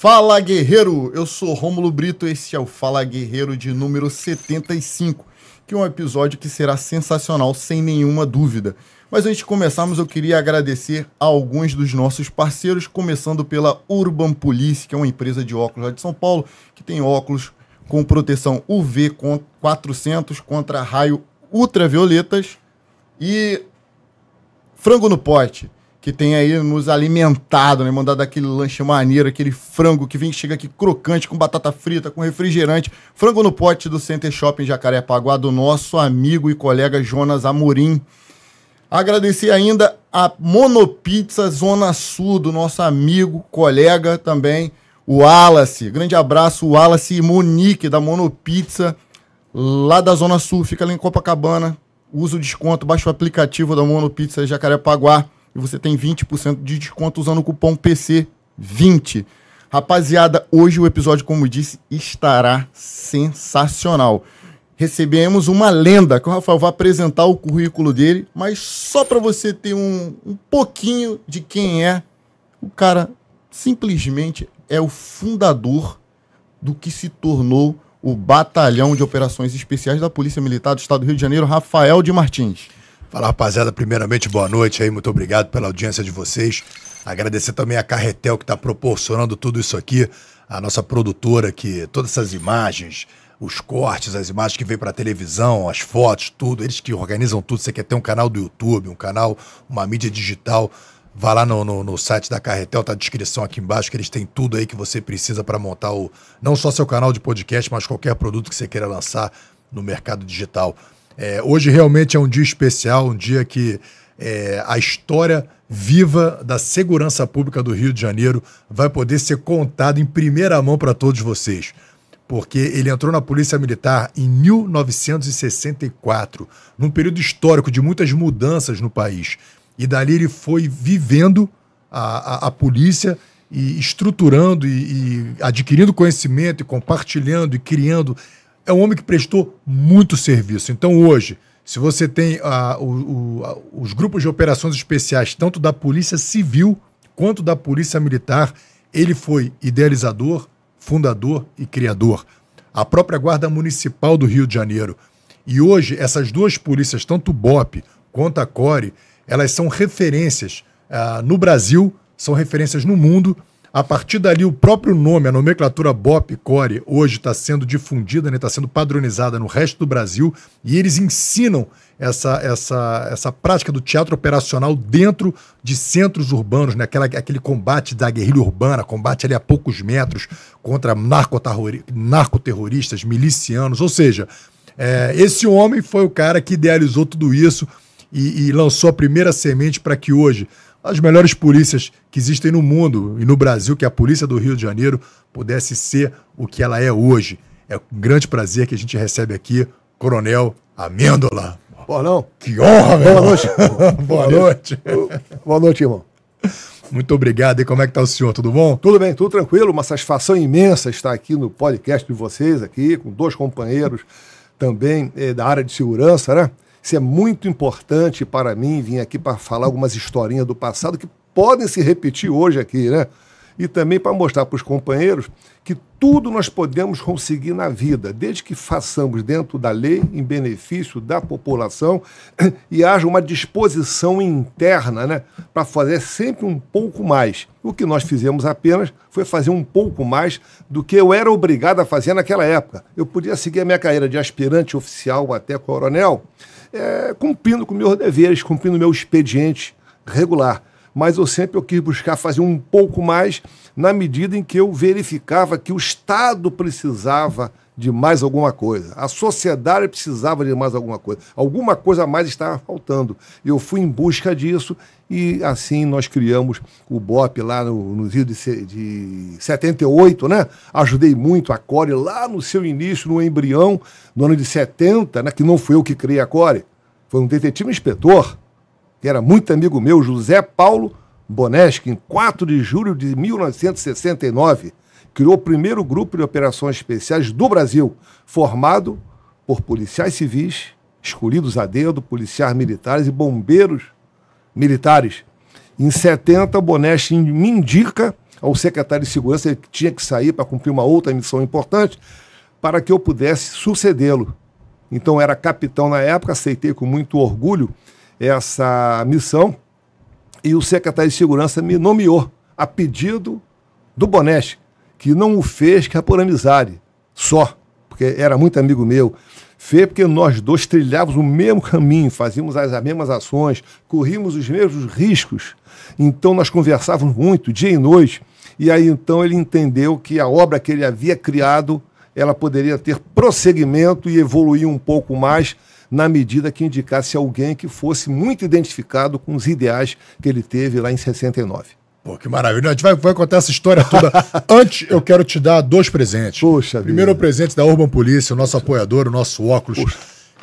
Fala Guerreiro, eu sou Rômulo Brito, esse é o Fala Guerreiro de número 75, que é um episódio que será sensacional sem nenhuma dúvida. Mas antes de começarmos, eu queria agradecer a alguns dos nossos parceiros, começando pela Urban Police, que é uma empresa de óculos lá de São Paulo, que tem óculos com proteção UV 400 contra raio ultravioletas e frango no pote que tem aí nos alimentado, né? Mandado aquele lanche maneiro, aquele frango que vem chega aqui crocante, com batata frita, com refrigerante. Frango no pote do Center Shopping Jacarepaguá, do nosso amigo e colega Jonas Amorim. Agradecer ainda a Monopizza Zona Sul, do nosso amigo, colega também, o Wallace. Grande abraço, Wallace e Monique, da Monopizza, lá da Zona Sul, fica ali em Copacabana. Usa o desconto, baixa o aplicativo da Monopizza Jacarepaguá e você tem 20% de desconto usando o cupom PC20. Rapaziada, hoje o episódio, como disse, estará sensacional. Recebemos uma lenda que o Rafael vai apresentar o currículo dele, mas só para você ter um, um pouquinho de quem é. O cara simplesmente é o fundador do que se tornou o Batalhão de Operações Especiais da Polícia Militar do Estado do Rio de Janeiro, Rafael de Martins. Fala, rapaziada. Primeiramente, boa noite aí. Muito obrigado pela audiência de vocês. Agradecer também a Carretel que está proporcionando tudo isso aqui. A nossa produtora que todas essas imagens, os cortes, as imagens que vêm para televisão, as fotos, tudo. Eles que organizam tudo. Você quer ter um canal do YouTube, um canal, uma mídia digital. Vá lá no, no, no, site da Carretel, tá a descrição aqui embaixo, que eles têm tudo aí que você precisa para montar o não só seu canal de podcast, mas qualquer produto que você queira lançar no mercado digital. É, hoje realmente é um dia especial, um dia que é, a história viva da segurança pública do Rio de Janeiro vai poder ser contada em primeira mão para todos vocês. Porque ele entrou na Polícia Militar em 1964, num período histórico de muitas mudanças no país. E dali ele foi vivendo a, a, a polícia e estruturando e, e adquirindo conhecimento e compartilhando e criando é um homem que prestou muito serviço. Então, hoje, se você tem a, ah, o, o, os grupos de operações especiais, tanto da Polícia Civil quanto da Polícia Militar, ele foi idealizador, fundador e criador. A própria Guarda Municipal do Rio de Janeiro. E hoje, essas duas polícias, tanto o BOP quanto a CORE, elas são referências uh, no Brasil, são referências no mundo a partir dali, o próprio nome, a nomenclatura BOP, CORE, hoje está sendo difundida, está né? Tá sendo padronizada no resto do Brasil e eles ensinam essa, essa, essa prática do teatro operacional dentro de centros urbanos, né? Aquela, aquele combate da guerrilha urbana, combate ali a poucos metros contra narcoterroristas, milicianos. Ou seja, é, esse homem foi o cara que idealizou tudo isso e, e lançou a primeira semente para que hoje as melhores polícias que existem no mundo e no Brasil, que a polícia do Rio de Janeiro pudesse ser o que ela é hoje. É um grande prazer que a gente recebe aqui Coronel Amêndola. Boa não. Que honra, meu Boa noite. Boa noite. Boa noite, irmão. Muito obrigado. E como é que tá o senhor? Tudo bom? Tudo bem, tudo tranquilo. Uma satisfação imensa estar aqui no podcast de vocês, aqui, com dois companheiros também eh, da área de segurança, né? Isso é muito importante para mim vir aqui para falar algumas historinhas do passado que podem se repetir hoje aqui, né? E também para mostrar para os companheiros que tudo nós podemos conseguir na vida, desde que façamos dentro da lei, em benefício da população, e haja uma disposição interna né, para fazer sempre um pouco mais. O que nós fizemos apenas foi fazer um pouco mais do que eu era obrigado a fazer naquela época. Eu podia seguir a minha carreira de aspirante oficial até coronel, é, cumprindo com meus deveres, cumprindo meu expediente regular. Mas eu sempre eu quis buscar fazer um pouco mais na medida em que eu verificava que o Estado precisava de mais alguma coisa. A sociedade precisava de mais alguma coisa. Alguma coisa a mais estava faltando. Eu fui em busca disso e assim nós criamos o BOP lá no, no Rio de, de 78, né? Ajudei muito a Core lá no seu início, no embrião, no ano de 70, né? que não fui eu que criei a Core. Foi um detetive inspetor, que era muito amigo meu, José Paulo Boneschi, em 4 de julho de 1969 criou o primeiro grupo de operações especiais do Brasil, formado por policiais civis, escolhidos a dedo, policiais militares e bombeiros militares. Em 70, Boneste me indica ao secretário de Segurança, ele tinha que sair para cumprir uma outra missão importante, para que eu pudesse sucedê-lo. Então, era capitão na época, aceitei com muito orgulho essa missão e o secretário de Segurança me nomeou a pedido do Boneste que não o fez que é por amizade, só, porque era muito amigo meu. Fez porque nós dois trilhávamos o mesmo caminho, fazíamos as mesmas ações, corríamos os mesmos riscos. Então nós conversávamos muito, dia e noite. E aí então ele entendeu que a obra que ele havia criado, ela poderia ter prosseguimento e evoluir um pouco mais na medida que indicasse alguém que fosse muito identificado com os ideais que ele teve lá em 69. Pô, que maravilha. A gente vai, vai contar essa história toda. Antes, eu quero te dar dois presentes. Puxa Primeiro, vida. o presente da Urban Polícia, o nosso apoiador, o nosso óculos. Puxa.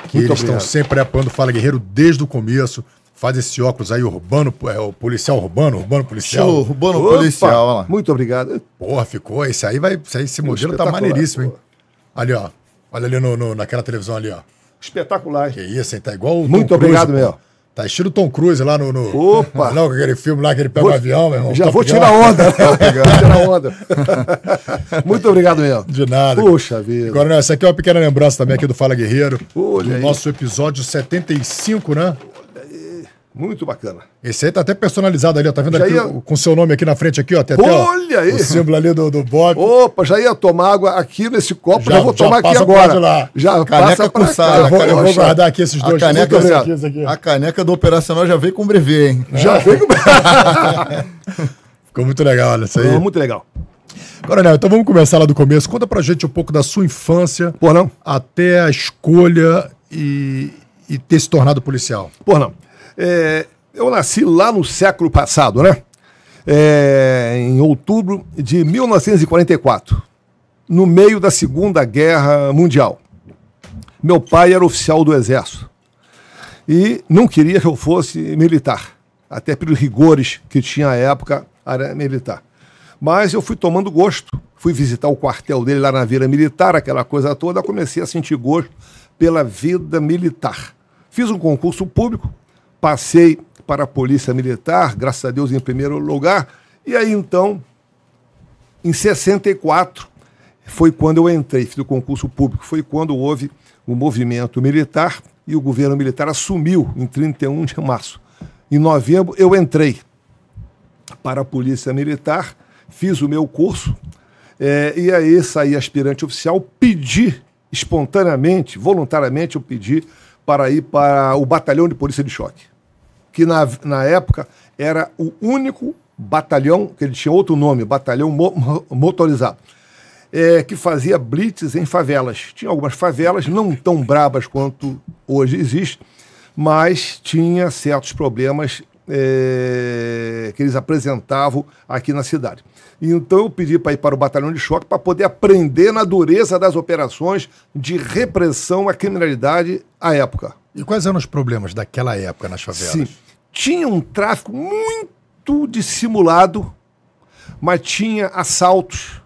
Que Muito eles obrigado. estão sempre apoiando Fala Guerreiro desde o começo. Faz esse óculos aí, urbano, é, o policial urbano, urbano policial. Show, urbano Opa. policial, olha lá. Muito obrigado. Porra, ficou. Esse aí vai. Esse, aí, esse modelo tá maneiríssimo, hein? Ali, ó. Olha ali no, no, naquela televisão ali, ó. Espetacular. Que isso, hein? Tá igual o Muito Tom obrigado, Cruise, meu. Tá estilo Tom Cruise lá no. no Opa! Não, aquele filme lá que ele pega o um avião, meu irmão. Já né? vou tirar onda. tirar onda. Muito obrigado, meu. De nada. Puxa vida. Agora, não, essa aqui é uma pequena lembrança também aqui do Fala Guerreiro. Olha do aí. nosso episódio 75, né? Muito bacana. Esse aí tá até personalizado ali, ó. Tá vendo já aqui ia... com seu nome aqui na frente aqui, ó. Olha até, ó, aí. o símbolo ali do, do Bob. Opa, já ia tomar água aqui nesse copo, já, já vou já tomar aqui agora. Já caneca passa pra cá. Eu né, eu vou guardar aqui esses dois. A caneca, aqui, a caneca do operacional já veio com brevet, hein? Já é. veio com Ficou muito legal, olha isso aí. Ficou muito legal. Coronel, então vamos começar lá do começo. Conta pra gente um pouco da sua infância. por não? Até a escolha e, e ter se tornado policial. por não. É, eu nasci lá no século passado, né? É, em outubro de 1944, no meio da Segunda Guerra Mundial. Meu pai era oficial do Exército e não queria que eu fosse militar, até pelos rigores que tinha à época área militar. Mas eu fui tomando gosto, fui visitar o quartel dele lá na Vila Militar, aquela coisa toda, comecei a sentir gosto pela vida militar. Fiz um concurso público, passei para a Polícia Militar, graças a Deus em primeiro lugar, e aí então, em 64, foi quando eu entrei, fiz o concurso público, foi quando houve o movimento militar e o governo militar assumiu em 31 de março. Em novembro, eu entrei para a Polícia Militar, fiz o meu curso, é, e aí saí aspirante oficial, pedi espontaneamente, voluntariamente, eu pedi para ir para o Batalhão de Polícia de Choque que na, na época era o único batalhão, que ele tinha outro nome, batalhão mo motorizado, é, que fazia blitz em favelas. Tinha algumas favelas, não tão brabas quanto hoje existe, mas tinha certos problemas é, que eles apresentavam aqui na cidade. Então eu pedi para ir para o batalhão de choque para poder aprender na dureza das operações de repressão à criminalidade à época. E quais eram os problemas daquela época nas favelas? Sim tinha um tráfico muito dissimulado, mas tinha assaltos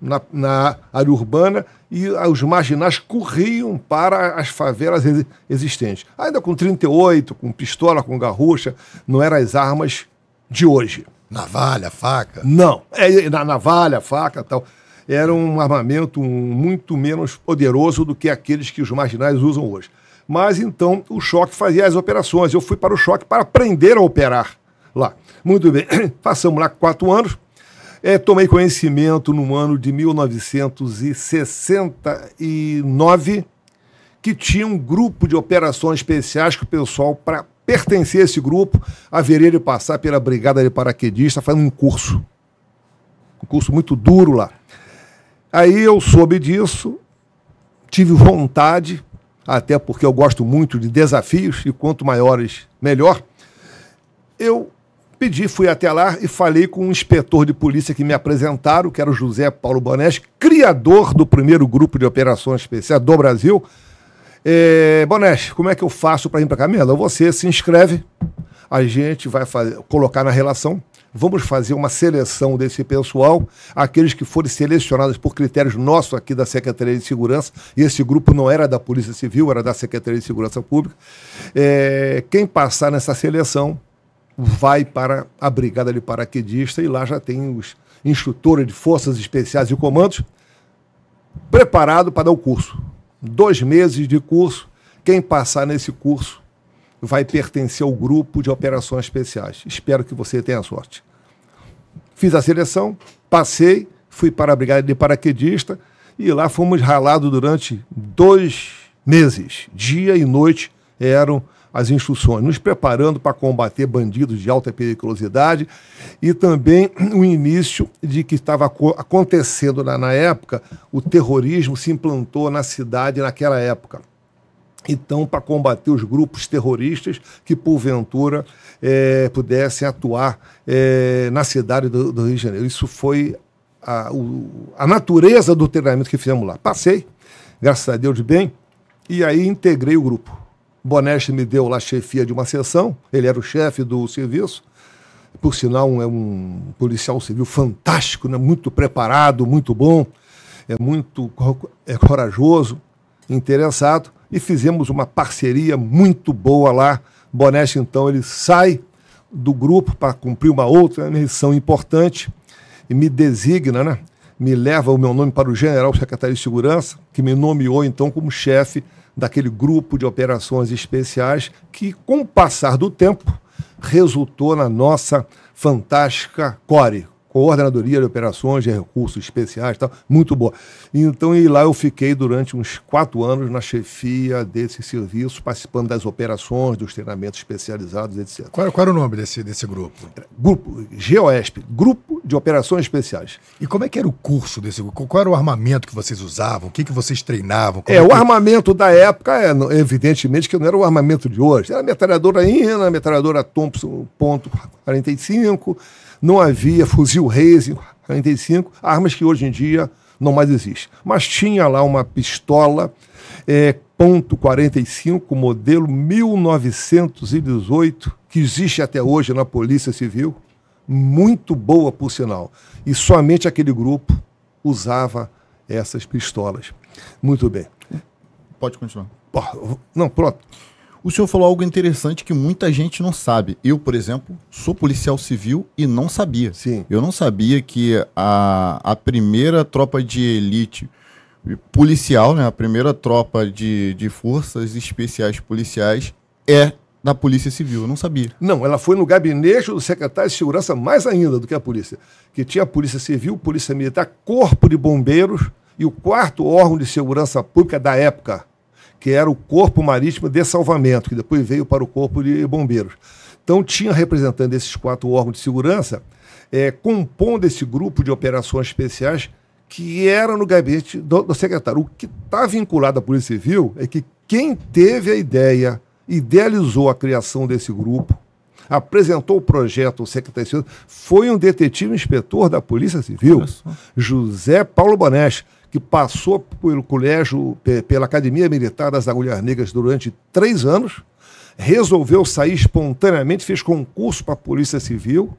na, na área urbana e os marginais corriam para as favelas existentes. Ainda com 38, com pistola, com garrucha, não eram as armas de hoje. Navalha, faca? Não, é, é, na navalha, faca tal. Era um armamento muito menos poderoso do que aqueles que os marginais usam hoje mas então o choque fazia as operações. Eu fui para o choque para aprender a operar lá. Muito bem, passamos lá quatro anos. É, tomei conhecimento no ano de 1969 que tinha um grupo de operações especiais que o pessoal, para pertencer a esse grupo, haveria de passar pela Brigada de Paraquedista fazendo um curso. Um curso muito duro lá. Aí eu soube disso, tive vontade, até porque eu gosto muito de desafios e quanto maiores, melhor. Eu pedi, fui até lá e falei com um inspetor de polícia que me apresentaram, que era o José Paulo Bonetti, criador do primeiro grupo de operações especiais do Brasil. É, como é que eu faço para ir para Camila? Você se inscreve, a gente vai fazer, colocar na relação Vamos fazer uma seleção desse pessoal, aqueles que forem selecionados por critérios nossos aqui da Secretaria de Segurança, e esse grupo não era da Polícia Civil, era da Secretaria de Segurança Pública. É, quem passar nessa seleção vai para a Brigada de Paraquedista e lá já tem os instrutores de forças especiais e comandos preparado para dar o curso. Dois meses de curso, quem passar nesse curso vai pertencer ao grupo de operações especiais. Espero que você tenha sorte. Fiz a seleção, passei, fui para a brigada de paraquedista e lá fomos ralados durante dois meses, dia e noite eram as instruções, nos preparando para combater bandidos de alta periculosidade e também o início de que estava acontecendo na, na época, o terrorismo se implantou na cidade naquela época então, para combater os grupos terroristas que, porventura, é, pudessem atuar é, na cidade do, do, Rio de Janeiro. Isso foi a, o, a natureza do treinamento que fizemos lá. Passei, graças a Deus de bem, e aí integrei o grupo. Boneste me deu lá chefia de uma sessão, ele era o chefe do serviço, por sinal, é um policial civil fantástico, né? muito preparado, muito bom, é muito é corajoso, interessado e fizemos uma parceria muito boa lá. Boneste, então, ele sai do grupo para cumprir uma outra missão importante e me designa, né? me leva o meu nome para o general secretário de segurança, que me nomeou então como chefe daquele grupo de operações especiais que, com o passar do tempo, resultou na nossa fantástica CORE, coordenadoria de operações de recursos especiais tal, muito boa. Então, e lá eu fiquei durante uns quatro anos na chefia desse serviço, participando das operações, dos treinamentos especializados, etc. Qual, qual era o nome desse, desse grupo? Grupo Geoesp, Grupo de Operações Especiais. E como é que era o curso desse grupo? Qual era o armamento que vocês usavam? O que, que vocês treinavam? É, é, o armamento da época, é, evidentemente, que não era o armamento de hoje. Era metralhadora Ina, metralhadora Thompson ponto 45, não havia fuzil Reis 45, armas que hoje em dia não mais existem. Mas tinha lá uma pistola é, ponto .45, modelo 1918, que existe até hoje na Polícia Civil, muito boa por sinal. E somente aquele grupo usava essas pistolas. Muito bem. Pode continuar. Não, pronto. O senhor falou algo interessante que muita gente não sabe. Eu, por exemplo, sou policial civil e não sabia. Sim. Eu não sabia que a, a primeira tropa de elite policial, né, a primeira tropa de, de forças especiais policiais é da Polícia Civil. Eu não sabia. Não, ela foi no gabinete do secretário de Segurança mais ainda do que a polícia, que tinha a Polícia Civil, Polícia Militar, Corpo de Bombeiros e o quarto órgão de segurança pública da época, que era o Corpo Marítimo de Salvamento, que depois veio para o Corpo de Bombeiros. Então, tinha representando esses quatro órgãos de segurança, é, compondo esse grupo de operações especiais que era no gabinete do, do secretário. O que está vinculado à Polícia Civil é que quem teve a ideia, idealizou a criação desse grupo, apresentou o projeto ao secretário foi um detetive inspetor da Polícia Civil, José Paulo Bonesch que passou pelo colégio, pela Academia Militar das Agulhas Negras durante três anos, resolveu sair espontaneamente, fez concurso para a Polícia Civil,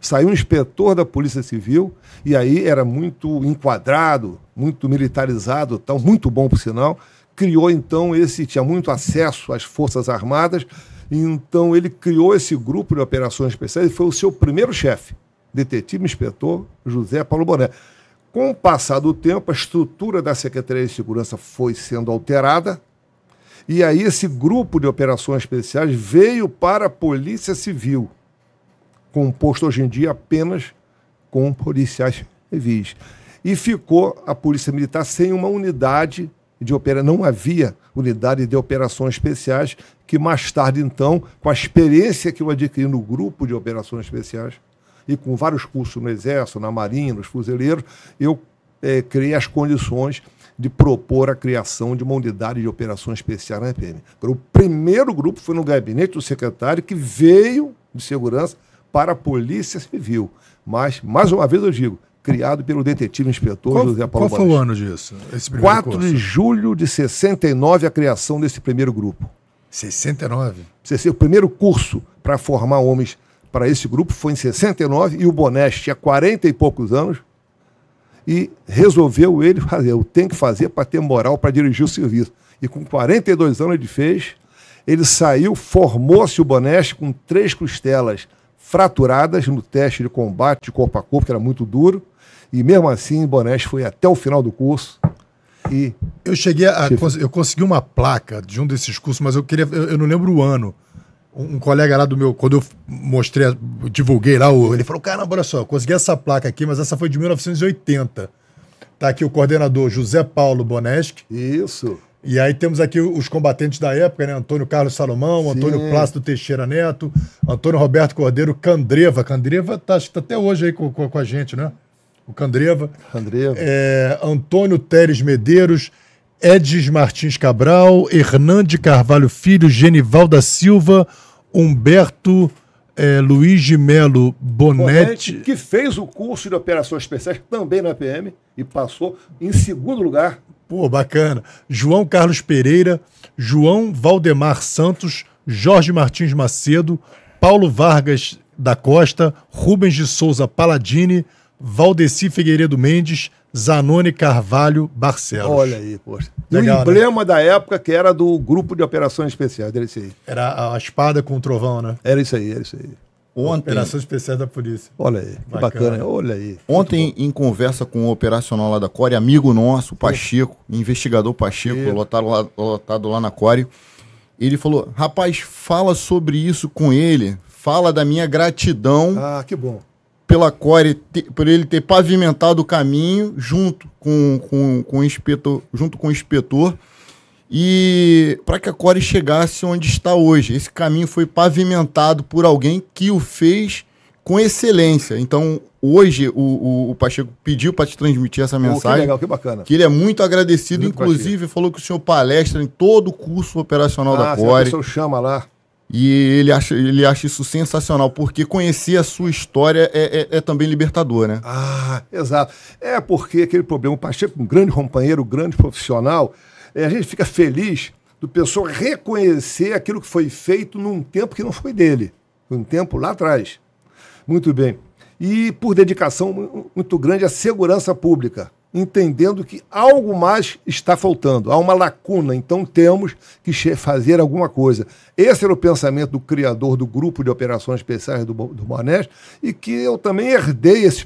saiu inspetor da Polícia Civil, e aí era muito enquadrado, muito militarizado, tal, muito bom por sinal. Criou então esse, tinha muito acesso às Forças Armadas, então ele criou esse grupo de operações especiais e foi o seu primeiro chefe, detetive inspetor José Paulo Boné. Com o passar do tempo, a estrutura da Secretaria de Segurança foi sendo alterada, e aí esse grupo de operações especiais veio para a Polícia Civil, composto hoje em dia apenas com policiais civis. E ficou a Polícia Militar sem uma unidade de operação, não havia unidade de operações especiais, que mais tarde, então, com a experiência que eu adquiri no grupo de operações especiais, e com vários cursos no Exército, na Marinha, nos Fuzileiros, eu é, criei as condições de propor a criação de uma unidade de operações especiais na EPM. O primeiro grupo foi no gabinete do secretário que veio de segurança para a Polícia Civil. Mas, mais uma vez eu digo, criado pelo detetive inspetor qual, José Paulo Qual foi o ano disso? Esse 4 curso? de julho de 69, a criação desse primeiro grupo. 69? o primeiro curso para formar homens para esse grupo foi em 69 e o Bonés tinha 40 e poucos anos e resolveu ele fazer, eu tenho que fazer para ter moral para dirigir o serviço. E com 42 anos ele fez, ele saiu, formou-se o Bonés com três costelas fraturadas no teste de combate de corpo a corpo, que era muito duro, e mesmo assim Bonés foi até o final do curso, e eu cheguei a. Eu consegui uma placa de um desses cursos, mas eu queria. Eu, eu não lembro o ano um colega lá do meu, quando eu mostrei, divulguei lá, ele falou: caramba, olha só, consegui essa placa aqui, mas essa foi de 1980. Tá aqui o coordenador José Paulo Boneschi. Isso. E aí temos aqui os combatentes da época, né? Antônio Carlos Salomão, Sim. Antônio Plácido Teixeira Neto, Antônio Roberto Cordeiro Candreva. Candreva tá, acho que tá até hoje aí com, com, com a gente, né? O Candreva. Candreva. É, Antônio Teres Medeiros, Edis Martins Cabral, Hernande Carvalho Filho, Genival da Silva, Humberto é, eh, Luiz de Melo Bonetti, Bonetti, que fez o curso de operações especiais também na PM e passou em segundo lugar. Pô, bacana. João Carlos Pereira, João Valdemar Santos, Jorge Martins Macedo, Paulo Vargas da Costa, Rubens de Souza Paladini, Valdeci Figueiredo Mendes, Zanoni Carvalho Barcelos. Olha aí, poxa. Legal, o né? emblema né? da época que era do grupo de operações especiais, era isso aí. Era a espada com o trovão, né? Era isso aí, era isso aí. Ontem, Operação Especial da Polícia. Olha aí, que bacana, olha aí. Ontem, em conversa com o operacional lá da Core, amigo nosso, Pacheco, investigador Pacheco, lotado, lá, lotado lá na Core, ele falou: rapaz, fala sobre isso com ele, fala da minha gratidão. Ah, que bom pela Core, por ele ter pavimentado o caminho junto com, com, com o inspetor, junto com o inspetor e para que a Core chegasse onde está hoje. Esse caminho foi pavimentado por alguém que o fez com excelência. Então, hoje, o, o, o Pacheco pediu para te transmitir essa mensagem. Oh, que legal, que bacana. Que ele é muito agradecido, muito inclusive, falou que o senhor palestra em todo o curso operacional ah, da Core. O senhor chama lá. E ele acha, ele acha isso sensacional, porque conhecer a sua história é, é, é também libertador, né? Ah, exato. É porque aquele problema, o Pacheco, é um grande companheiro, um grande profissional, é, a gente fica feliz do pessoal reconhecer aquilo que foi feito num tempo que não foi dele, num tempo lá atrás. Muito bem. E por dedicação muito grande à segurança pública entendendo que algo mais está faltando, há uma lacuna, então temos que fazer alguma coisa. Esse era o pensamento do criador do grupo de operações especiais do, do Monés e que eu também herdei esse,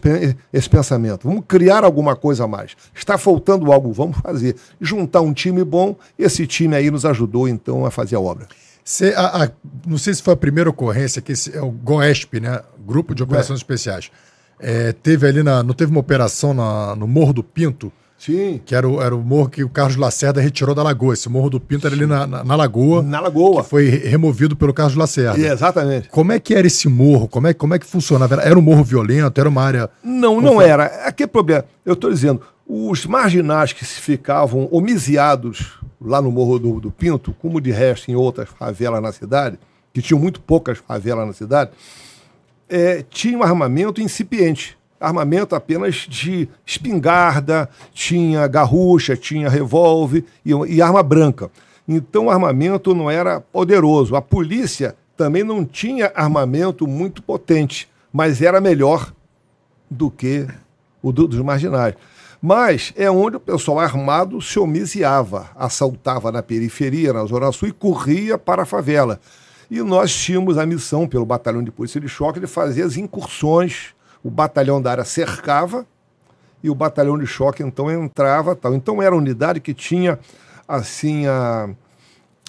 esse pensamento. Vamos criar alguma coisa a mais. Está faltando algo, vamos fazer. Juntar um time bom, esse time aí nos ajudou então a fazer a obra. Se, a, a, não sei se foi a primeira ocorrência, que esse, é o GOESP, né? Grupo de é. Operações Especiais é, teve ali na. Não teve uma operação na, no Morro do Pinto? Sim. Que era o, era o morro que o Carlos Lacerda retirou da lagoa. Esse morro do Pinto Sim. era ali na, na, na, lagoa. Na lagoa. foi removido pelo Carlos Lacerda. Exatamente. Como é que era esse morro? Como é, como é que funcionava? Era um morro violento? Era uma área. Não, não foi? era. Aquele é é problema. Eu estou dizendo, os marginais que se ficavam homiziados lá no Morro do, do Pinto, como de resto em outras favelas na cidade, que tinham muito poucas favelas na cidade, é, tinha um armamento incipiente. Armamento apenas de espingarda, tinha garrucha, tinha revólver e, e arma branca. Então o armamento não era poderoso. A polícia também não tinha armamento muito potente, mas era melhor do que o do, dos marginais. Mas é onde o pessoal armado se homiziava, assaltava na periferia, na Zona Sul e corria para a favela. E nós tínhamos a missão, pelo batalhão de polícia de choque, de fazer as incursões. O batalhão da área cercava e o batalhão de choque então entrava. tal. Então era a unidade que tinha assim a,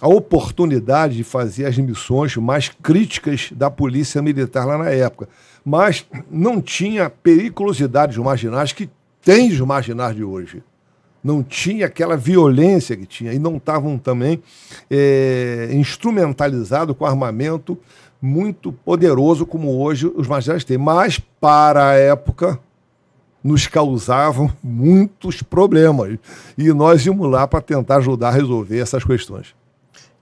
a oportunidade de fazer as missões mais críticas da polícia militar lá na época. Mas não tinha periculosidades marginais que tem os marginais de hoje não tinha aquela violência que tinha, e não estavam também é, instrumentalizados com armamento muito poderoso como hoje os marginais têm. Mas, para a época, nos causavam muitos problemas. E nós íamos lá para tentar ajudar a resolver essas questões.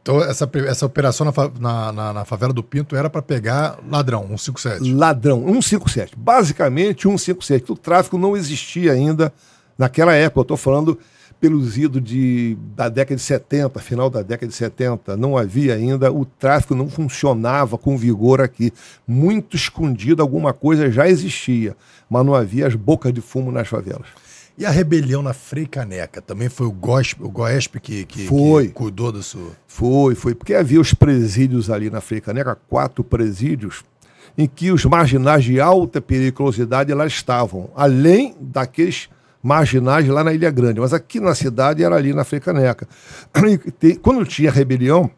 Então, essa, essa operação na, na, na favela do Pinto era para pegar ladrão, 157? Ladrão, 157. Basicamente, 157. O tráfico não existia ainda Naquela época, eu estou falando pelos idos de, da década de 70, final da década de 70, não havia ainda, o tráfico não funcionava com vigor aqui. Muito escondido, alguma coisa já existia, mas não havia as bocas de fumo nas favelas. E a rebelião na Frei Caneca também foi o GOSP, o GOESP que, que, foi. que cuidou da sua. Foi, foi, porque havia os presídios ali na Frei Caneca, quatro presídios, em que os marginais de alta periculosidade lá estavam, além daqueles marginais lá na Ilha Grande, mas aqui na cidade era ali na Frecaneca. quando tinha rebelião,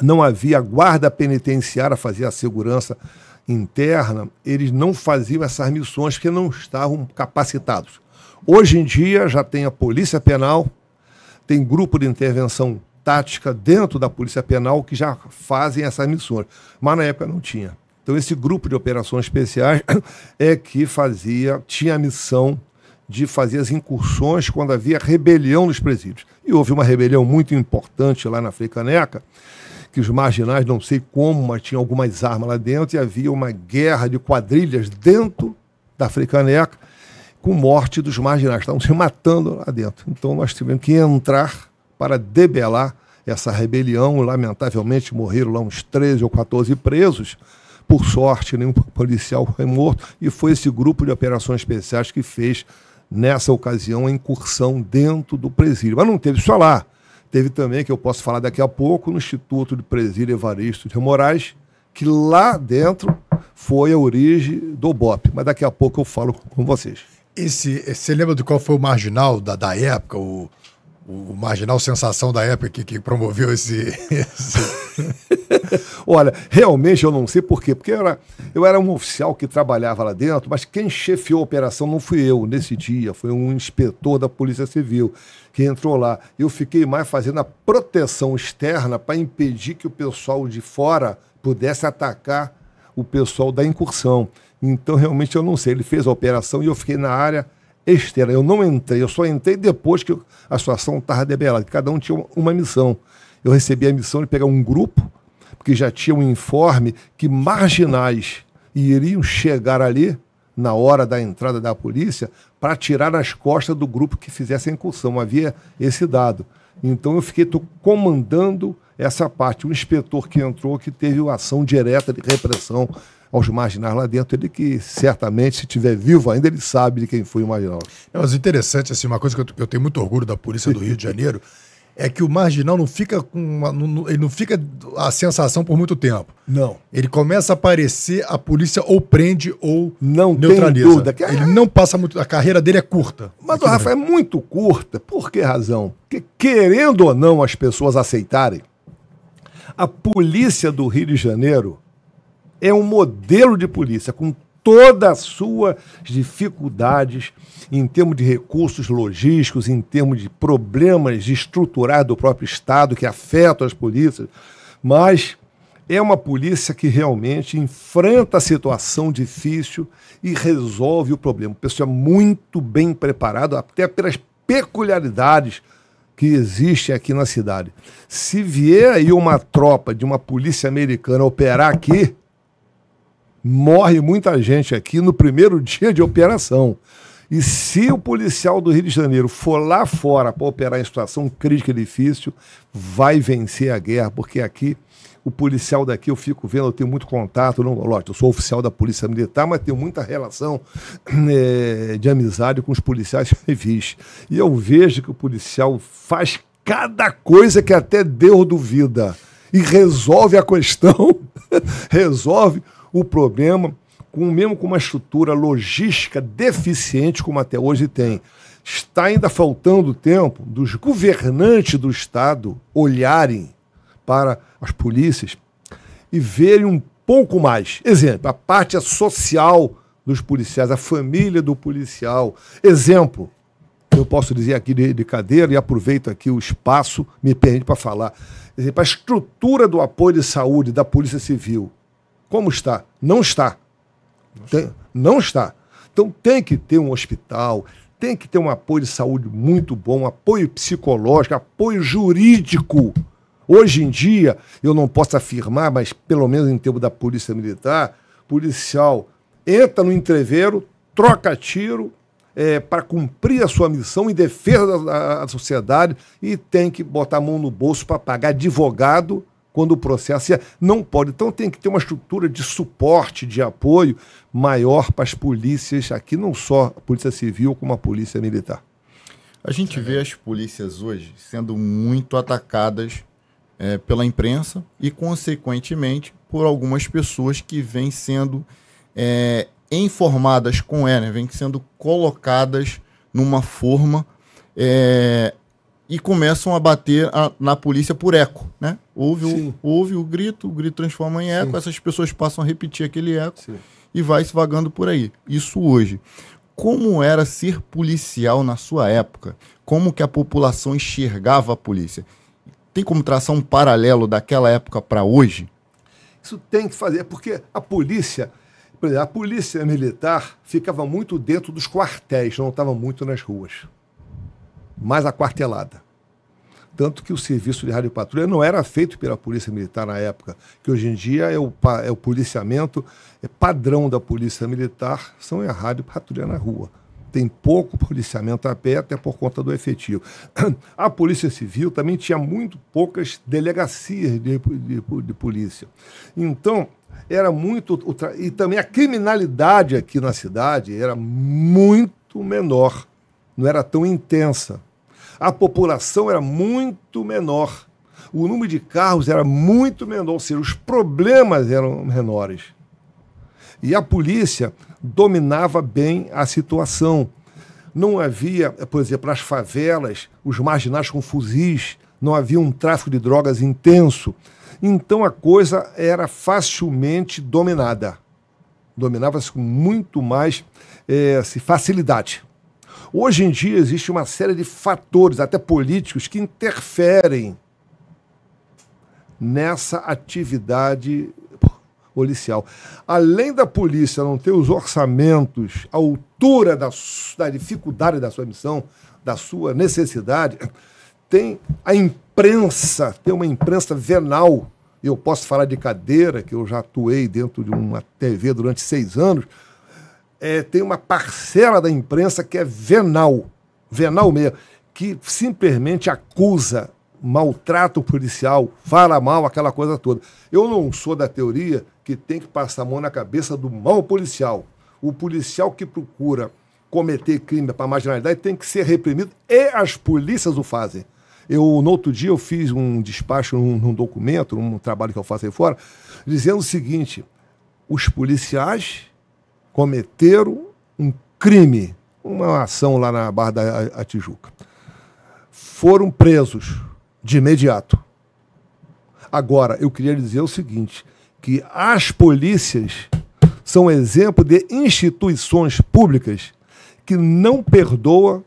não havia guarda penitenciária fazia a segurança interna, eles não faziam essas missões porque não estavam capacitados. Hoje em dia já tem a Polícia Penal, tem grupo de intervenção tática dentro da Polícia Penal que já fazem essas missões, mas na época não tinha. Então esse grupo de operações especiais é que fazia, tinha a missão de fazer as incursões quando havia rebelião nos presídios. E houve uma rebelião muito importante lá na Freicaneca, que os marginais, não sei como, mas tinham algumas armas lá dentro, e havia uma guerra de quadrilhas dentro da Freicaneca, com morte dos marginais. Estavam se matando lá dentro. Então nós tivemos que entrar para debelar essa rebelião. Lamentavelmente morreram lá uns 13 ou 14 presos. Por sorte, nenhum policial foi morto. E foi esse grupo de operações especiais que fez nessa ocasião, a incursão dentro do presídio. Mas não teve só lá. Teve também, que eu posso falar daqui a pouco, no Instituto de Presídio Evaristo de Moraes, que lá dentro foi a origem do BOP. Mas daqui a pouco eu falo com vocês. Esse, você lembra de qual foi o marginal da, da época, o, o marginal sensação da época que, que promoveu esse. esse... Olha, realmente eu não sei por quê, porque eu era, eu era um oficial que trabalhava lá dentro, mas quem chefiou a operação não fui eu nesse dia, foi um inspetor da Polícia Civil que entrou lá. Eu fiquei mais fazendo a proteção externa para impedir que o pessoal de fora pudesse atacar o pessoal da incursão. Então, realmente, eu não sei. Ele fez a operação e eu fiquei na área externa. Eu não entrei, eu só entrei depois que a situação estava debelada. Cada um tinha uma missão. Eu recebi a missão de pegar um grupo porque já tinha um informe que marginais iriam chegar ali na hora da entrada da polícia para tirar nas costas do grupo que fizesse a incursão. Havia esse dado. Então eu fiquei comandando essa parte. O inspetor que entrou, que teve uma ação direta de repressão aos marginais lá dentro. Ele que certamente, se estiver vivo ainda, ele sabe de quem foi o marginal. é mas interessante, assim, uma coisa que eu, eu tenho muito orgulho da polícia do Rio de Janeiro é que o marginal não fica com uma, não, ele não fica a sensação por muito tempo. Não. Ele começa a aparecer, a polícia ou prende ou não neutraliza. Tem dúvida. É. Ele não passa muito, a carreira dele é curta. Mas o Rafa é muito curta. Por que razão? Porque querendo ou não as pessoas aceitarem, a polícia do Rio de Janeiro é um modelo de polícia com todas as suas dificuldades em termos de recursos logísticos, em termos de problemas estruturais do próprio Estado que afetam as polícias, mas é uma polícia que realmente enfrenta a situação difícil e resolve o problema. O pessoal é muito bem preparado, até pelas peculiaridades que existem aqui na cidade. Se vier aí uma tropa de uma polícia americana operar aqui, morre muita gente aqui no primeiro dia de operação. E se o policial do Rio de Janeiro for lá fora para operar em situação crítica e difícil, vai vencer a guerra, porque aqui o policial daqui eu fico vendo, eu tenho muito contato, não, lógico, eu sou oficial da Polícia Militar, mas tenho muita relação é, de amizade com os policiais civis. E eu vejo que o policial faz cada coisa que até Deus duvida e resolve a questão, resolve o problema, com, mesmo com uma estrutura logística deficiente como até hoje tem. Está ainda faltando tempo dos governantes do Estado olharem para as polícias e verem um pouco mais. Exemplo, a parte social dos policiais, a família do policial. Exemplo, eu posso dizer aqui de, de cadeira e aproveito aqui o espaço, me permite para falar. Exemplo, a estrutura do apoio de saúde da Polícia Civil como está? Não está. Não, tem, está. não está. Então tem que ter um hospital, tem que ter um apoio de saúde muito bom, apoio psicológico, apoio jurídico. Hoje em dia, eu não posso afirmar, mas pelo menos em termos da polícia militar, policial entra no entreveiro, troca tiro é, para cumprir a sua missão em defesa da, da, da sociedade e tem que botar a mão no bolso para pagar advogado quando o processo é, não pode. Então tem que ter uma estrutura de suporte, de apoio maior para as polícias aqui, não só a Polícia Civil, como a Polícia Militar. A gente vê as polícias hoje sendo muito atacadas é, pela imprensa e, consequentemente, por algumas pessoas que vêm sendo é, informadas com ela, né? vêm sendo colocadas numa forma é, e começam a bater a, na polícia por eco, né? Ouve o, ouve o grito, o grito transforma em eco, Sim. essas pessoas passam a repetir aquele eco Sim. e vai se vagando por aí. Isso hoje. Como era ser policial na sua época? Como que a população enxergava a polícia? Tem como traçar um paralelo daquela época para hoje? Isso tem que fazer, porque a polícia, a polícia militar ficava muito dentro dos quartéis, não estava muito nas ruas mais aquartelada. Tanto que o serviço de rádio patrulha não era feito pela Polícia Militar na época, que hoje em dia é o, é o policiamento, é padrão da Polícia Militar, são a rádio patrulha na rua. Tem pouco policiamento a pé, até por conta do efetivo. A Polícia Civil também tinha muito poucas delegacias de, de, de polícia. Então, era muito. E também a criminalidade aqui na cidade era muito menor, não era tão intensa a população era muito menor, o número de carros era muito menor, ou seja, os problemas eram menores. E a polícia dominava bem a situação. Não havia, por exemplo, nas favelas, os marginais com fuzis, não havia um tráfico de drogas intenso. Então a coisa era facilmente dominada. Dominava-se com muito mais é, facilidade. Hoje em dia existe uma série de fatores, até políticos, que interferem nessa atividade policial. Além da polícia não ter os orçamentos à altura da, da dificuldade da sua missão, da sua necessidade, tem a imprensa, tem uma imprensa venal. Eu posso falar de cadeira, que eu já atuei dentro de uma TV durante seis anos é, tem uma parcela da imprensa que é venal, venal mesmo, que simplesmente acusa, maltrata o policial, fala mal, aquela coisa toda. Eu não sou da teoria que tem que passar a mão na cabeça do mau policial. O policial que procura cometer crime para marginalidade tem que ser reprimido e as polícias o fazem. Eu, no outro dia, eu fiz um despacho num, num documento, num trabalho que eu faço aí fora, dizendo o seguinte: os policiais cometeram um crime, uma ação lá na Barra da Tijuca. Foram presos de imediato. Agora, eu queria dizer o seguinte, que as polícias são exemplo de instituições públicas que não perdoa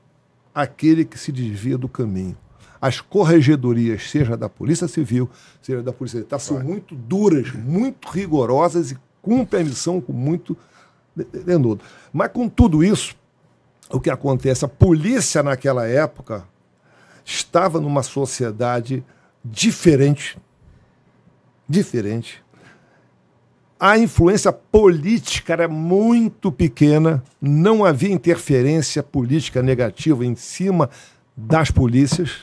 aquele que se desvia do caminho. As corregedorias, seja da Polícia Civil, seja da Polícia Militar, tá são muito duras, muito rigorosas e cumprem a missão com muito Denudo. Mas com tudo isso, o que acontece? A polícia naquela época estava numa sociedade diferente. Diferente. A influência política era muito pequena, não havia interferência política negativa em cima das polícias.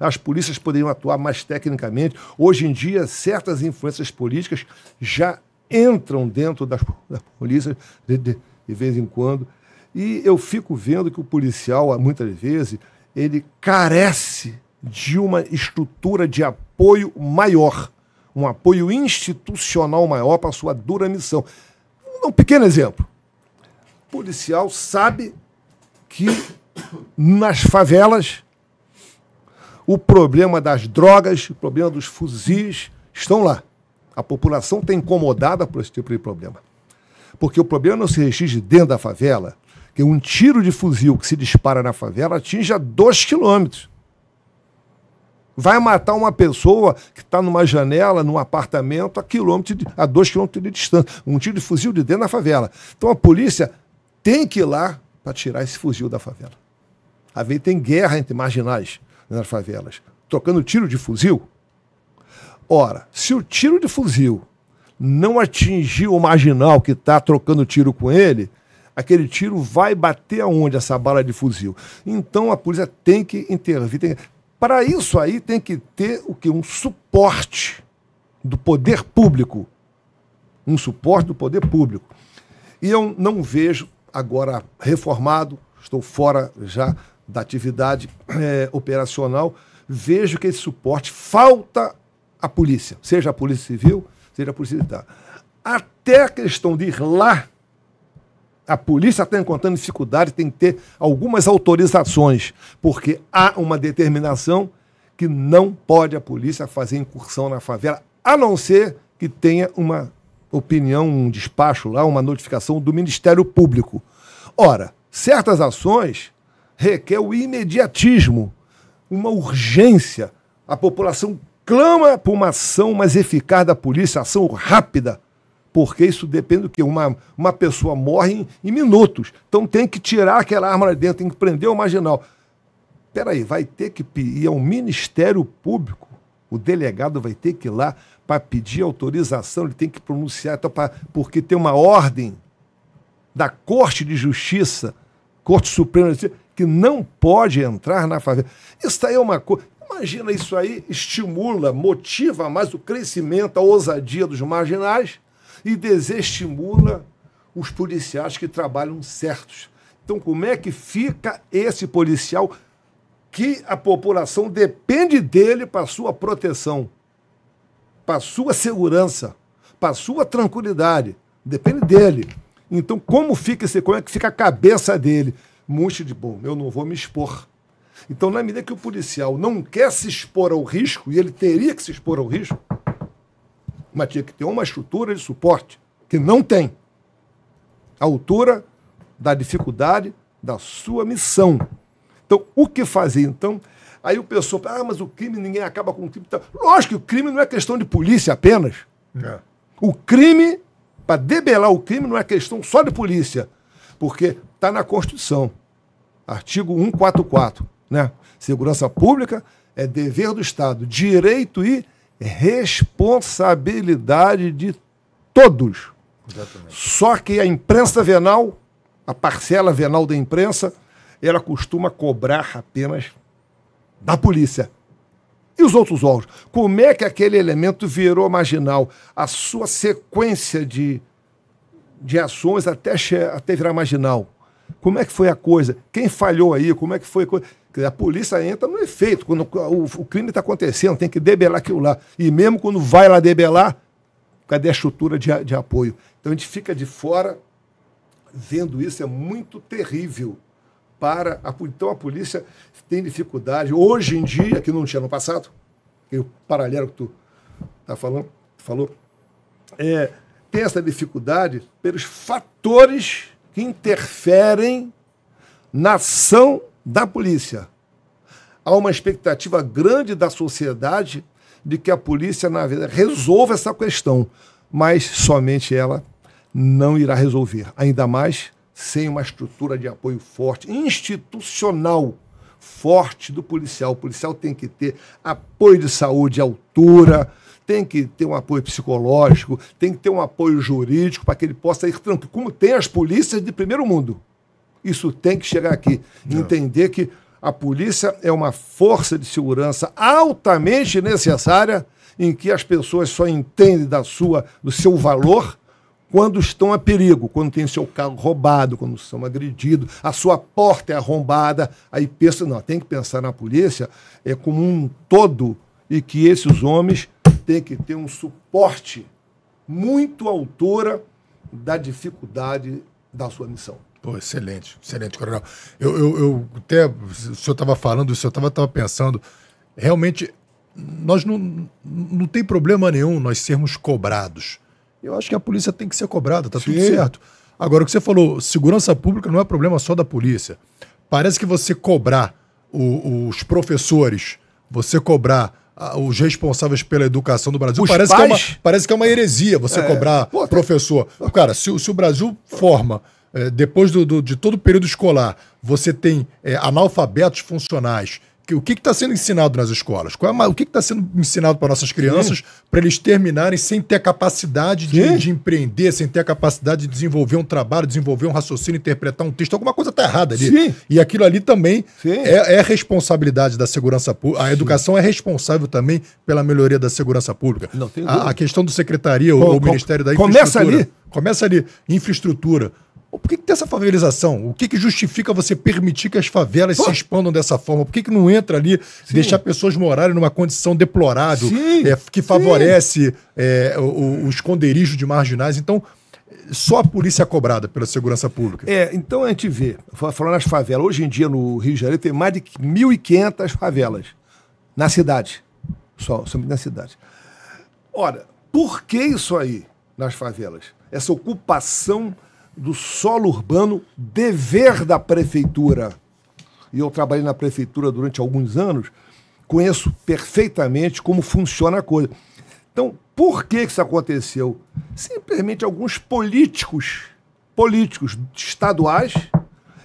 As polícias poderiam atuar mais tecnicamente. Hoje em dia, certas influências políticas já entram dentro das, das polícias de, de, de vez em quando. E eu fico vendo que o policial, muitas vezes, ele carece de uma estrutura de apoio maior, um apoio institucional maior para a sua dura missão. Um pequeno exemplo. O policial sabe que nas favelas o problema das drogas, o problema dos fuzis estão lá. A população está incomodada por esse tipo de problema. Porque o problema não se restringe dentro da favela, que um tiro de fuzil que se dispara na favela atinge a 2 quilômetros. Vai matar uma pessoa que está numa janela, num apartamento, a, quilômetro de, a dois quilômetros de distância. Um tiro de fuzil de dentro da favela. Então a polícia tem que ir lá para tirar esse fuzil da favela. A vez tem guerra entre marginais nas favelas, trocando tiro de fuzil. Ora, se o tiro de fuzil não atingir o marginal que está trocando tiro com ele, aquele tiro vai bater aonde essa bala de fuzil. Então a polícia tem que intervir. Tem... Para isso aí tem que ter o que um suporte do poder público, um suporte do poder público. E eu não vejo agora reformado, estou fora já da atividade é, operacional, vejo que esse suporte falta a polícia, seja a polícia civil, seja a polícia militar. Até a questão de ir lá, a polícia está encontrando dificuldade, tem que ter algumas autorizações, porque há uma determinação que não pode a polícia fazer incursão na favela, a não ser que tenha uma opinião, um despacho lá, uma notificação do Ministério Público. Ora, certas ações requer o imediatismo, uma urgência. A população clama por uma ação mais eficaz da polícia, ação rápida, porque isso depende do que uma, uma pessoa morre em, em minutos. Então tem que tirar aquela arma lá dentro, tem que prender o marginal. Peraí, vai ter que ir ao é Ministério Público, o delegado vai ter que ir lá para pedir autorização, ele tem que pronunciar, então, pra, porque tem uma ordem da Corte de Justiça, Corte Suprema de Justiça, que não pode entrar na favela. Isso aí é uma coisa. Imagina isso aí, estimula, motiva mais o crescimento, a ousadia dos marginais e desestimula os policiais que trabalham certos. Então, como é que fica esse policial que a população depende dele para sua proteção, para sua segurança, para sua tranquilidade? Depende dele. Então, como fica esse, como é que fica a cabeça dele? Muitos de bom, eu não vou me expor então, na medida que o policial não quer se expor ao risco, e ele teria que se expor ao risco, mas tinha que ter uma estrutura de suporte, que não tem. A altura da dificuldade da sua missão. Então, o que fazer? Então, aí o pessoal, ah, mas o crime, ninguém acaba com o crime. Então, lógico que o crime não é questão de polícia apenas. É. O crime, para debelar o crime, não é questão só de polícia, porque está na Constituição, artigo 144. Né? Segurança pública é dever do Estado, direito e responsabilidade de todos. Exatamente. Só que a imprensa venal, a parcela venal da imprensa, ela costuma cobrar apenas da polícia. E os outros órgãos? Como é que aquele elemento virou marginal? A sua sequência de, de ações até, até virar marginal. Como é que foi a coisa? Quem falhou aí? Como é que foi a coisa? A polícia entra no efeito. Quando o, crime está acontecendo, tem que debelar aquilo lá. E mesmo quando vai lá debelar, cadê a estrutura de, de apoio? Então a gente fica de fora vendo isso, é muito terrível para a, então a polícia tem dificuldade hoje em dia que não tinha no passado o paralelo que tu tá falando falou é, tem essa dificuldade pelos fatores que interferem na ação da polícia. Há uma expectativa grande da sociedade de que a polícia, na verdade, resolva essa questão, mas somente ela não irá resolver, ainda mais sem uma estrutura de apoio forte, institucional forte do policial. O policial tem que ter apoio de saúde, altura, tem que ter um apoio psicológico, tem que ter um apoio jurídico para que ele possa ir tranquilo, como tem as polícias de primeiro mundo. Isso tem que chegar aqui. Não. É. Entender que a polícia é uma força de segurança altamente necessária em que as pessoas só entendem da sua, do seu valor quando estão a perigo, quando tem seu carro roubado, quando são agredidos, a sua porta é arrombada, aí pensa, não, tem que pensar na polícia é como um todo e que esses homens tem que ter um suporte muito à altura da dificuldade da sua missão. Pô, excelente, excelente, Coronel. Eu, eu, eu até, o senhor estava falando, o senhor estava pensando, realmente, nós não, não tem problema nenhum nós sermos cobrados. Eu acho que a polícia tem que ser cobrada, tá Sim. tudo certo. Agora, o que você falou, segurança pública não é problema só da polícia. Parece que você cobrar o, os professores, você cobrar os responsáveis pela educação do Brasil. parece, Que é uma, parece que é uma heresia você é. cobrar Pô, professor. Cara, se, se o Brasil forma, é, depois do, do, de todo o período escolar, você tem é, analfabetos funcionais o que está sendo ensinado nas escolas? Qual é o que está sendo ensinado para nossas crianças para eles terminarem sem ter a capacidade de, de, empreender, sem ter a capacidade de desenvolver um trabalho, desenvolver um raciocínio, interpretar um texto? Alguma coisa está errada ali. Sim. E aquilo ali também é, é, responsabilidade da segurança pública. A Sim. educação é responsável também pela melhoria da segurança pública. Não, a, a, questão do secretaria ou o Ministério da Infraestrutura. Começa ali. Começa ali. Infraestrutura por que, que tem essa favelização? O que, que justifica você permitir que as favelas Pô. se expandam dessa forma? Por que, que não entra ali, Sim. deixar pessoas morarem numa condição deplorável, é, que favorece é, o, o esconderijo de marginais? Então, só a polícia é cobrada pela segurança pública. É, então a gente vê, falando nas favelas, hoje em dia no Rio de Janeiro tem mais de 1.500 favelas na cidade. Só, somente na cidade. Ora, por que isso aí nas favelas? Essa ocupação do solo urbano, dever da prefeitura. E eu trabalhei na prefeitura durante alguns anos, conheço perfeitamente como funciona a coisa. Então, por que isso aconteceu? Simplesmente alguns políticos, políticos estaduais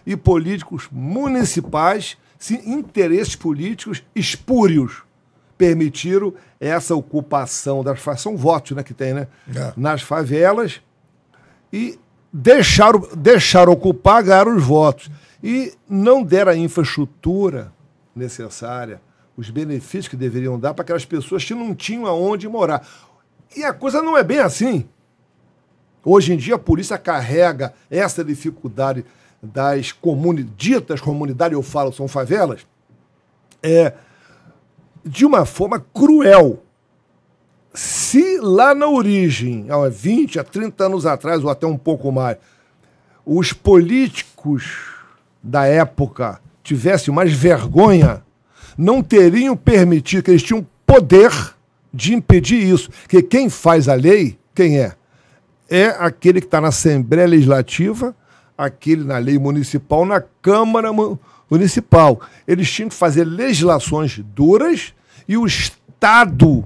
e políticos municipais, interesses políticos espúrios permitiram essa ocupação das favelas, são votos né, que tem, né? É. Nas favelas. E deixaram, deixaram ocupar, ganharam os votos. E não deram a infraestrutura necessária, os benefícios que deveriam dar para aquelas pessoas que não tinham aonde morar. E a coisa não é bem assim. Hoje em dia, a polícia carrega essa dificuldade das comuni ditas comunidades, eu falo, são favelas, é, de uma forma cruel se lá na origem, é há 20, há 30 anos atrás, ou até um pouco mais, os políticos da época tivessem mais vergonha, não teriam permitido, que eles tinham poder de impedir isso. Porque quem faz a lei, quem é? É aquele que está na Assembleia Legislativa, aquele na lei municipal, na Câmara Municipal. Eles tinham que fazer legislações duras e o Estado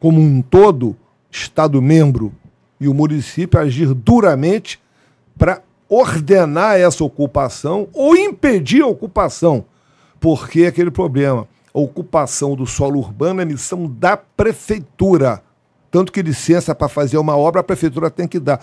como um todo, Estado-membro e o município, agir duramente para ordenar essa ocupação ou impedir a ocupação. Porque aquele problema, a ocupação do solo urbano é missão da prefeitura. Tanto que licença para fazer uma obra a prefeitura tem que dar.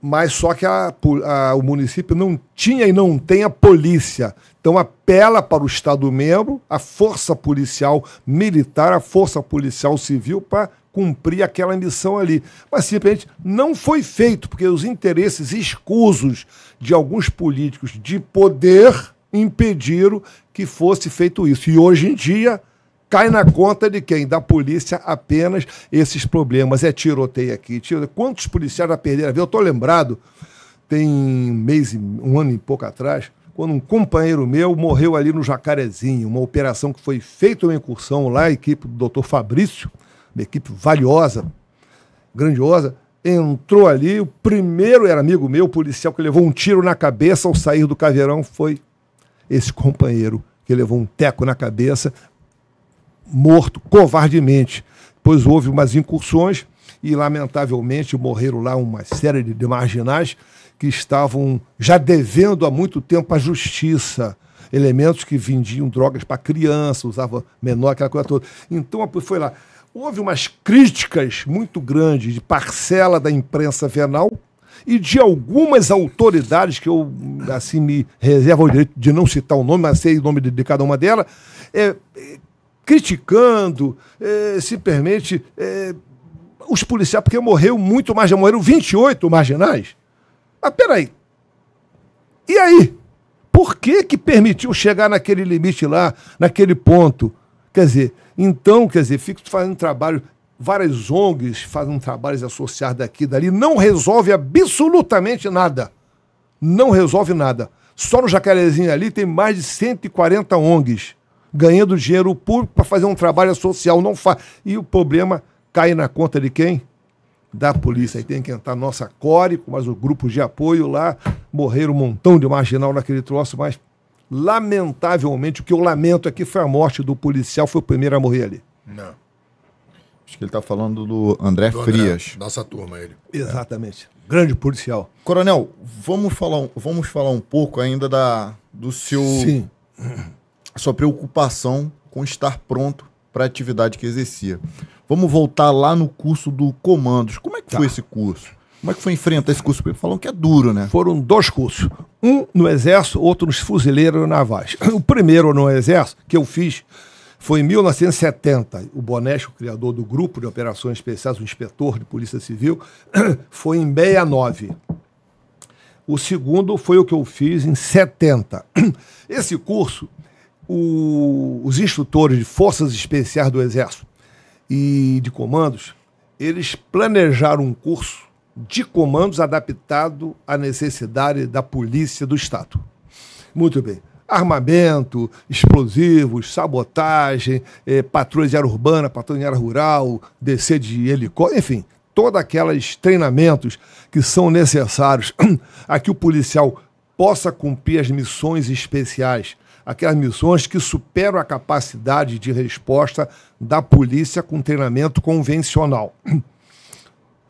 Mas só que a, a, o município não tinha e não tem a polícia. Então apela para o Estado-membro, a força policial militar, a força policial civil para cumprir aquela missão ali. Mas simplesmente não foi feito, porque os interesses escusos de alguns políticos de poder impediram que fosse feito isso. E hoje em dia cai na conta de quem? Da polícia apenas esses problemas. É tiroteio aqui, tiroteio. Quantos policiais já perderam a vida? Eu estou lembrado, tem um mês, um ano e pouco atrás, quando um companheiro meu morreu ali no Jacarezinho, uma operação que foi feita uma incursão lá, a equipe do Dr. Fabrício, uma equipe valiosa, grandiosa, entrou ali, o primeiro era amigo meu, policial, que levou um tiro na cabeça ao sair do caveirão, foi esse companheiro que levou um teco na cabeça, morto covardemente. Depois houve umas incursões e, lamentavelmente, morreram lá uma série de marginais que estavam já devendo há muito tempo à justiça. Elementos que vendiam drogas para criança, usavam menor, aquela coisa toda. Então foi lá. Houve umas críticas muito grandes de parcela da imprensa venal e de algumas autoridades, que eu assim me reservo o direito de não citar o nome, mas sei o nome de, cada uma delas, é, é, criticando, é, permite é, os policiais, porque morreu muito mais, já morreram 28 marginais. Mas peraí. E aí? Por que que permitiu chegar naquele limite lá, naquele ponto? Quer dizer, então, quer dizer, fico fazendo trabalho, várias ONGs fazem trabalhos associados daqui dali, não resolve absolutamente nada. Não resolve nada. Só no Jacarezinho ali tem mais de 140 ONGs ganhando dinheiro público para fazer um trabalho social, não faz. E o problema cai na conta de quem? da polícia. Aí tem que entrar nossa core, mas o grupo de apoio lá. Morreram um montão de marginal naquele troço, mas lamentavelmente, o que eu lamento é que foi a morte do policial, foi o primeiro a morrer ali. Não. Acho que ele está falando do André, do André Frias. Nossa turma, ele. É. Exatamente. É. Grande policial. Coronel, vamos falar, vamos falar um pouco ainda da do seu. Sim. Sua preocupação com estar pronto para a atividade que exercia. Vamos voltar lá no curso do Comandos. Como é que tá. foi esse curso? Como é que foi enfrentar esse curso? Porque falam que é duro, né? Foram dois cursos. Um no Exército, outro nos Fuzileiros Navais. O primeiro no Exército, que eu fiz, foi em 1970. O Boneste, o criador do grupo de operações especiais, o inspetor de Polícia Civil, foi em 69. O segundo foi o que eu fiz em 70. Esse curso, o, os instrutores de Forças Especiais do Exército e de comandos, eles planejaram um curso de comandos adaptado à necessidade da polícia do Estado. Muito bem. Armamento, explosivos, sabotagem, eh, patrulha urbana, patrulha rural, descer de helicóptero, enfim, todos aqueles treinamentos que são necessários a que o policial possa cumprir as missões especiais aquelas missões que superam a capacidade de resposta da polícia com treinamento convencional.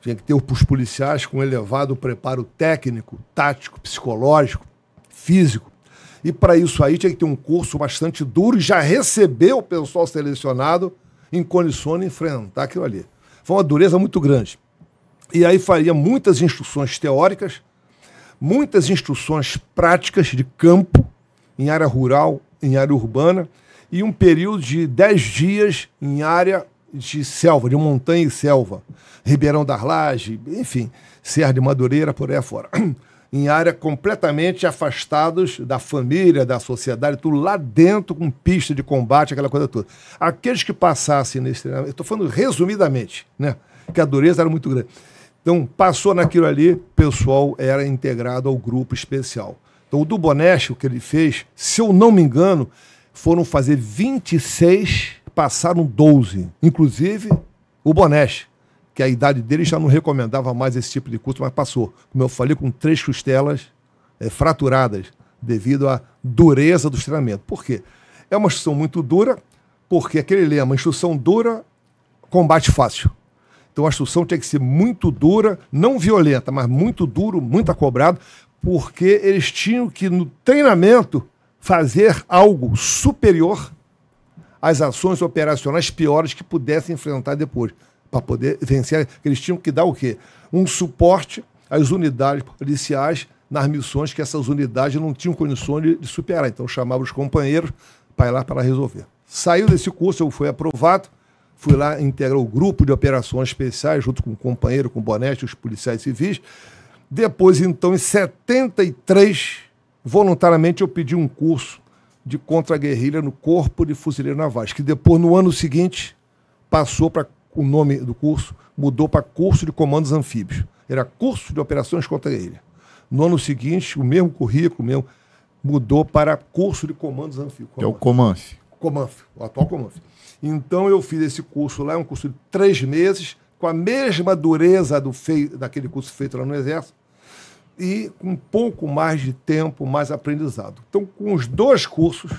Tinha que ter os policiais com elevado preparo técnico, tático, psicológico, físico. E para isso aí tinha que ter um curso bastante duro e já recebeu o pessoal selecionado em condições de enfrentar aquilo ali. Foi uma dureza muito grande. E aí faria muitas instruções teóricas, muitas instruções práticas de campo, em área rural, em área urbana, e um período de 10 dias em área de selva, de montanha e selva, Ribeirão da Laje, enfim, Serra de Madureira, por aí afora. Em área completamente afastados da família, da sociedade, tudo lá dentro, com pista de combate, aquela coisa toda. Aqueles que passassem nesse treinamento, eu estou falando resumidamente, né? Que a dureza era muito grande. Então, passou naquilo ali, o pessoal era integrado ao grupo especial. Então, o do Bonetti, o que ele fez, se eu não me engano, foram fazer 26, passaram 12. Inclusive, o Bonetti, que a idade dele já não recomendava mais esse tipo de curso, mas passou. Como eu falei, com três costelas é, fraturadas devido à dureza do treinamento. Por quê? É uma instrução muito dura, porque aquele lema, instrução dura, combate fácil. Então a instrução tinha que ser muito dura, não violenta, mas muito duro, muito acobrado, porque eles tinham que, no treinamento, fazer algo superior às ações operacionais piores que pudessem enfrentar depois, para poder vencer. Eles tinham que dar o quê? Um suporte às unidades policiais nas missões que essas unidades não tinham condições de, de superar. Então, chamava os companheiros para ir lá para resolver. Saiu desse curso, eu fui aprovado, fui lá integrar o grupo de operações especiais, junto com o companheiro, com o Bonete, os policiais civis, depois, então, em 73, voluntariamente eu pedi um curso de contra-guerrilha no Corpo de Fuzileiro Navais, que depois, no ano seguinte, passou para o nome do curso, mudou para Curso de Comandos Anfíbios. Era Curso de Operações contra-guerrilha. No ano seguinte, o mesmo currículo, mesmo, mudou para Curso de Comandos Anfíbios. É o Comanf. Comanf, o atual Comanf. Então, eu fiz esse curso lá, um curso de três meses, com a mesma dureza do feio, daquele curso feito lá no Exército, e com um pouco mais de tempo, mais aprendizado. Então, com os dois cursos,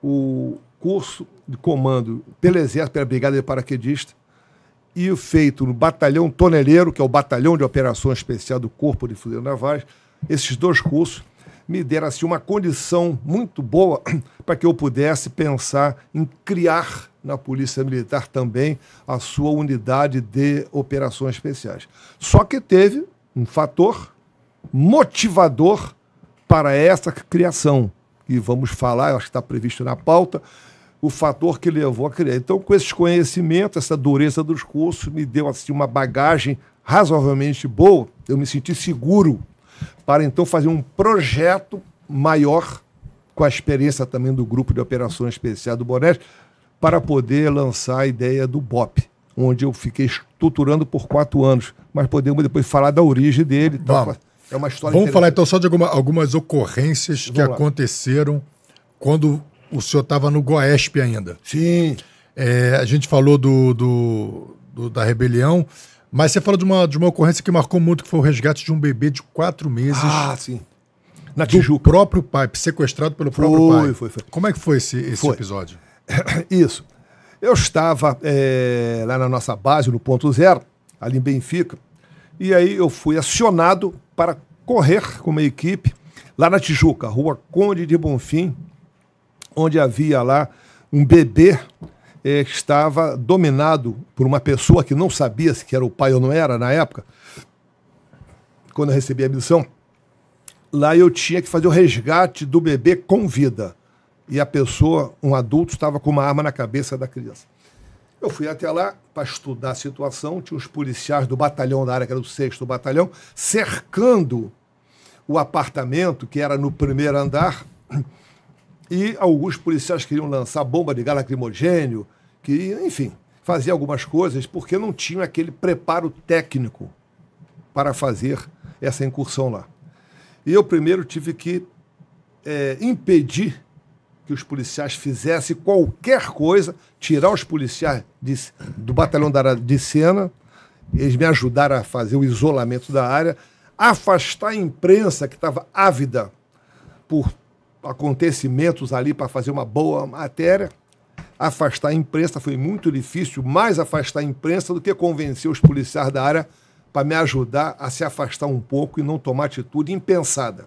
o curso de comando pelo Exército, pela Brigada de Paraquedista, e o feito no Batalhão Toneleiro, que é o Batalhão de Operações Especial do Corpo de Fuzileiros Navais, esses dois cursos me deram assim, uma condição muito boa para que eu pudesse pensar em criar na Polícia Militar também a sua unidade de operações especiais. Só que teve um fator motivador para essa criação. E vamos falar, acho que está previsto na pauta, o fator que levou a criar. Então, com esses conhecimentos, essa dureza dos cursos, me deu assim, uma bagagem razoavelmente boa, eu me senti seguro para então fazer um projeto maior, com a experiência também do grupo de operações especial do Boné para poder lançar a ideia do BOP, onde eu fiquei estruturando por quatro anos, mas podemos depois falar da origem dele. Vamos. É uma história. Vamos falar então só de alguma, algumas ocorrências Vamos que lá. aconteceram quando o senhor estava no Goesp ainda. Sim. É, a gente falou do, do, do, da rebelião, mas você falou de uma, de uma ocorrência que marcou muito, que foi o resgate de um bebê de quatro meses. Ah, sim. Na Tijuca. Do próprio pai, sequestrado pelo próprio foi, pai. Foi, foi. Como é que foi esse, esse foi. episódio? Isso. Eu estava é, lá na nossa base, no Ponto Zero, ali em Benfica, e aí eu fui acionado para correr com uma equipe lá na Tijuca, Rua Conde de Bonfim, onde havia lá um bebê eh, que estava dominado por uma pessoa que não sabia se era o pai ou não era na época. Quando eu recebi a missão, lá eu tinha que fazer o resgate do bebê com vida. E a pessoa, um adulto, estava com uma arma na cabeça da criança. Eu fui até lá para estudar a situação. Tinha os policiais do batalhão da área, que era do sexto batalhão, cercando o apartamento, que era no primeiro andar. E alguns policiais queriam lançar bomba de gás lacrimogênio, que, enfim, fazia algumas coisas, porque não tinha aquele preparo técnico para fazer essa incursão lá. E eu primeiro tive que é, impedir que os policiais fizessem qualquer coisa, tirar os policiais de, do batalhão da, área de cena, eles me ajudaram a fazer o isolamento da área, afastar a imprensa que estava ávida por acontecimentos ali para fazer uma boa matéria. Afastar a imprensa foi muito difícil, mais afastar a imprensa do que convencer os policiais da área para me ajudar a se afastar um pouco e não tomar atitude impensada.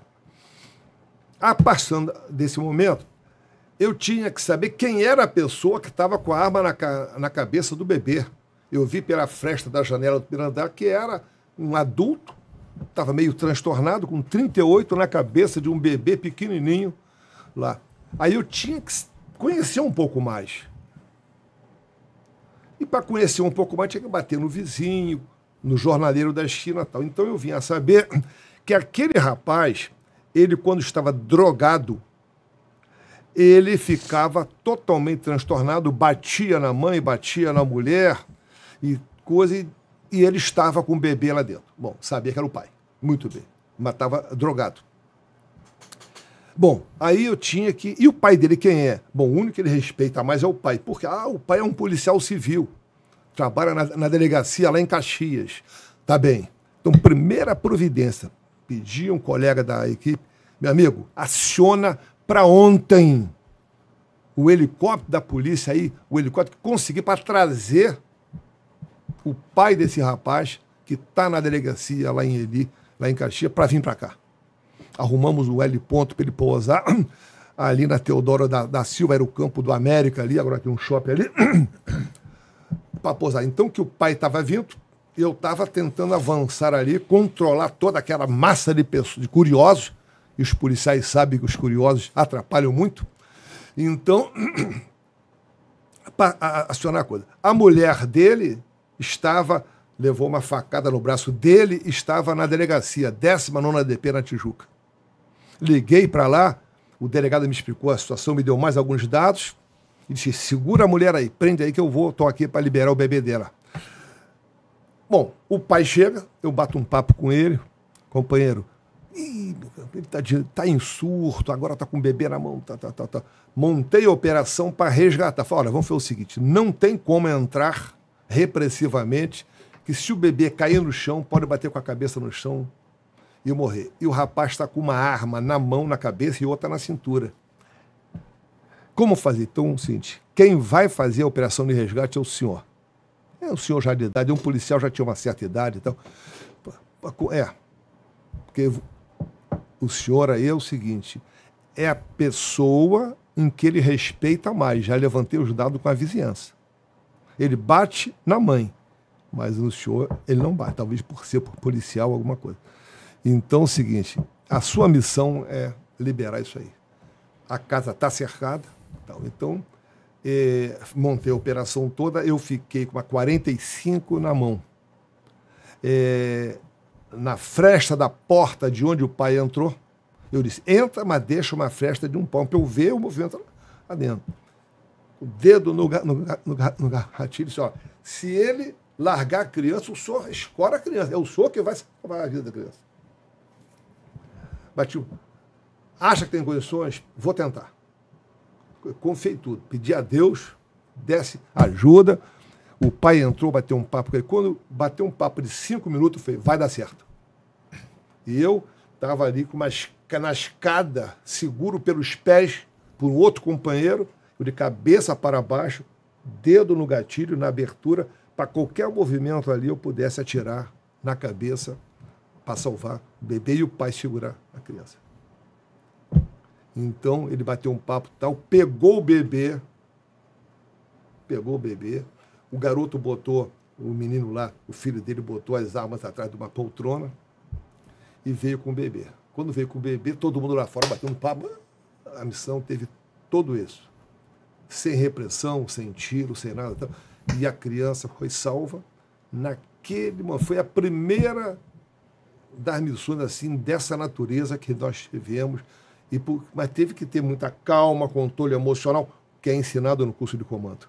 A passando desse momento, eu tinha que saber quem era a pessoa que estava com a arma na, ca na cabeça do bebê. Eu vi pela fresta da janela do Pirandá que era um adulto, estava meio transtornado, com 38 na cabeça de um bebê pequenininho lá. Aí eu tinha que conhecer um pouco mais. E para conhecer um pouco mais, tinha que bater no vizinho, no jornaleiro da China tal. Então eu vinha a saber que aquele rapaz, ele quando estava drogado, ele ficava totalmente transtornado, batia na mãe, batia na mulher e coisa, e, e ele estava com o bebê lá dentro. Bom, sabia que era o pai. Muito bem. mas estava drogado. Bom, aí eu tinha que. E o pai dele quem é? Bom, o único que ele respeita mais é o pai, porque ah, o pai é um policial civil, trabalha na, na delegacia lá em Caxias. Tá bem. Então, primeira providência, a um colega da equipe, meu amigo, aciona para ontem o helicóptero da polícia aí, o helicóptero que consegui para trazer o pai desse rapaz que está na delegacia lá em Eli, lá em Caxias, para vir para cá. Arrumamos o L ponto para ele pousar ali na Teodoro da, da, Silva, era o campo do América ali, agora tem um shopping ali, para pousar. Então que o pai estava vindo, eu estava tentando avançar ali, controlar toda aquela massa de, pessoas, de curiosos, e os policiais sabem que os curiosos atrapalham muito. Então, para acionar a coisa. A mulher dele estava, levou uma facada no braço dele, estava na delegacia, 19 DP na Tijuca. Liguei para lá, o delegado me explicou a situação, me deu mais alguns dados e disse: segura a mulher aí, prende aí que eu vou, estou aqui para liberar o bebê dela. Bom, o pai chega, eu bato um papo com ele, companheiro. Ih, ele está tá em surto, agora está com o bebê na mão, tá, tá, tá, tá. Montei a operação para resgatar. Falei, olha, vamos fazer o seguinte: não tem como entrar repressivamente, que se o bebê cair no chão, pode bater com a cabeça no chão e morrer. E o rapaz está com uma arma na mão, na cabeça e outra na cintura. Como fazer? Então, é o seguinte: quem vai fazer a operação de resgate é o senhor. É o senhor já de idade, um policial já tinha uma certa idade e então, tal. É, porque o senhor aí é o seguinte: é a pessoa em que ele respeita mais. Já levantei os dados com a vizinhança. Ele bate na mãe, mas no senhor ele não bate, talvez por ser policial, alguma coisa. Então é o seguinte: a sua missão é liberar isso aí. A casa está cercada, então, então montei a operação toda, eu fiquei com a 45 na mão. É, na fresta da porta de onde o pai entrou. Eu disse: entra, mas deixa uma fresta de um pão, para eu ver o movimento lá dentro. O dedo no, no, no, no gatilho, disse: ó, se ele largar a criança, o senhor escora a criança. É o senhor que vai salvar a vida da criança. Batiu. acha que tem condições? Vou tentar. Confiei tudo. Pedi a Deus, desse ajuda. O pai entrou, bateu um papo com ele. Quando bateu um papo de cinco minutos, foi, vai dar certo. E eu estava ali com uma escada, seguro pelos pés, por um outro companheiro, de cabeça para baixo, dedo no gatilho, na abertura, para qualquer movimento ali eu pudesse atirar na cabeça para salvar o bebê e o pai segurar a criança. Então ele bateu um papo tal, pegou o bebê, pegou o bebê, o garoto botou, o menino lá, o filho dele botou as armas atrás de uma poltrona e veio com o bebê. Quando veio com o bebê, todo mundo lá fora batendo papo. A missão teve todo isso. Sem repressão, sem tiro, sem nada. Tal. E a criança foi salva naquele momento. Foi a primeira das missões assim dessa natureza que nós tivemos. E por, mas teve que ter muita calma, controle emocional, que é ensinado no curso de comando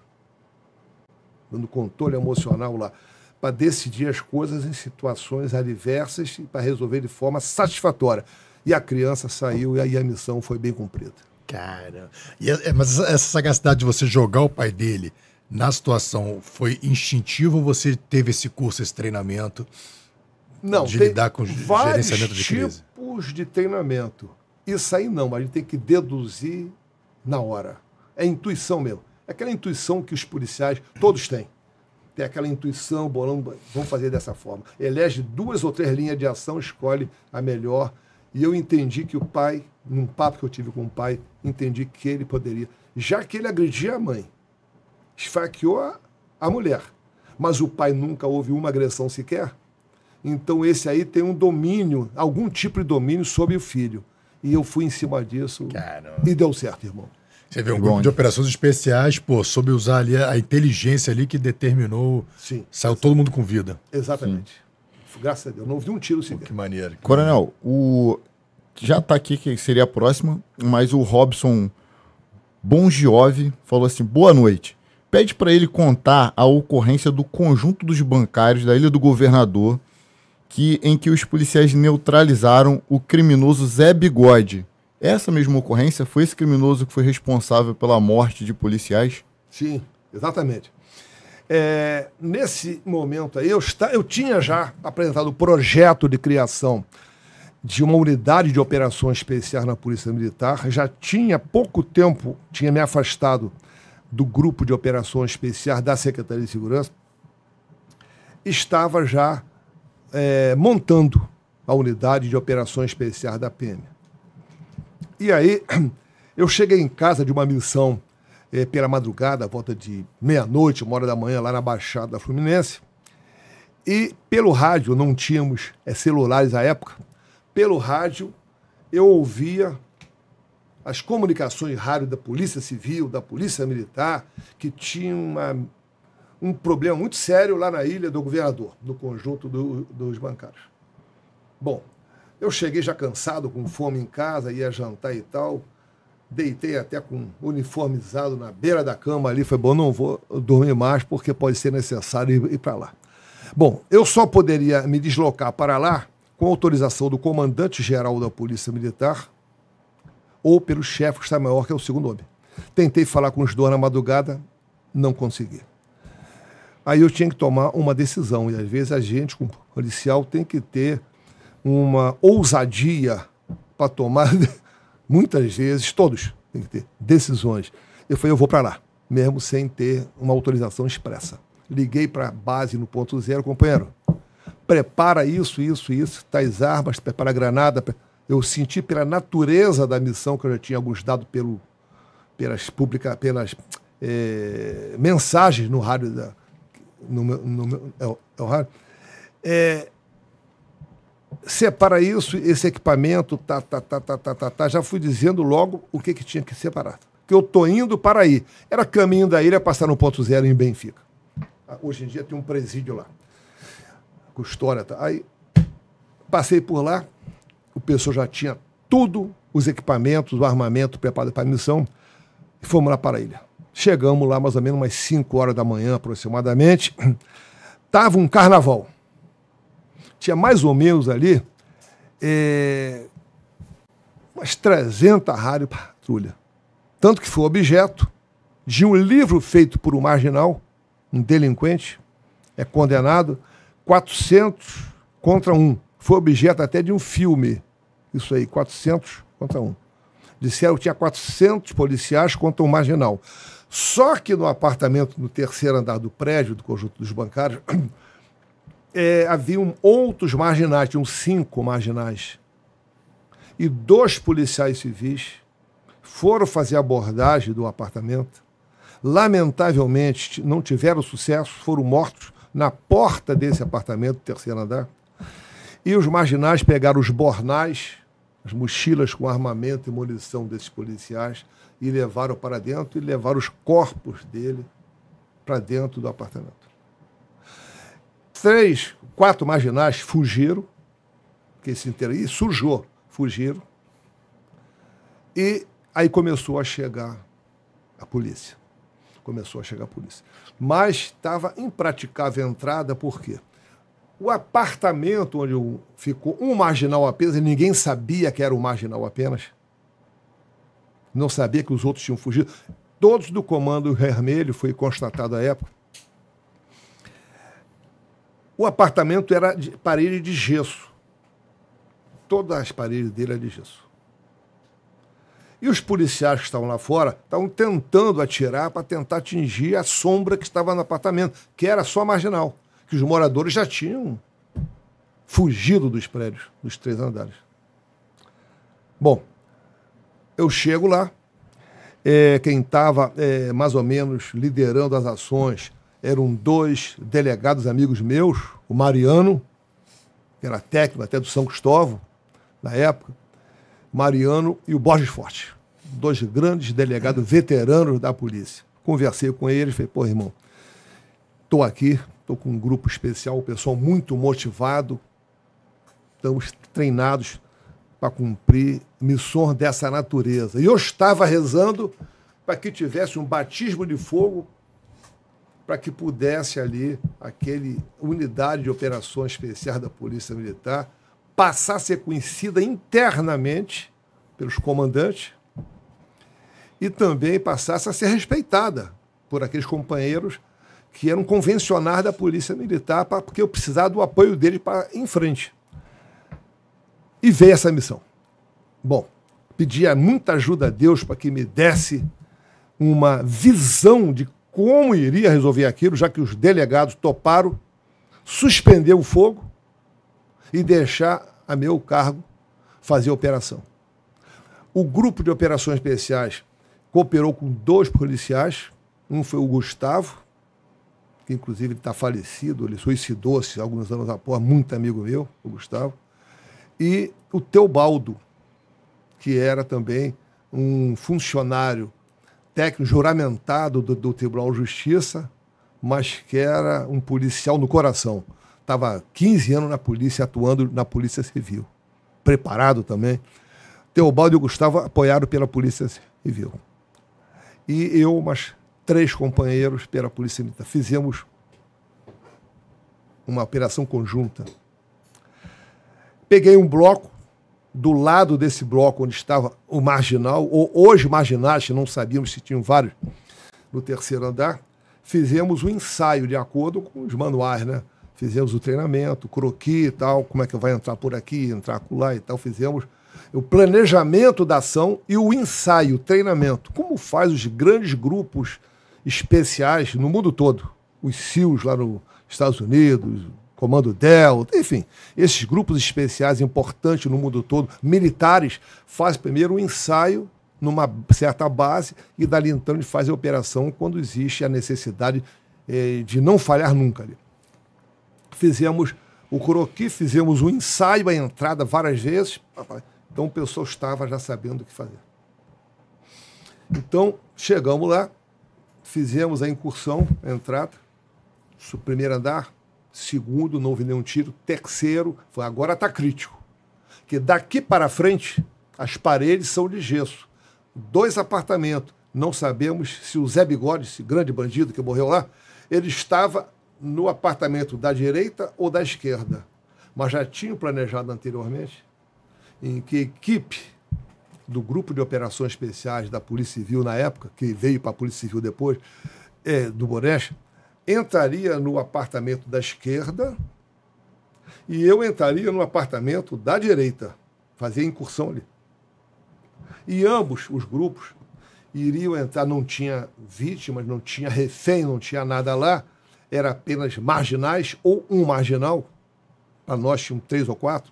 dando controle emocional lá, para decidir as coisas em situações adversas e para resolver de forma satisfatória. E a criança saiu e aí a missão foi bem cumprida. Cara, e, é, é, mas essa sagacidade de você jogar o pai dele na situação foi instintivo ou você teve esse curso, esse treinamento não, de lidar com gerenciamento de crise? tipos de treinamento. Isso aí não, mas a gente tem que deduzir na hora. É intuição mesmo. Aquela intuição que os policiais, todos têm. Tem aquela intuição, Bolão, vamos fazer dessa forma. Elege duas ou três linhas de ação, escolhe a melhor. E eu entendi que o pai, num papo que eu tive com o pai, entendi que ele poderia. Já que ele agredia a mãe, esfaqueou a, a mulher, mas o pai nunca houve uma agressão sequer, então esse aí tem um domínio, algum tipo de domínio sobre o filho. E eu fui em cima disso Caramba. e deu certo, irmão. Você vê um grupo de operações especiais, pô, soube usar ali a inteligência ali que determinou. Sim. Saiu todo mundo com vida. Exatamente. Sim. Graças a Deus. Não ouvi um tiro sequer. Que maneiro. Coronel, o já está aqui, que seria a próxima, mas o Robson Bongiove falou assim: boa noite. Pede para ele contar a ocorrência do conjunto dos bancários da Ilha do Governador, que em que os policiais neutralizaram o criminoso Zé Bigode, essa mesma ocorrência foi esse criminoso que foi responsável pela morte de policiais? Sim, exatamente. É, nesse momento aí, eu, está, eu tinha já apresentado o projeto de criação de uma unidade de operações especiais na Polícia Militar. Já tinha pouco tempo, tinha me afastado do grupo de operações especiais da Secretaria de Segurança. Estava já é, montando a unidade de operações especiais da PM. E aí eu cheguei em casa de uma missão é, pela madrugada, volta de meia-noite, uma hora da manhã, lá na Baixada Fluminense. E pelo rádio, não tínhamos é, celulares à época, pelo rádio eu ouvia as comunicações rádio da Polícia Civil, da Polícia Militar, que tinha uma, um problema muito sério lá na ilha do governador, no conjunto do, dos bancários. Bom, eu cheguei já cansado, com fome em casa, ia jantar e tal. Deitei até com uniformizado na beira da cama ali. Foi bom, não vou dormir mais porque pode ser necessário ir, ir para lá. Bom, eu só poderia me deslocar para lá com autorização do comandante-geral da Polícia Militar ou pelo chefe que está maior, que é o segundo homem. Tentei falar com os dois na madrugada, não consegui. Aí eu tinha que tomar uma decisão, e às vezes a gente, como policial, tem que ter uma ousadia para tomar, muitas vezes, todos têm que ter decisões. Eu falei, eu vou para lá, mesmo sem ter uma autorização expressa. Liguei para a base no ponto zero, companheiro, prepara isso, isso, isso, tais armas, prepara a granada. Eu senti pela natureza da missão, que eu já tinha alguns dado pelo, pelas, publica, pelas é, mensagens no rádio da, no, no, é, é o rádio, é, separa é isso, esse equipamento, tá, tá, tá, tá, tá, tá, tá. Já fui dizendo logo o que, que tinha que separar. Que eu tô indo para aí. Era caminho da ilha passar no ponto zero em Benfica. Ah, hoje em dia tem um presídio lá. Custódia. Tá. Aí passei por lá, o pessoal já tinha tudo, os equipamentos, o armamento preparado para a missão. E fomos lá para a ilha. Chegamos lá mais ou menos umas 5 horas da manhã aproximadamente. Tava um carnaval tinha mais ou menos ali é, umas 300 rádio patrulha. Tanto que foi objeto de um livro feito por um marginal, um delinquente, é condenado, 400 contra 1. Foi objeto até de um filme, isso aí, 400 contra 1. Disseram que tinha 400 policiais contra um marginal. Só que no apartamento, no terceiro andar do prédio, do conjunto dos bancários, é, haviam outros marginais, tinham cinco marginais. E dois policiais civis foram fazer abordagem do apartamento. Lamentavelmente, não tiveram sucesso, foram mortos na porta desse apartamento, terceiro andar. E os marginais pegaram os bornais, as mochilas com armamento e munição desses policiais, e levaram para dentro e levaram os corpos dele para dentro do apartamento. Três, quatro marginais fugiram, que se inteira sujou, fugiram. E aí começou a chegar a polícia. Começou a chegar a polícia. Mas estava impraticável a entrada, por quê? O apartamento onde ficou um marginal apenas, e ninguém sabia que era um marginal apenas. Não sabia que os outros tinham fugido. Todos do Comando Vermelho, foi constatado à época, o apartamento era de parede de gesso. Todas as paredes dele eram de gesso. E os policiais que estavam lá fora estavam tentando atirar para tentar atingir a sombra que estava no apartamento, que era só marginal, que os moradores já tinham fugido dos prédios, dos três andares. Bom, eu chego lá, é, quem estava é, eh, mais ou menos liderando as ações eram dois delegados amigos meus, o Mariano, que era técnico até do São Cristóvão, na época, Mariano e o Borges Forte, dois grandes delegados veteranos da polícia. Conversei com eles, falei, pô, irmão, estou aqui, estou com um grupo especial, um pessoal muito motivado, estamos treinados para cumprir missões dessa natureza. E eu estava rezando para que tivesse um batismo de fogo para que pudesse ali aquele unidade de operações especiais da Polícia Militar passar a ser conhecida internamente pelos comandantes e também passasse a ser respeitada por aqueles companheiros que eram convencionais da Polícia Militar, pra, porque eu precisava do apoio dele para em frente. E veio essa missão. Bom, pedia muita ajuda a Deus para que me desse uma visão de como iria resolver aquilo, já que os delegados toparam suspender o fogo e deixar a meu cargo fazer a operação. O grupo de operações especiais cooperou com dois policiais, um foi o Gustavo, que inclusive está falecido, ele suicidou-se alguns anos após, muito amigo meu, o Gustavo, e o Teobaldo, que era também um funcionário técnico juramentado do, do Tribunal de Justiça, mas que era um policial no coração. Estava 15 anos na polícia, atuando na Polícia Civil. Preparado também. Teobaldo e Gustavo apoiaram pela Polícia Civil. E eu, mais três companheiros pela Polícia Militar. Fizemos uma operação conjunta. Peguei um bloco do lado desse bloco onde estava o marginal, ou hoje marginais, não sabíamos se tinham vários no terceiro andar, fizemos o um ensaio de acordo com os manuais, né? Fizemos o treinamento, croqui e tal, como é que vai entrar por aqui, entrar por lá e tal. Fizemos o planejamento da ação e o ensaio, o treinamento, como faz os grandes grupos especiais no mundo todo. Os seals lá nos Estados Unidos, Comando Delta, enfim, esses grupos especiais importantes no mundo todo, militares, fazem primeiro um ensaio numa certa base e dali então ele faz a operação quando existe a necessidade eh, de não falhar nunca. Ali. Fizemos o Kuroki, fizemos um ensaio, à entrada várias vezes, então o pessoal estava já sabendo o que fazer. Então chegamos lá, fizemos a incursão, a entrada, primeiro andar, Segundo, não houve nenhum tiro. Terceiro, foi agora está crítico. Que daqui para frente, as paredes são de gesso. Dois apartamentos. Não sabemos se o Zé Bigode, esse grande bandido que morreu lá, ele estava no apartamento da direita ou da esquerda. Mas já tinham planejado anteriormente em que equipe do grupo de operações especiais da Polícia Civil na época, que veio para a Polícia Civil depois, é, do Boreste, entraria no apartamento da esquerda e eu entraria no apartamento da direita, fazia incursão ali. E ambos os grupos iriam entrar, não tinha vítimas, não tinha refém, não tinha nada lá, era apenas marginais ou um marginal. Para nós tinham três ou quatro,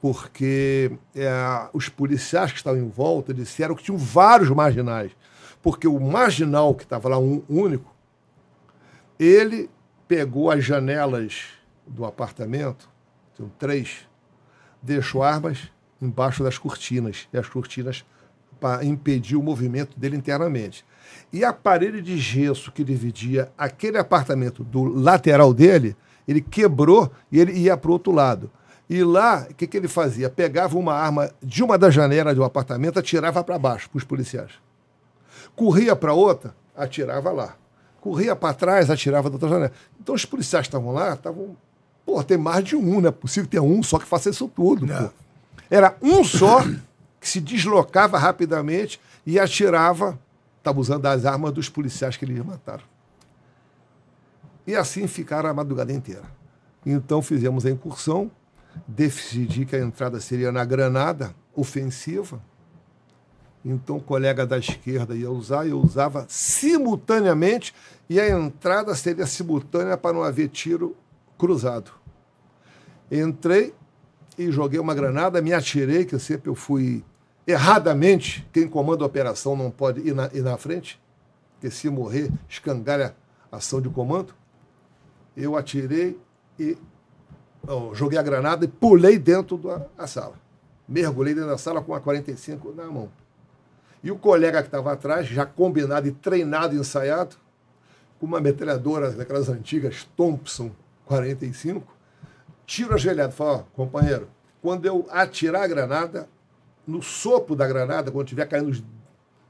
porque é, os policiais que estavam em volta disseram que tinham vários marginais, porque o marginal que estava lá, um único, ele pegou as janelas do apartamento, tinham três, deixou armas embaixo das cortinas, e as cortinas para impedir o movimento dele internamente. E a parede de gesso que dividia aquele apartamento do lateral dele, ele quebrou e ele ia para o outro lado. E lá, o que, que ele fazia? Pegava uma arma de uma das janelas do apartamento, atirava para baixo, para os policiais. Corria para outra, atirava lá corria para trás, atirava da outra janela. Então os policiais estavam lá, estavam. Pô, tem mais de um, não é possível ter um só que faça isso tudo. Era um só que se deslocava rapidamente e atirava, estava usando as armas dos policiais que eles mataram. E assim ficaram a madrugada inteira. Então fizemos a incursão, decidi que a entrada seria na Granada, ofensiva, então, o colega da esquerda ia usar, eu usava simultaneamente, e a entrada seria simultânea para não haver tiro cruzado. Entrei e joguei uma granada, me atirei, que sempre eu fui erradamente, quem comanda a operação não pode ir na, ir na frente, porque se morrer, escangalha a ação de comando. Eu atirei e joguei a granada e pulei dentro da sala. Mergulhei dentro da sala com a 45 na mão. E o colega que estava atrás, já combinado e treinado, e ensaiado, com uma metralhadora daquelas antigas Thompson 45, tiro ajoelhado. Fala, oh, companheiro, quando eu atirar a granada, no sopro da granada, quando estiver caindo os,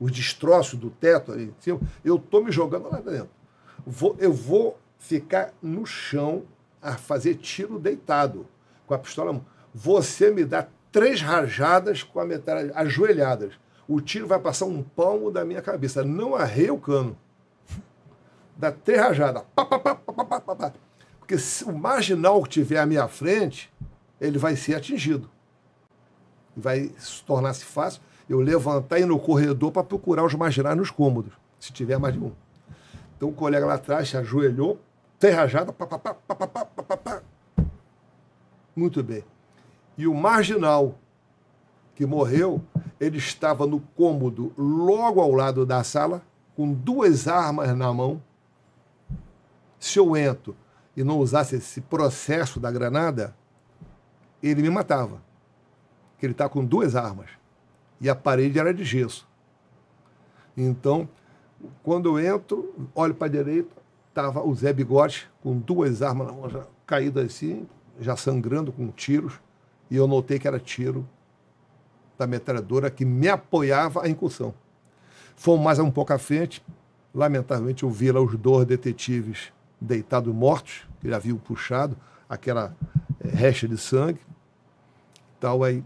os destroços do teto ali em cima, eu estou me jogando lá dentro. Vou, eu vou ficar no chão a fazer tiro deitado, com a pistola. Você me dá três rajadas com a metralha ajoelhadas o tiro vai passar um palmo da minha cabeça. Não arrei o cano. Dá terrajada, Pá, pá, pá, pá, pá, pá, pá. Porque se o marginal que tiver à minha frente, ele vai ser atingido. Vai se tornar-se fácil eu levantar e ir no corredor para procurar os marginais nos cômodos, se tiver mais de um. Então o colega lá atrás se ajoelhou, terrajada, pá, pá, pá, pá, pá, pá, pá, pá. Muito bem. E o marginal que morreu ele estava no cômodo logo ao lado da sala, com duas armas na mão. Se eu entro e não usasse esse processo da granada, ele me matava. Que ele está com duas armas. E a parede era de gesso. Então, quando eu entro, olho para a direita, estava o Zé Bigode com duas armas na mão, já caído assim, já sangrando com tiros. E eu notei que era tiro da metralhadora que me apoiava a incursão. Fomos mais um pouco à frente, lamentavelmente eu vi lá os dois detetives deitados mortos, que já viu puxado, aquela é, resta de sangue. Tal, aí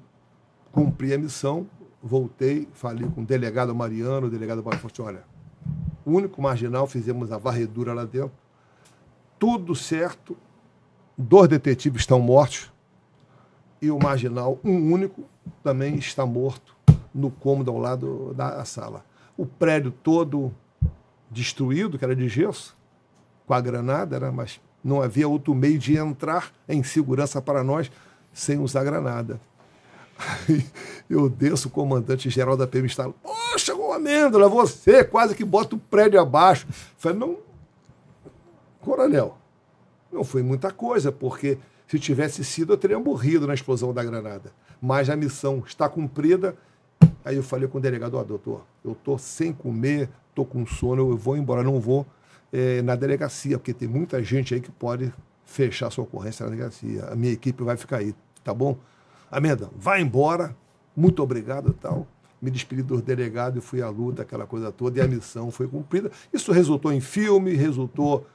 cumpri a missão, voltei, falei com o delegado Mariano, o delegado Paulo Forte, assim, olha, único marginal, fizemos a varredura lá dentro, tudo certo, dois detetives estão mortos, e o marginal, um único, também está morto no cômodo ao lado da sala. O prédio todo destruído, que era de gesso, com a granada, né? mas não havia outro meio de entrar em segurança para nós sem usar granada. Aí eu desço, o comandante-geral da PM está, poxa, a Amêndola, você quase que bota o prédio abaixo. Eu falei, não, coronel, não foi muita coisa, porque se tivesse sido eu teria morrido na explosão da granada mas a missão está cumprida. Aí eu falei com o delegado, ó, oh, doutor, eu tô sem comer, tô com sono, eu vou embora, não vou é, na delegacia, porque tem muita gente aí que pode fechar sua ocorrência na delegacia. A minha equipe vai ficar aí, tá bom? Amenda, vai embora, muito obrigado tal. Me despedi do delegado e fui à luta, aquela coisa toda, e a missão foi cumprida. Isso resultou em filme, resultou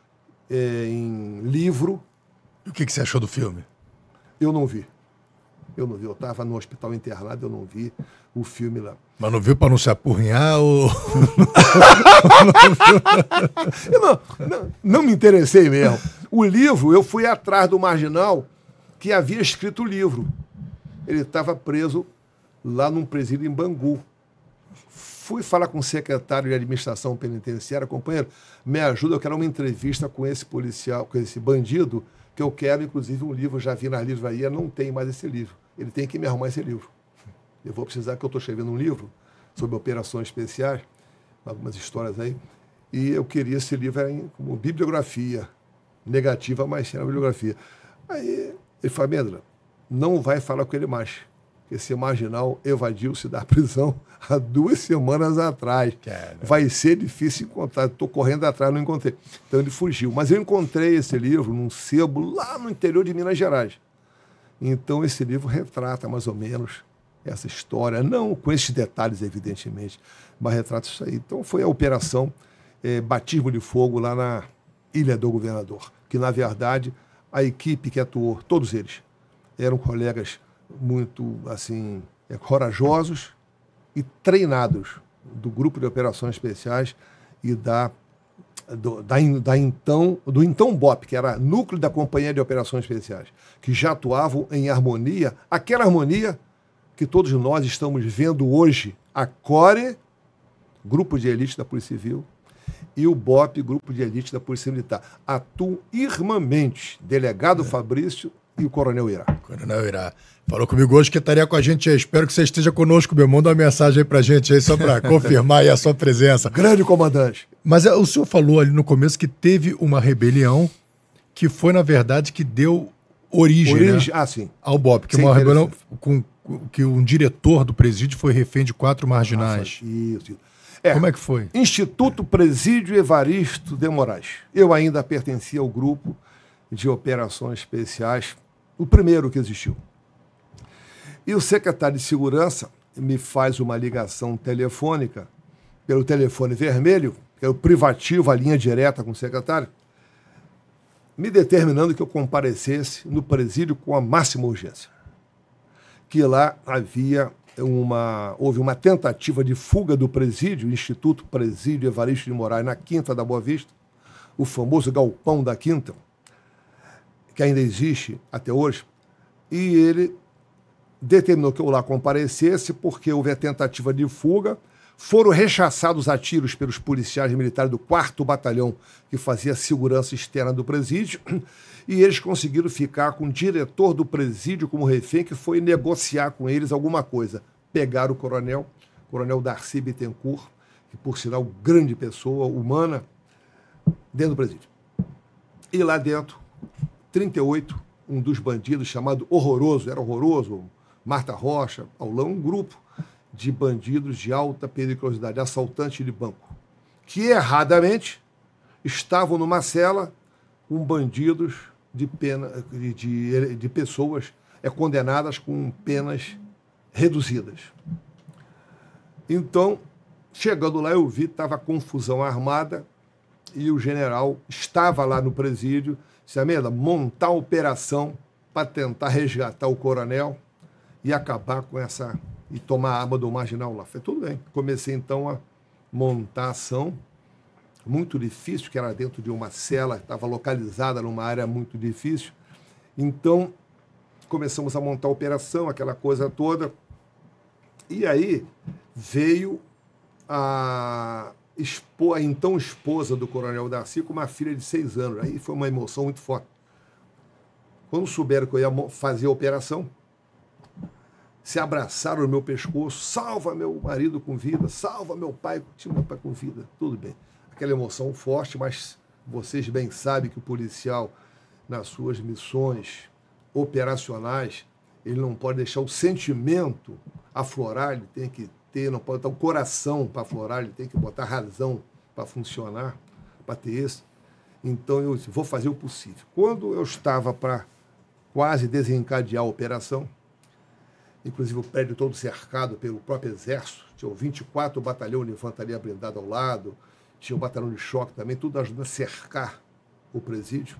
é, em livro. E o que, que você achou do filme? Eu não vi. Eu não vi, eu estava no hospital internado, eu não vi o filme lá. Mas não viu para não se apurrinhar ou. eu não, não, não me interessei mesmo. O livro, eu fui atrás do marginal que havia escrito o livro. Ele estava preso lá num presídio em Bangu. Fui falar com o secretário de administração penitenciária, companheiro, me ajuda, eu quero uma entrevista com esse policial, com esse bandido que eu quero, inclusive, um livro, já vi na livraria, não tem mais esse livro. Ele tem que me arrumar esse livro. Eu vou precisar, que eu estou escrevendo um livro sobre operações especiais, algumas histórias aí, e eu queria esse livro em, como bibliografia negativa, mas era bibliografia. Aí ele falou, mendra não vai falar com ele mais esse marginal evadiu-se da prisão há duas semanas atrás. É, né? Vai ser difícil encontrar. Estou correndo atrás, não encontrei. Então ele fugiu. Mas eu encontrei esse livro num sebo lá no interior de Minas Gerais. Então esse livro retrata mais ou menos essa história, não com esses detalhes, evidentemente, mas retrata isso aí. Então foi a operação é, Batismo de Fogo lá na Ilha do Governador, que na verdade a equipe que atuou, todos eles, eram colegas muito assim é, corajosos e treinados do grupo de operações especiais e da do, da, da, então, do então BOP, que era Núcleo da Companhia de Operações Especiais, que já atuavam em harmonia, aquela harmonia que todos nós estamos vendo hoje, a CORE, Grupo de Elite da Polícia Civil, e o BOP, Grupo de Elite da Polícia Militar. Atuam irmãmente. Delegado é. Fabrício e o Coronel Irá. Coronel Irá. Falou comigo hoje que estaria com a gente Espero que você esteja conosco, meu. Manda uma mensagem aí pra gente aí, só para confirmar a sua presença. Grande comandante. Mas é, o senhor falou ali no começo que teve uma rebelião que foi, na verdade, que deu origem, né, origem né? ah, sim. ao Bob que é uma rebelião com, com, que um diretor do presídio foi refém de quatro marginais. Nossa, ah, isso. É, Como é que foi? Instituto Presídio Evaristo de Moraes. Eu ainda pertencia ao grupo de operações especiais o primeiro que existiu. E o secretário de Segurança me faz uma ligação telefônica pelo telefone vermelho, que é o privativo, a linha direta com o secretário, me determinando que eu comparecesse no presídio com a máxima urgência. Que lá havia uma houve uma tentativa de fuga do presídio, Instituto Presídio Evaristo de Moraes, na Quinta da Boa Vista, o famoso galpão da Quinta que ainda existe até hoje, e ele determinou que eu lá comparecesse porque houve a tentativa de fuga. Foram rechaçados a tiros pelos policiais militares do 4 Batalhão, que fazia segurança externa do presídio, e eles conseguiram ficar com o diretor do presídio como refém, que foi negociar com eles alguma coisa. Pegaram o coronel, coronel Darcy Bittencourt, que por sinal, grande pessoa humana, dentro do presídio. E lá dentro, 38, um dos bandidos chamado Horroroso, era horroroso, Marta Rocha, Paulão, um grupo de bandidos de alta periculosidade, assaltante de banco, que erradamente estavam numa cela com bandidos de, pena, de, de pessoas é, condenadas com penas reduzidas. Então, chegando lá, eu vi que estava confusão armada e o general estava lá no presídio Sameda, montar operação para tentar resgatar o coronel e acabar com essa. e tomar a aba do marginal lá. Falei, tudo bem. Comecei então a montar a ação muito difícil, que era dentro de uma cela, estava localizada numa área muito difícil. Então, começamos a montar a operação, aquela coisa toda. E aí veio a, expor a então esposa do coronel Darcy com uma filha de seis anos. Aí foi uma emoção muito forte. Quando souberam que eu ia fazer a operação, se abraçaram no meu pescoço, salva meu marido com vida, salva meu pai, tinha meu pai com vida, tudo bem. Aquela emoção forte, mas vocês bem sabem que o policial, nas suas missões operacionais, ele não pode deixar o sentimento aflorar, ele tem que não pode ter então, o coração para florar, ele tem que botar razão para funcionar, para ter isso. Então eu disse, vou fazer o possível. Quando eu estava para quase desencadear a operação, inclusive o prédio todo cercado pelo próprio exército, tinha 24 batalhão de infantaria blindada ao lado, tinha o batalhão de choque também, tudo ajudando a cercar o presídio.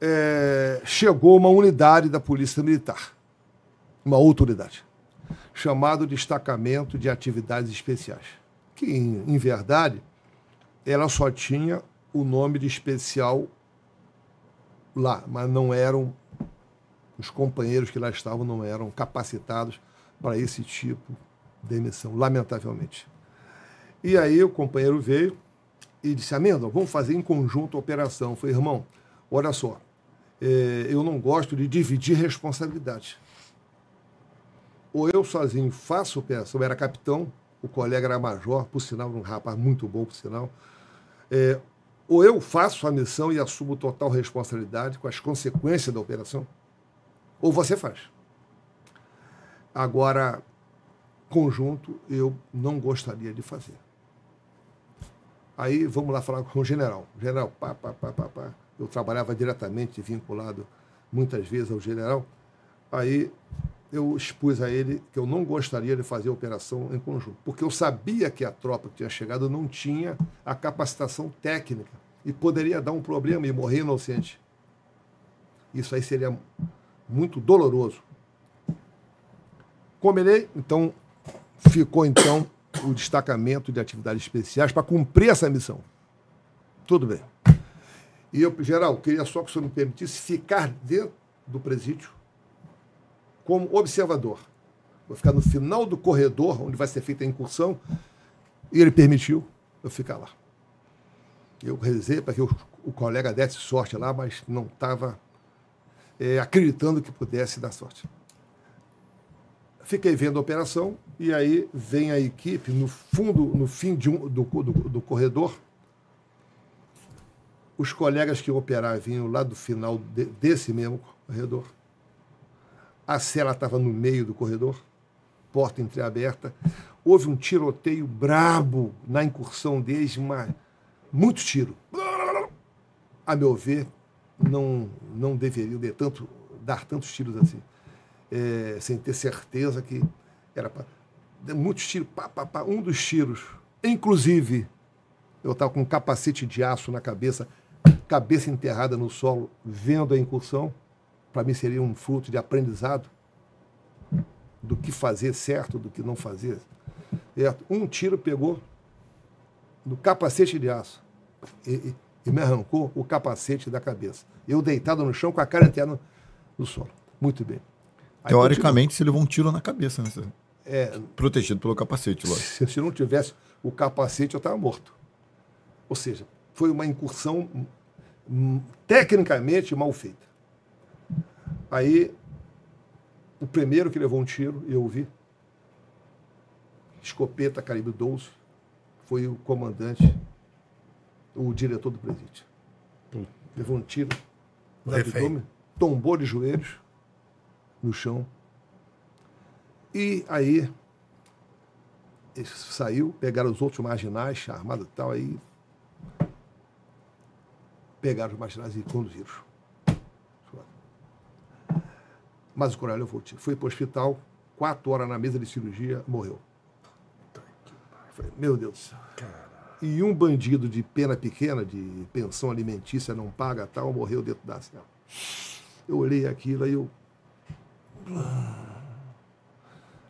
É, chegou uma unidade da Polícia Militar, uma outra unidade chamado destacamento de atividades especiais, que em, em verdade ela só tinha o nome de especial lá, mas não eram os companheiros que lá estavam não eram capacitados para esse tipo de missão lamentavelmente. E aí o companheiro veio e disse: amendo vamos fazer em conjunto a operação. foi falei, irmão, olha só, eh, eu não gosto de dividir responsabilidade ou eu sozinho faço operação, eu era capitão, o colega era major, por sinal, um rapaz muito bom, por sinal. É, ou eu faço a missão e assumo total responsabilidade com as consequências da operação, ou você faz. Agora, conjunto, eu não gostaria de fazer. Aí vamos lá falar com o general. General, pá, pá, pá, pá, pá. Eu trabalhava diretamente vinculado muitas vezes ao general. Aí eu expus a ele que eu não gostaria de fazer a operação em conjunto, porque eu sabia que a tropa que tinha chegado não tinha a capacitação técnica e poderia dar um problema e morrer inocente. Isso aí seria muito doloroso. Combinei, é, então ficou então o destacamento de atividades especiais para cumprir essa missão. Tudo bem. E eu, geral, queria só que o senhor me permitisse ficar dentro do presídio como observador. Vou ficar no final do corredor, onde vai ser feita a incursão, e ele permitiu eu ficar lá. Eu rezei para que o, o, colega desse sorte lá, mas não estava é, acreditando que pudesse dar sorte. Fiquei vendo a operação e aí vem a equipe no fundo, no fim de um, do, do, do corredor. Os colegas que operavam vinham lá do final de, desse mesmo corredor. A cela estava no meio do corredor, porta entreaberta. Houve um tiroteio brabo na incursão deles, muito tiro. A meu ver, não, não deveria de tanto, dar tantos tiros assim, é, sem ter certeza que era pra... Muitos tiros, pá, pá, pá. Um dos tiros, inclusive, eu estava com um capacete de aço na cabeça, cabeça enterrada no solo, vendo a incursão para mim seria um fruto de aprendizado do que fazer certo, do que não fazer. Certo? Um tiro pegou no capacete de aço e, e, e, me arrancou o capacete da cabeça. Eu deitado no chão com a cara inteira no, no solo. Muito bem. Aí Teoricamente, você levou um tiro na cabeça, né? É, Protegido pelo capacete, lógico. Se, se não tivesse o capacete, eu estava morto. Ou seja, foi uma incursão hum, tecnicamente mal feita. Aí, o primeiro que levou um tiro, eu vi, escopeta Caribe 12, foi o comandante, o diretor do presídio. Hum. Levou um tiro no abdômen, tombou de joelhos no chão. E aí, ele saiu, pegaram os outros marginais, armado e tal, aí pegaram os marginais e conduziram. Mas o coronel Levolt foi para o hospital, quatro horas na mesa de cirurgia, morreu. Falei, meu Deus do céu. E um bandido de pena pequena, de pensão alimentícia, não paga tal, morreu dentro da cela. Eu olhei aquilo e eu.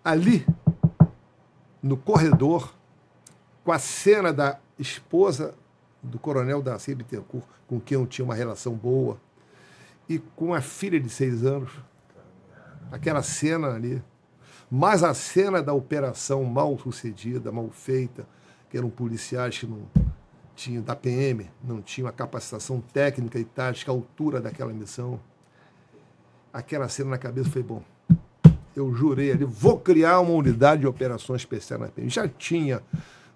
Ali, no corredor, com a cena da esposa do coronel Darcy Bittencourt, com quem eu tinha uma relação boa, e com a filha de seis anos, Aquela cena ali. Mas a cena da operação mal sucedida, mal feita, que eram policiais que não tinham, da PM, não tinham a capacitação técnica e tática, a altura daquela missão. Aquela cena na cabeça foi bom. Eu jurei ali, vou criar uma unidade de operações especiais na PM. Já tinha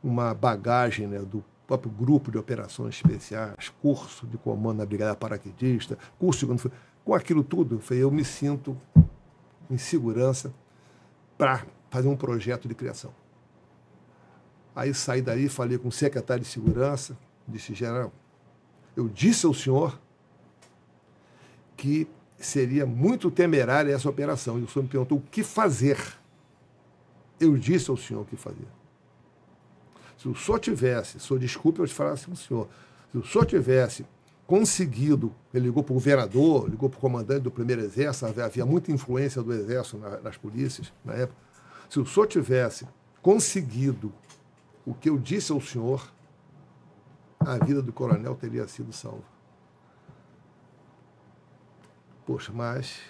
uma bagagem né, do próprio grupo de operações especiais, curso de comando na Brigada Paraquedista, curso de... Com aquilo tudo, eu, eu me sinto em segurança para fazer um projeto de criação. Aí saí daí, falei com o secretário de segurança, disse, general, eu disse ao senhor que seria muito temerária essa operação. E o senhor me perguntou o que fazer. Eu disse ao senhor o que fazer. Se o senhor tivesse, o senhor desculpe eu te falar assim, senhor, se o senhor tivesse conseguido, ele ligou para o governador, ligou para o comandante do primeiro exército, havia muita influência do exército na, nas polícias na época. Se o senhor tivesse conseguido o que eu disse ao senhor, a vida do coronel teria sido salva. Poxa, mas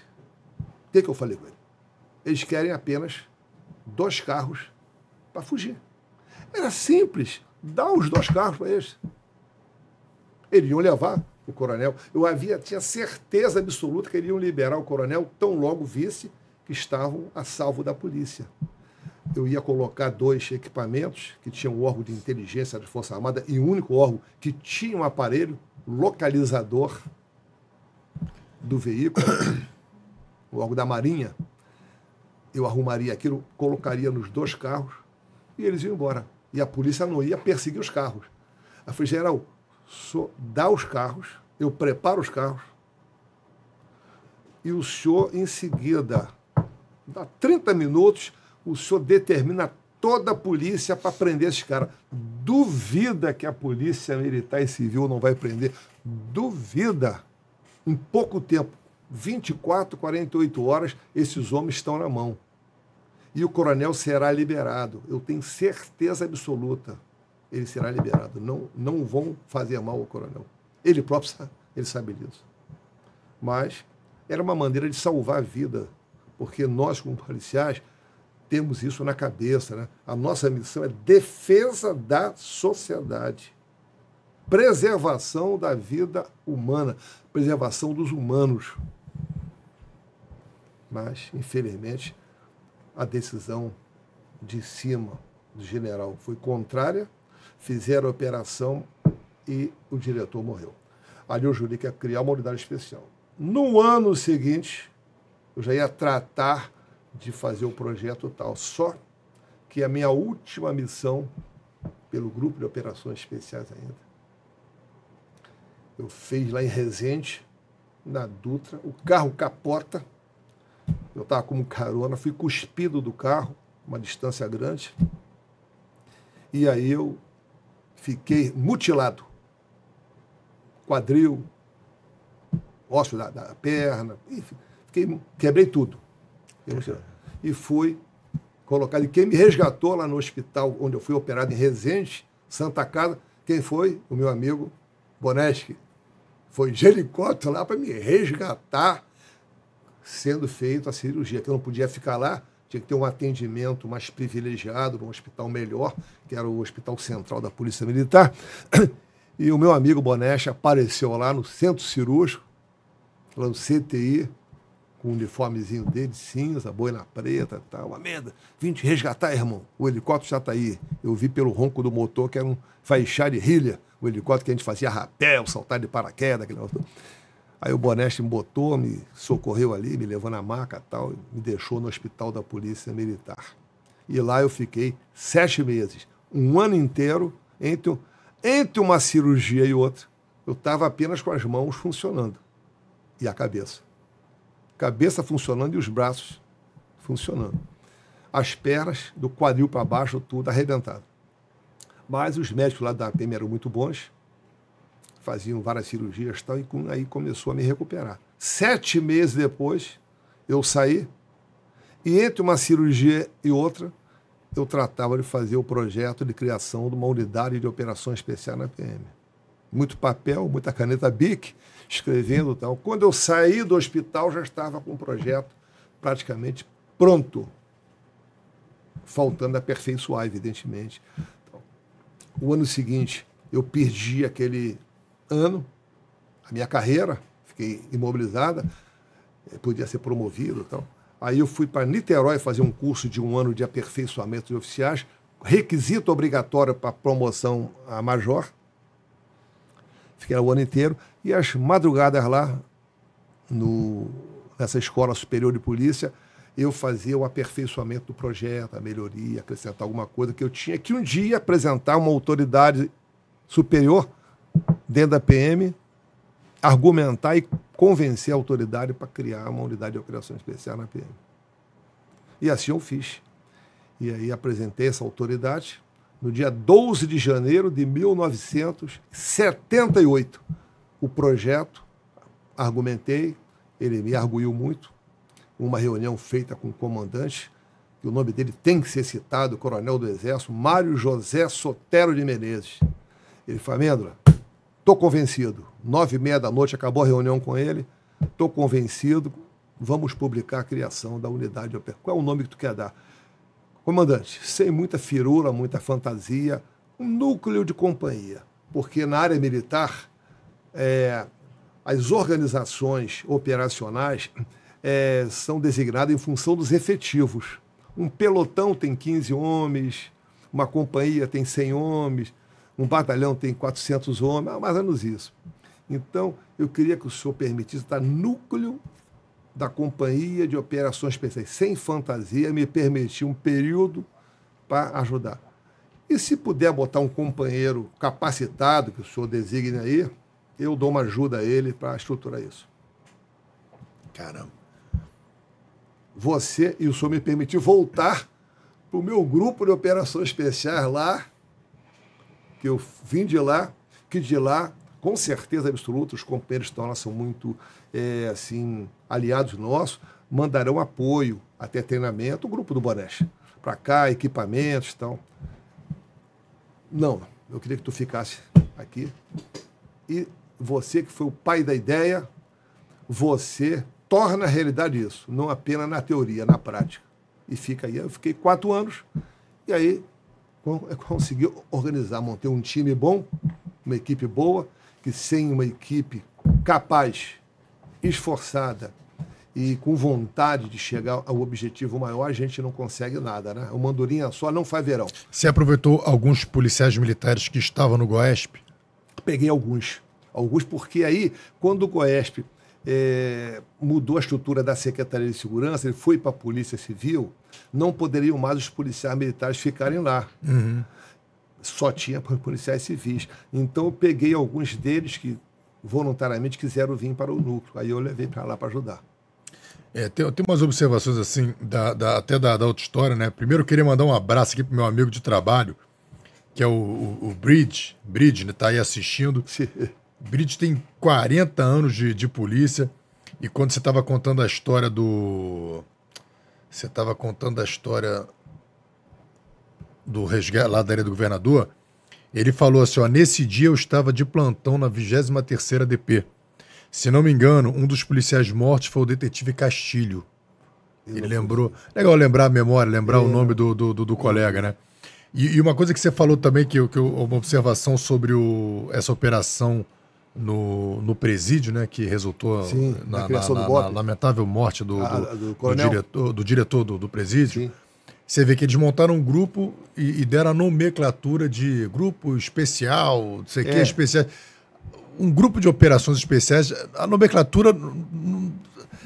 o que, que eu falei com ele? Eles querem apenas dois carros para fugir. Era simples, dá os dois carros para eles. Eles iam levar o coronel. Eu havia, tinha certeza absoluta que eles iam liberar o coronel tão logo visse que estavam a salvo da polícia. Eu ia colocar dois equipamentos que tinham um órgão de inteligência da Força Armada e um único órgão que tinha um aparelho localizador do veículo, o órgão da Marinha. Eu arrumaria aquilo, colocaria nos dois carros e eles iam embora. E a polícia não ia perseguir os carros. Eu falei, general senhor dá os carros, eu preparo os carros, e o senhor, em seguida, dá 30 minutos, o senhor determina toda a polícia para prender esses caras. Duvida que a polícia militar e civil não vai prender. Duvida. Em pouco tempo, 24, 48 horas, esses homens estão na mão. E o coronel será liberado. Eu tenho certeza absoluta ele será liberado. Não, não vão fazer mal ao coronel. Ele próprio sabe, ele sabe disso. Mas era uma maneira de salvar a vida, porque nós, como policiais, temos isso na cabeça. Né? A nossa missão é defesa da sociedade, preservação da vida humana, preservação dos humanos. Mas, infelizmente, a decisão de cima do general foi contrária fizeram a operação e o diretor morreu. Ali o júri quer criar uma unidade especial. No ano seguinte, eu já ia tratar de fazer o um projeto tal, só que a minha última missão pelo grupo de operações especiais ainda, eu fiz lá em Resende, na Dutra, o carro capota, eu estava como carona, fui cuspido do carro, uma distância grande, e aí eu fiquei mutilado. Quadril, osso da, da perna, enfim, fiquei, quebrei tudo. E fui colocado. E quem me resgatou lá no hospital onde eu fui operado em Resende, Santa Casa, quem foi? O meu amigo Boneschi. Foi de helicóptero lá para me resgatar, sendo feita a cirurgia, que eu não podia ficar lá tinha que ter um atendimento mais privilegiado, um hospital melhor, que era o Hospital Central da Polícia Militar. E o meu amigo Boneste apareceu lá no centro cirúrgico, lá no CTI, com o uniformezinho dele, cinza, boina preta e uma Amenda, vim te resgatar, irmão. O helicóptero já está aí. Eu vi pelo ronco do motor que era um faixar de rilha, o helicóptero que a gente fazia rapel, saltar de paraquedas, aquele negócio. Aí o Boneste me botou, me socorreu ali, me levou na maca tal, me deixou no hospital da Polícia Militar. E lá eu fiquei sete meses, um ano inteiro, entre, entre uma cirurgia e outra. Eu estava apenas com as mãos funcionando e a cabeça. Cabeça funcionando e os braços funcionando. As pernas, do quadril para baixo, tudo arrebentado. Mas os médicos lá da PM eram muito bons faziam várias cirurgias tal, e com, aí começou a me recuperar. Sete meses depois, eu saí, e entre uma cirurgia e outra, eu tratava de fazer o projeto de criação de uma unidade de operações especial na PM. Muito papel, muita caneta BIC, escrevendo tal. Quando eu saí do hospital, já estava com o projeto praticamente pronto, faltando aperfeiçoar, evidentemente. o ano seguinte, eu perdi aquele ano, a minha carreira, fiquei imobilizada, eh, podia ser promovido e então. tal. Aí eu fui para Niterói fazer um curso de um ano de aperfeiçoamento de oficiais, requisito obrigatório para promoção a major. Fiquei o ano inteiro. E as madrugadas lá, no, nessa escola superior de polícia, eu fazia o aperfeiçoamento do projeto, a melhoria, acrescentar alguma coisa que eu tinha que um dia apresentar uma autoridade superior dentro da PM, argumentar e convencer a autoridade para criar uma unidade de operações especiais na PM. E assim eu fiz. E aí apresentei essa autoridade no dia 12 de janeiro de 1978. O projeto, argumentei, ele me arguiu muito. Uma reunião feita com o comandante, que o nome dele tem que ser citado, coronel do Exército, Mário José Sotero de Menezes. Ele falou, Estou convencido. Nove e meia da noite acabou a reunião com ele. Estou convencido. Vamos publicar a criação da unidade Qual é o nome que tu quer dar? Comandante, sem muita firula, muita fantasia, um núcleo de companhia. Porque na área militar, é, as organizações operacionais é, são designadas em função dos efetivos. Um pelotão tem 15 homens, uma companhia tem 100 homens, um batalhão tem 400 homens, mais ou menos isso. Então, eu queria que o senhor permitisse estar núcleo da Companhia de Operações Especiais, sem fantasia, me permitir um período para ajudar. E se puder botar um companheiro capacitado, que o senhor designe aí, eu dou uma ajuda a ele para estruturar isso. Caramba. Você e o senhor me permitiu voltar para o meu grupo de operações especiais lá que eu vim de lá, que de lá, com certeza absoluta, os companheiros estão lá, são muito é, assim aliados nossos, mandarão apoio até treinamento, o grupo do Boreste. Para cá, equipamentos e tal. Não, eu queria que tu ficasse aqui. E você que foi o pai da ideia, você torna a realidade isso, não apenas na teoria, na prática. E fica aí. Eu fiquei quatro anos, e aí conseguiu organizar, manter um time bom, uma equipe boa, que sem uma equipe capaz, esforçada e com vontade de chegar ao objetivo maior, a gente não consegue nada, né? O mandurinha só não faz verão. Você aproveitou alguns policiais militares que estavam no GOESP? Peguei alguns. Alguns, porque aí, quando o GOESP é, mudou a estrutura da Secretaria de Segurança, ele foi para a Polícia Civil, não poderiam mais os policiais militares ficarem lá. Uhum. Só tinha policiais civis. Então eu peguei alguns deles que voluntariamente quiseram vir para o núcleo. Aí eu levei para lá para ajudar. É, tem, tem umas observações assim, da, da, até da, da outra história, né? Primeiro eu queria mandar um abraço aqui para meu amigo de trabalho, que é o, o, o Bridge, Bridge, né? Tá aí assistindo. O tem 40 anos de, de polícia. E quando você estava contando a história do. Você estava contando a história do resgate lá da área do governador. Ele falou assim: ó, nesse dia eu estava de plantão na 23 DP. Se não me engano, um dos policiais mortos foi o detetive Castilho. Ele, ele lembrou. Legal lembrar a memória, lembrar é. o nome do, do, do, do colega, né? E, e, uma coisa que você falou também, que, que uma observação sobre o, essa operação no, no presídio, né, que resultou Sim, na, na, na, na, lamentável morte do, ah, do, do, do, diretor, do, diretor do, presídio. Sim. Você vê que eles montaram um grupo e, e, deram a nomenclatura de grupo especial, não sei o é. que, especial. Um grupo de operações especiais, a nomenclatura.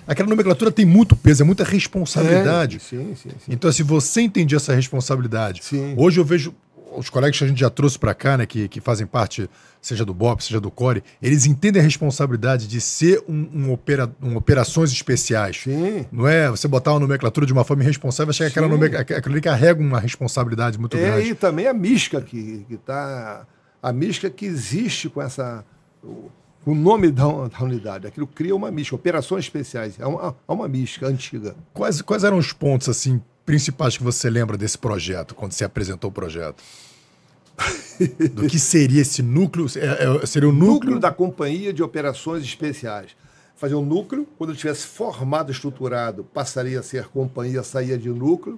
Aquela nomenclatura tem muito peso, é muita é, responsabilidade. É, sim, sim, sim. Então, se assim, você entendia essa responsabilidade, hoje eu vejo os colegas que a gente já trouxe para cá, né, que, que fazem parte, seja do BOP, seja do CORE, eles entendem a responsabilidade de ser um, um, opera, um operações especiais. Sim. Não é você botar uma nomenclatura de uma forma irresponsável, achar que aquela aquilo que carrega uma responsabilidade muito é, grande. E também a mística que, está, A mística que existe com essa. O, o nome da, da, unidade, aquilo cria uma mística, operações especiais, é uma, é uma mística antiga. Quais, quais eram os pontos assim principais que você lembra desse projeto, quando você apresentou o projeto? Do que seria esse núcleo? É, é, seria o núcleo... núcleo da Companhia de Operações Especiais. Fazer um núcleo, quando ele tivesse formado, estruturado, passaria a ser companhia, saía de núcleo.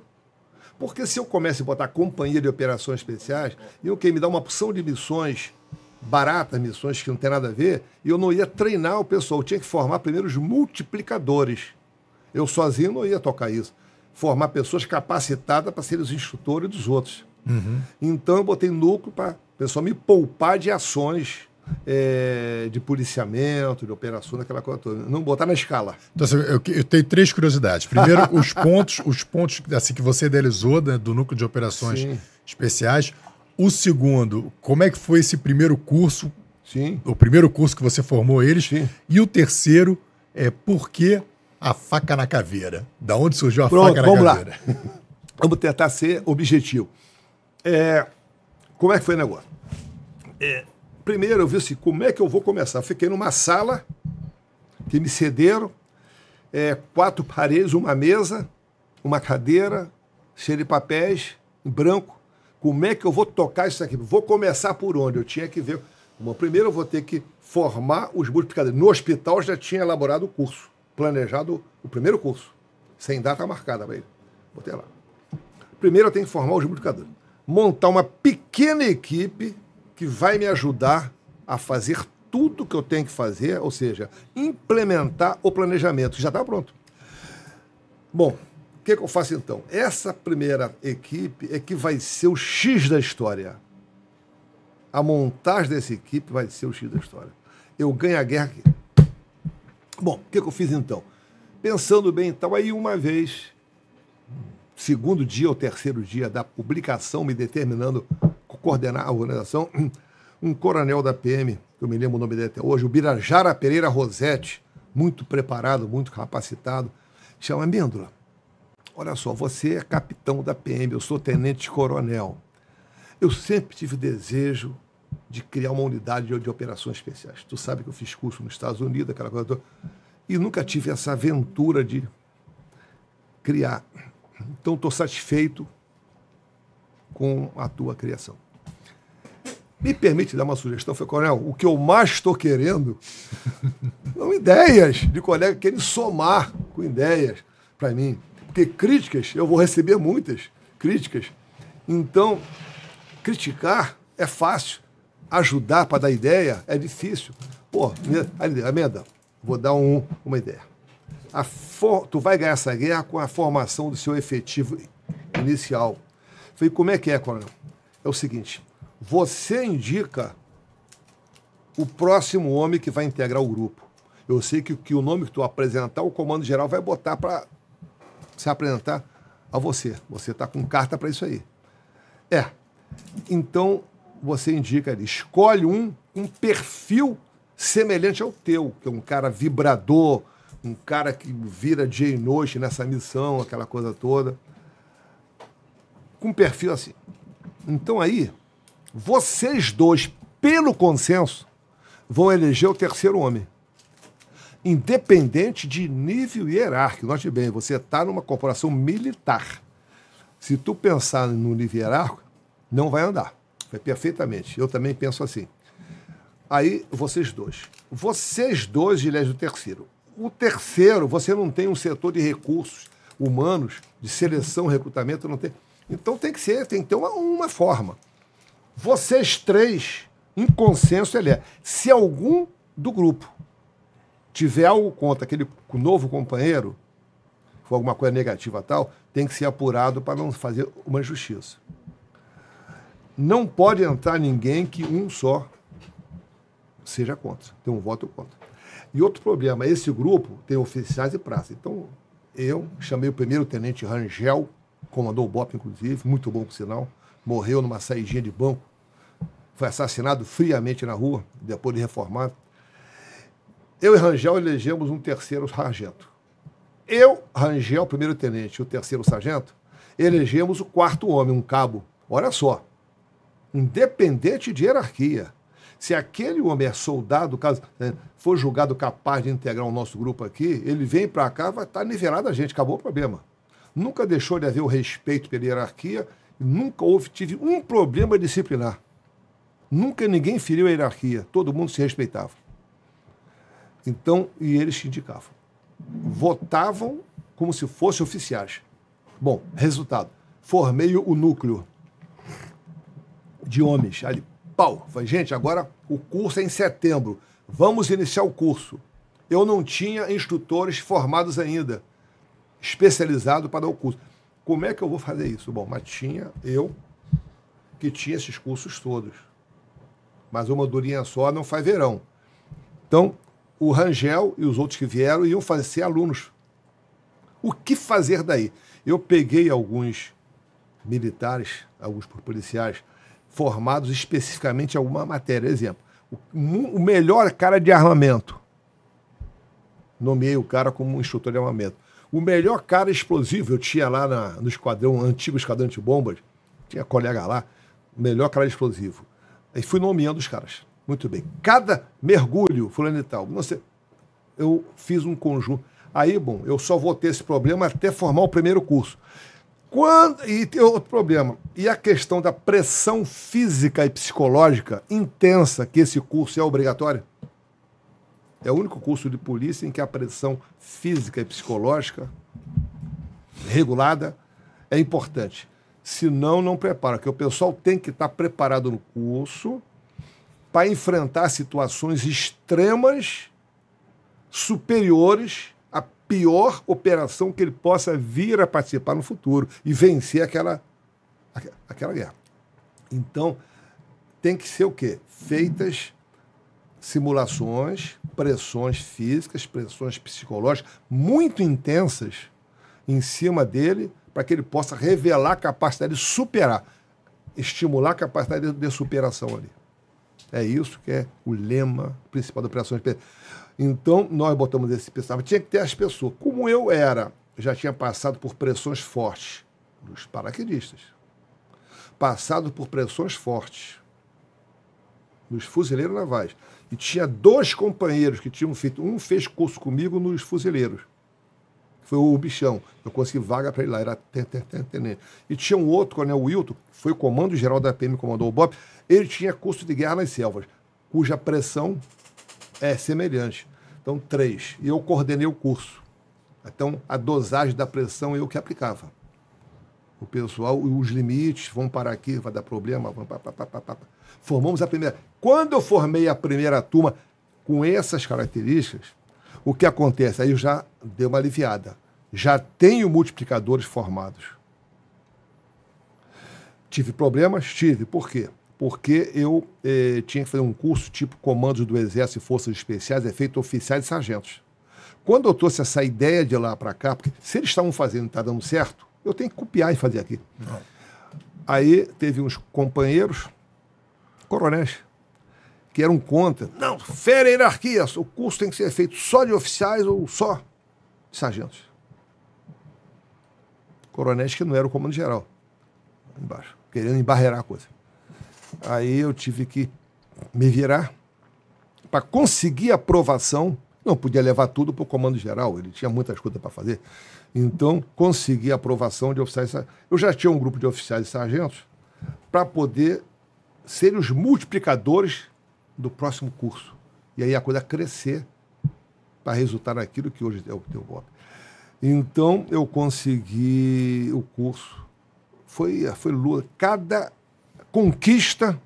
Porque se eu começo a botar companhia de operações especiais, eu que me dá uma opção de missões baratas, missões que não tem nada a ver, e eu não ia treinar o pessoal, eu tinha que formar primeiro os multiplicadores. Eu sozinho não ia tocar isso formar pessoas capacitadas para serem os instrutores dos outros. Uhum. Então eu botei núcleo para o pessoal me poupar de ações é, de policiamento, de operação, daquela coisa toda. Não botar na escala. Então, assim, eu, eu, tenho três curiosidades. Primeiro, os pontos, os pontos assim, que você idealizou né, do núcleo de operações Sim. especiais. O segundo, como é que foi esse primeiro curso? Sim. O primeiro curso que você formou eles. Sim. E o terceiro, é por que a faca na caveira. Da onde surgiu a Pronto, faca na vamos caveira? Lá. vamos tentar ser objetivo. É, como é que foi o negócio? É, primeiro eu vi assim, como é que eu vou começar? fiquei numa sala que me cederam, é, quatro paredes, uma mesa, uma cadeira, cheia de papéis, em branco. Como é que eu vou tocar isso aqui? Vou começar por onde? Eu tinha que ver. Bom, primeiro eu vou ter que formar os músicos, porque no hospital já tinha elaborado o curso planejado o primeiro curso, sem data marcada para ele. Botei lá. Primeiro eu tenho que formar os multiplicadores. Montar uma pequena equipe que vai me ajudar a fazer tudo que eu tenho que fazer, ou seja, implementar o planejamento, já está pronto. Bom, o que, que eu faço então? Essa primeira equipe é que vai ser o X da história. A montagem dessa equipe vai ser o X da história. Eu ganho a guerra aqui. Bom, o que, que eu fiz então? Pensando bem tal, aí uma vez, segundo dia ou terceiro dia da publicação, me determinando coordenar a organização, um coronel da PM, que eu me lembro o nome dele até hoje, o Birajara Pereira Rosete, muito preparado, muito capacitado, chama Mêndula. Olha só, você é capitão da PM, eu sou tenente-coronel. Eu sempre tive desejo de criar uma unidade de, de, operações especiais. Tu sabe que eu fiz curso nos Estados Unidos, aquela coisa toda, e nunca tive essa aventura de criar. Então, estou satisfeito com a tua criação. Me permite dar uma sugestão, foi Coronel, o que eu mais estou querendo são ideias de colega querem somar com ideias para mim. Porque críticas, eu vou receber muitas críticas. Então, criticar é fácil ajudar para dar ideia é difícil. Pô, Amenda, vou dar um, uma ideia. A for, tu vai ganhar essa guerra com a formação do seu efetivo inicial. Falei, como é que é, coronel? É o seguinte, você indica o próximo homem que vai integrar o grupo. Eu sei que, que o nome que tu apresentar, o comando geral vai botar para se apresentar a você. Você está com carta para isso aí. É. Então, você indica ali, escolhe um um perfil semelhante ao teu, que é um cara vibrador, um cara que vira dia e noite nessa missão, aquela coisa toda. Com um perfil assim. Então aí, vocês dois, pelo consenso, vão eleger o terceiro homem. Independente de nível hierárquico. Note bem, você está numa corporação militar. Se tu pensar no nível hierárquico, não vai andar. É perfeitamente. Eu também penso assim. Aí, vocês dois. Vocês dois, Gilés do Terceiro. O terceiro, você não tem um setor de recursos humanos, de seleção, recrutamento, não tem. Então tem que ser, tem que ter uma, uma forma. Vocês três, um consenso ele é, se algum do grupo tiver algo contra aquele novo companheiro, for alguma coisa negativa tal, tem que ser apurado para não fazer uma injustiça não pode entrar ninguém que um só seja contra, tem um voto contra. E outro problema, esse grupo tem oficiais e praça. Então, eu chamei o primeiro tenente Rangel, comandou o BOP, inclusive, muito bom por sinal, morreu numa saidinha de banco, foi assassinado friamente na rua, depois de reformado. Eu e Rangel elegemos um terceiro sargento. Eu, Rangel, primeiro tenente, e o terceiro sargento, elegemos o quarto homem, um cabo. Olha só, independente de hierarquia. Se aquele homem é soldado, caso né, for julgado capaz de integrar o nosso grupo aqui, ele vem para cá, vai estar tá nivelado a gente, acabou o problema. Nunca deixou de haver o respeito pela hierarquia, nunca houve, tive um problema disciplinar. Nunca ninguém feriu a hierarquia, todo mundo se respeitava. Então, e eles se indicavam. Votavam como se fossem oficiais. Bom, resultado: formei o núcleo de homens. Ali, pau. Falei, gente, agora o curso é em setembro. Vamos iniciar o curso. Eu não tinha instrutores formados ainda, especializado para dar o curso. Como é que eu vou fazer isso? Bom, mas tinha eu que tinha esses cursos todos. Mas uma durinha só não faz verão. Então, o Rangel e os outros que vieram iam fazer ser alunos. O que fazer daí? Eu peguei alguns militares, alguns policiais, formados especificamente em alguma matéria. Exemplo, o, melhor cara de armamento. Nomeei o cara como um instrutor de armamento. O melhor cara explosivo, eu tinha lá na, no esquadrão, antigo esquadrão de bombas, tinha colega lá, o melhor cara explosivo. E fui nomeando os caras. Muito bem. Cada mergulho, fulano e tal. Não sei, eu fiz um conjunto. Aí, bom, eu só vou ter esse problema até formar o primeiro curso. Quando, e tem outro problema. E a questão da pressão física e psicológica intensa que esse curso é obrigatório. É o único curso de polícia em que a pressão física e psicológica regulada é importante. Senão, não prepara, que o pessoal tem que estar preparado no curso para enfrentar situações extremas, superiores pior operação que ele possa vir a participar no futuro e vencer aquela, aquela guerra. Então, tem que ser o quê? Feitas simulações, pressões físicas, pressões psicológicas muito intensas em cima dele para que ele possa revelar a capacidade de superar, estimular a capacidade de, superação ali. É isso que é o lema principal da operação de então, nós botamos esse pensamento. Tinha que ter as pessoas. Como eu era, já tinha passado por pressões fortes dos paraquedistas, passado por pressões fortes dos fuzileiros navais. E tinha dois companheiros que tinham feito. Um fez curso comigo nos fuzileiros. Foi o Bichão. Eu consegui vaga para ele lá, era tenente. E tinha um outro, coronel Wilton, foi comando geral da PM, comandou o BOP. Ele tinha curso de guerra nas selvas, cuja pressão é semelhante. Então, três. E eu coordenei o curso. Então, a dosagem da pressão eu que aplicava. O pessoal, os limites, vão parar aqui, vai dar problema. Vão, pá, pá, pá, Formamos a primeira. Quando eu formei a primeira turma com essas características, o que acontece? Aí eu já dei uma aliviada. Já tenho multiplicadores formados. Tive problemas? Tive. Por quê? porque eu eh, tinha que fazer um curso tipo Comandos do Exército e Forças Especiais, é feito oficiais e sargentos. Quando eu trouxe essa ideia de lá para cá, porque se eles estavam fazendo e está dando certo, eu tenho que copiar e fazer aqui. Não. Aí teve uns companheiros, coronéis, que eram contra. Não, fera hierarquia, o curso tem que ser feito só de oficiais ou só de sargentos. Coronéis que não era o comando geral, embaixo, querendo embarrear a coisa. Aí eu tive que me virar para conseguir aprovação. Não podia levar tudo para o comando geral, ele tinha muitas coisas para fazer. Então, consegui aprovação de oficiais. Eu já tinha um grupo de oficiais e sargentos para poder ser os multiplicadores do próximo curso. E aí a coisa crescer para resultar naquilo que hoje é o teu golpe. Então, eu consegui o curso. Foi, foi Lula. Cada conquista,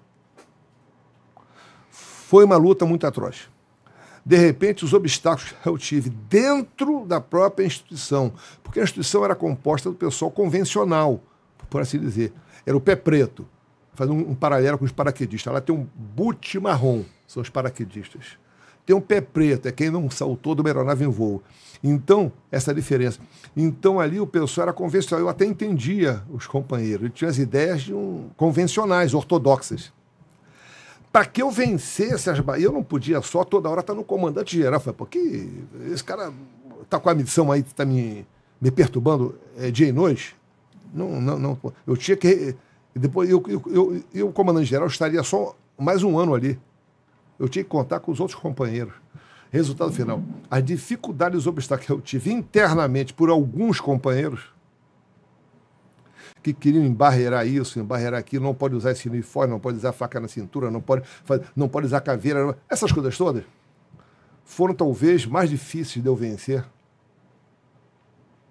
foi uma luta muito atroz. De repente, os obstáculos que eu tive dentro da própria instituição, porque a instituição era composta do pessoal convencional, por assim dizer. Era o pé preto, fazendo um, paralelo com os paraquedistas. Lá tem um boot marrom, são os paraquedistas. Tem um pé preto, é quem não saltou de uma aeronave em voo. Então, essa é diferença. Então, ali o pessoal era convencional. Eu até entendia os companheiros. Ele tinha as ideias de um, convencionais, ortodoxas. Para que eu vencesse as Bahia, eu não podia só toda hora estar tá no comandante geral. Falei, porque esse cara tá com a missão aí, está me, me perturbando é, dia e noite. Não, não, não. Eu tinha que. Depois, eu, eu, eu, eu comandante geral, estaria só mais um ano ali eu tinha que contar com os outros companheiros. Resultado final: as dificuldades e os obstáculos que eu tive internamente por alguns companheiros que queriam embarrear isso, embarrear aquilo, não pode usar esse uniforme, não pode usar faca na cintura, não pode, não pode usar caveira, não... essas coisas todas foram talvez mais difíceis de eu vencer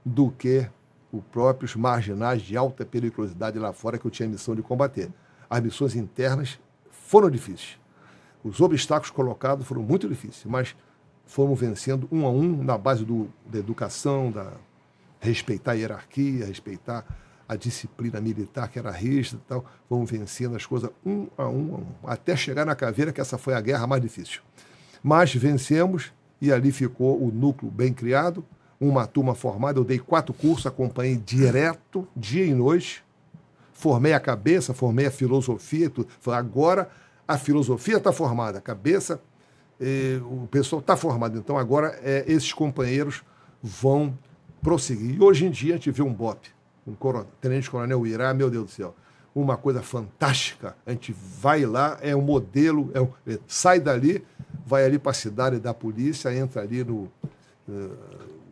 do que os próprios marginais de alta periculosidade lá fora que eu tinha a missão de combater. As missões internas foram difíceis. Os obstáculos colocados foram muito difíceis, mas fomos vencendo um a um na base do, da educação, da respeitar a hierarquia, respeitar a disciplina militar que era rígida e tal. Fomos vencendo as coisas um a um a um, até chegar na caveira, que essa foi a guerra mais difícil. Mas vencemos e ali ficou o núcleo bem criado, uma turma formada. Eu dei quatro cursos, acompanhei direto, dia e noite. Formei a cabeça, formei a filosofia. Tudo. Agora a filosofia está formada, a cabeça, eh, o pessoal está formado. Então, agora eh, esses companheiros vão prosseguir. E hoje em dia a gente vê um BOP, um coronel, tenente coronel Irá, meu Deus do céu, uma coisa fantástica. A gente vai lá, é um modelo, é um, é, sai dali, vai ali para a cidade da polícia, entra ali no, eh,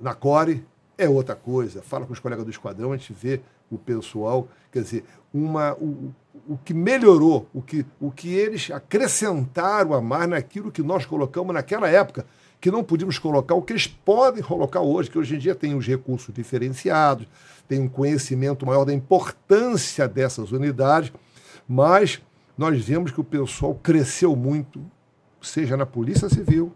na Core, é outra coisa. Fala com os colegas do esquadrão, a gente vê o pessoal. Quer dizer, uma, o, o que melhorou, o que, o que eles acrescentaram a mais naquilo que nós colocamos naquela época, que não podíamos colocar, o que eles podem colocar hoje, que hoje em dia tem os recursos diferenciados, tem um conhecimento maior da importância dessas unidades, mas nós vemos que o pessoal cresceu muito, seja na Polícia Civil,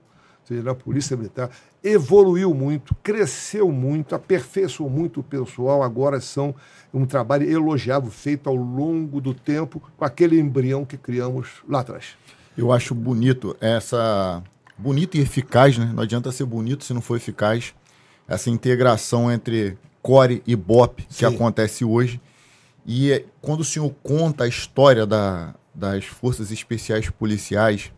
seja, a Polícia Militar, evoluiu muito, cresceu muito, aperfeiçoou muito o pessoal, agora são um trabalho elogiável feito ao longo do tempo com aquele embrião que criamos lá atrás. Eu acho bonito essa. Bonito e eficaz, né? Não adianta ser bonito se não for eficaz. Essa integração entre core e BOP que Sim. acontece hoje. E é, quando o senhor conta a história da, das forças especiais policiais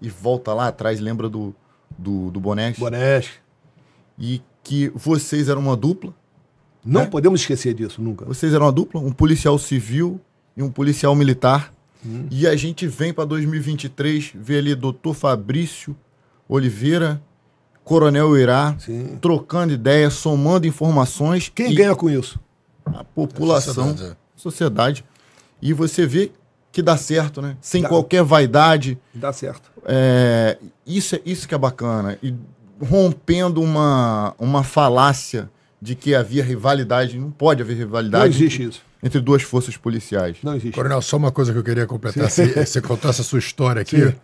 e volta lá atrás, lembra do, do, do Bonés. Bonés. E que vocês eram uma dupla. Não né? podemos esquecer disso nunca. Vocês eram uma dupla, um policial civil e um policial militar. Hum. E a gente vem para 2023 ver ali doutor Fabrício Oliveira, Coronel Irá, Sim. trocando ideias, somando informações. Quem ganha com isso? A população, é a sociedade. É. sociedade. E você vê que dá certo, né? Sem dá. qualquer vaidade. Dá certo. É, isso, é, isso que é bacana. E rompendo uma, uma falácia de que havia rivalidade. Não pode haver rivalidade. Não existe isso. Entre duas forças policiais. Não existe. Coronel, só uma coisa que eu queria completar. Sim. Se, você contou essa sua história aqui. Sim.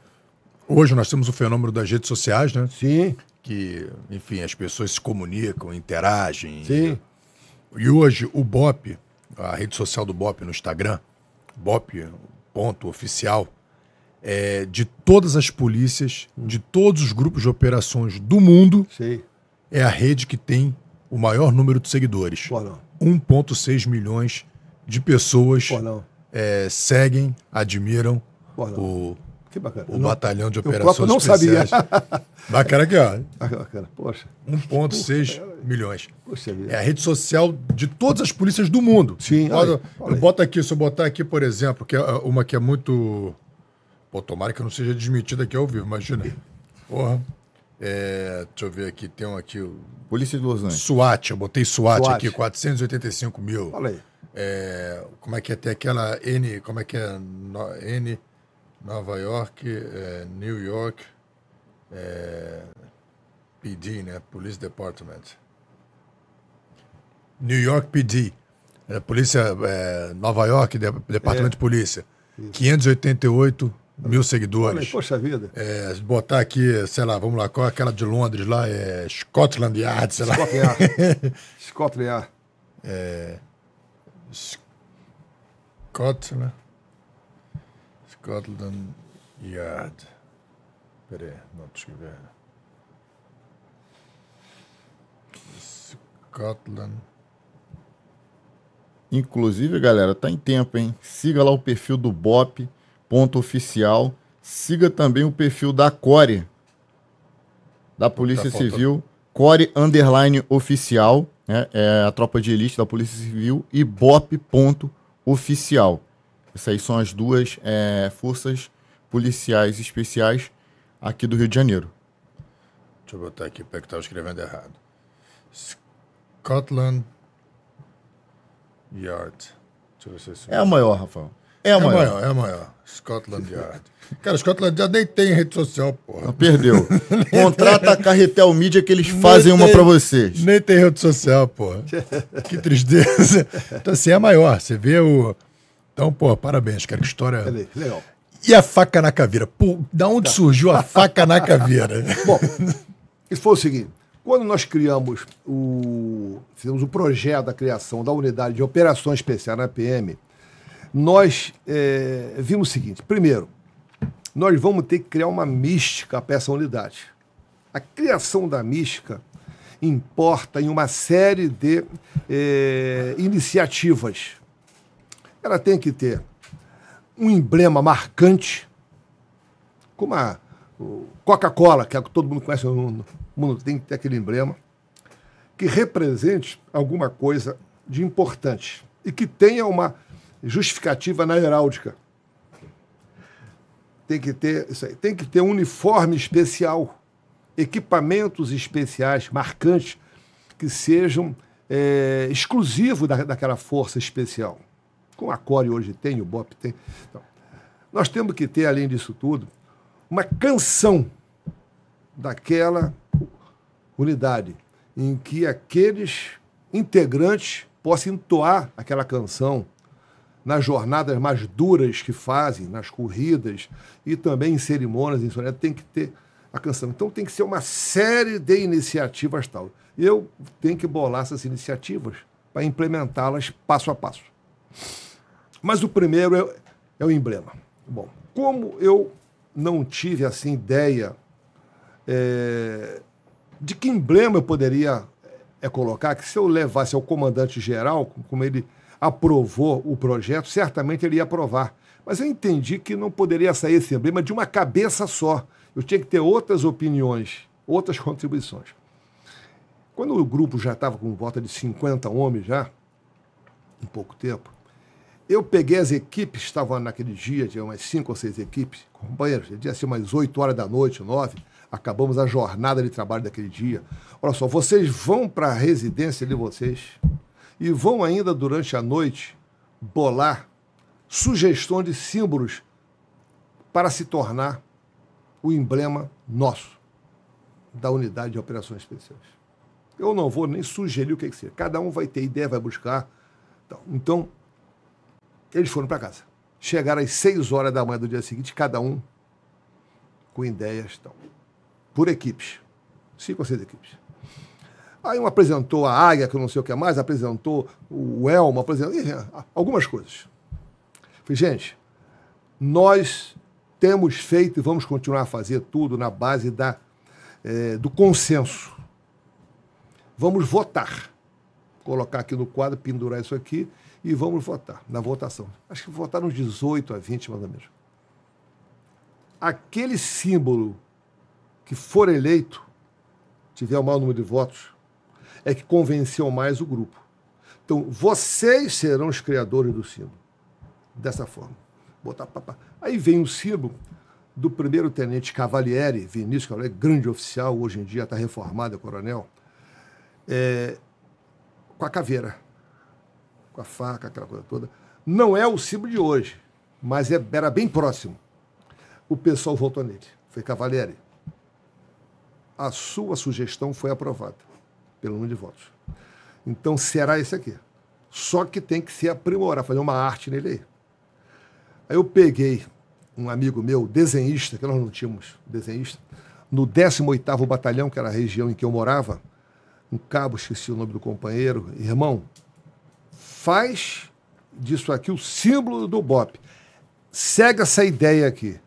Hoje nós temos o fenômeno das redes sociais, né? Sim. Que, enfim, as pessoas se comunicam, interagem. Sim. E, e hoje o BOP, a rede social do BOP no Instagram, BOP, ponto oficial é, de todas as polícias, de todos os grupos de operações do mundo, é a rede que tem o maior número de seguidores. 1,6 milhões de pessoas é, seguem, admiram o que bacana. O não, batalhão de operações não especiais. sabia. Bacana aqui, ó. Ah, bacana, poxa. 1,6 milhões. Poxa vida. É a rede social de todas as polícias do mundo. Sim. Olha, eu boto aqui, se eu botar aqui, por exemplo, que é, é uma que é muito... Pô, tomara que não seja desmentida aqui ao vivo, imagina. Porra. É, deixa eu ver aqui, tem um aqui. Polícia de Los Angeles. SWAT, eu botei SWAT, SWAT. aqui, 485 mil. Olha aí. É, como é que é? Tem aquela N. Como é que é? N. Nova York, é, New York, é, PD, né? Police Department. New York PD. É, polícia é, Nova York, de, Departamento é. de Polícia. Isso. 588 mil seguidores. poxa vida. É, botar aqui, sei lá, vamos lá, qual é aquela de Londres lá? É Scotland Yard, sei lá. Scotland Yard. Scotland Yard. É, Scotland. Né? Scotland Yard. Pera aí, não, deixa Scotland. Inclusive, galera, tá em tempo, hein? Siga lá o perfil do Bop, ponto oficial. Siga também o perfil da Core, da Polícia tá Civil. Core Underline Oficial, né? é a tropa de elite da Polícia Civil, e Bop. Ponto, oficial. Essas aí são as duas é, forças policiais especiais aqui do Rio de Janeiro. Deixa eu botar aqui para que estava escrevendo errado. Scotland Yard. É, é a maior, Rafael. É a é maior. maior. É a maior. Scotland Yard. Cara, Scotland Yard nem tem rede social, porra. Não perdeu. Contrata a Carretel Mídia que eles fazem uma para vocês. Nem tem rede social, porra. que tristeza. Então, assim, é a maior. Você vê o então, pô, parabéns, cara, que história. Legal. E a faca na caveira? Pô, da onde tá. surgiu a faca na caveira? Bom, isso foi o seguinte: quando nós criamos o. fizemos o projeto da criação da unidade de operações especiais na PM, nós é, vimos o seguinte: primeiro, nós vamos ter que criar uma mística para essa unidade. A criação da mística importa em uma série de é, iniciativas ela tem que ter um emblema marcante, como a Coca-Cola, que, é que todo mundo conhece no mundo, tem que ter aquele emblema, que represente alguma coisa de importante e que tenha uma justificativa na heráldica. Tem que ter isso aí, tem que ter um uniforme especial, equipamentos especiais, marcantes, que sejam é, eh, exclusivos da, daquela força especial como a Core hoje tem, o BOP tem. Então, nós temos que ter, além disso tudo, uma canção daquela unidade em que aqueles integrantes possam entoar aquela canção nas jornadas mais duras que fazem, nas corridas e também em cerimônias, em soneto, tem que ter a canção. Então tem que ser uma série de iniciativas tal. Eu tenho que bolar essas iniciativas para implementá-las passo a passo. Mas o primeiro é, é o emblema. Bom, como eu não tive assim ideia é, de que emblema eu poderia é, é colocar, que se eu levasse ao comandante geral, como ele aprovou o projeto, certamente ele ia aprovar. Mas eu entendi que não poderia sair esse emblema de uma cabeça só. Eu tinha que ter outras opiniões, outras contribuições. Quando o grupo já estava com volta de 50 homens já, em pouco tempo, eu peguei as equipes, estavam naquele dia, tinha umas cinco ou seis equipes, companheiros, devia ser umas 8 horas da noite, 9, acabamos a jornada de trabalho daquele dia. Olha só, vocês vão para a residência de vocês e vão ainda durante a noite bolar sugestão de símbolos para se tornar o emblema nosso da unidade de operações especiais. Eu não vou nem sugerir o que, é que seja. Cada um vai ter ideia, vai buscar. Então, eles foram para casa. Chegaram às 6 horas da manhã do dia seguinte, cada um com ideias tal. Por equipes. Cinco ou seis equipes. Aí um apresentou a Águia, que eu não sei o que é mais, apresentou o Elmo, apresentou algumas coisas. Falei, gente, nós temos feito e vamos continuar a fazer tudo na base da, é, do consenso. Vamos votar. Vou colocar aqui no quadro, pendurar isso aqui e vamos votar na votação. Acho que votaram 18 a 20, mais ou menos. Aquele símbolo que for eleito, tiver o maior número de votos, é que convenceu mais o grupo. Então, vocês serão os criadores do símbolo. Dessa forma. Botar papá. Aí vem o símbolo do primeiro tenente Cavalieri, Vinícius Cavalieri, grande oficial, hoje em dia está reformado, é coronel, é, com a caveira com a faca, aquela coisa toda. Não é o Cibo de hoje, mas é, era bem próximo. O pessoal votou nele. Foi Cavalieri. A sua sugestão foi aprovada pelo número de votos. Então será esse aqui. Só que tem que se aprimorar, fazer uma arte nele aí. Aí eu peguei um amigo meu, desenhista, que nós não tínhamos desenhista, no 18 Batalhão, que era a região em que eu morava, um cabo, esqueci o nome do companheiro, irmão, faz disso aqui o símbolo do BOP. Segue essa ideia aqui.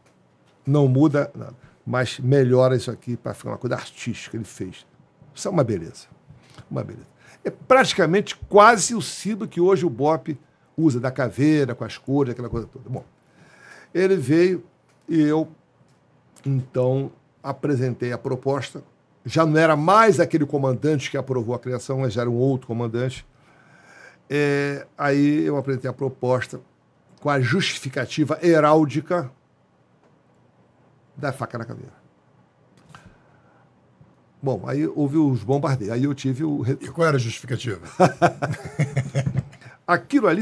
Não muda nada, mas melhora isso aqui para ficar uma coisa artística. Ele fez. Isso é uma beleza. Uma beleza. É praticamente quase o símbolo que hoje o BOP usa, da caveira, com as cores, aquela coisa toda. Bom, ele veio e eu, então, apresentei a proposta. Já não era mais aquele comandante que aprovou a criação, mas já era um outro comandante é, aí eu apresentei a proposta com a justificativa heráldica da faca na caveira. Bom, aí houve os bombardeios. Aí eu tive o. E qual era a justificativa? Aquilo ali,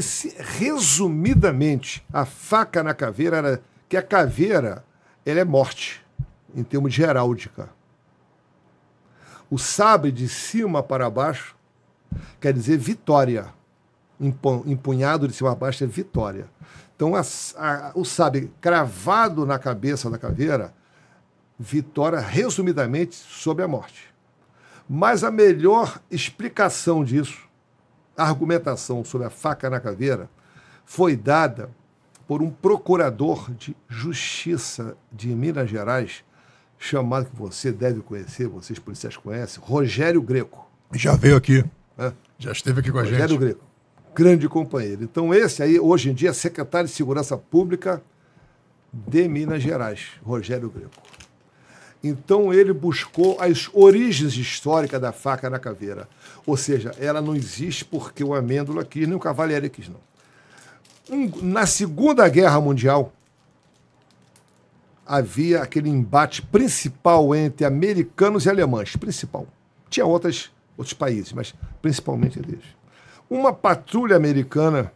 resumidamente, a faca na caveira era que a caveira ela é morte, em termos de heráldica. O sabre de cima para baixo quer dizer vitória empunhado de cima a baixo é vitória. Então, a, a, o sabe cravado na cabeça da caveira, vitória resumidamente sobre a morte. Mas a melhor explicação disso, argumentação sobre a faca na caveira, foi dada por um procurador de justiça de Minas Gerais, chamado que você deve conhecer, vocês policiais conhecem, Rogério Greco. Já veio aqui. É? Já esteve aqui com Rogério a gente. Rogério Greco grande companheiro. Então, esse aí, hoje em dia, é secretário de Segurança Pública de Minas Gerais, Rogério Greco. Então, ele buscou as origens históricas da faca na caveira. Ou seja, ela não existe porque o Amêndola quis, nem o Cavalieri quis, não. Um, na Segunda Guerra Mundial, havia aquele embate principal entre americanos e alemães, principal. Tinha outras, outros países, mas principalmente eles. Uma patrulha americana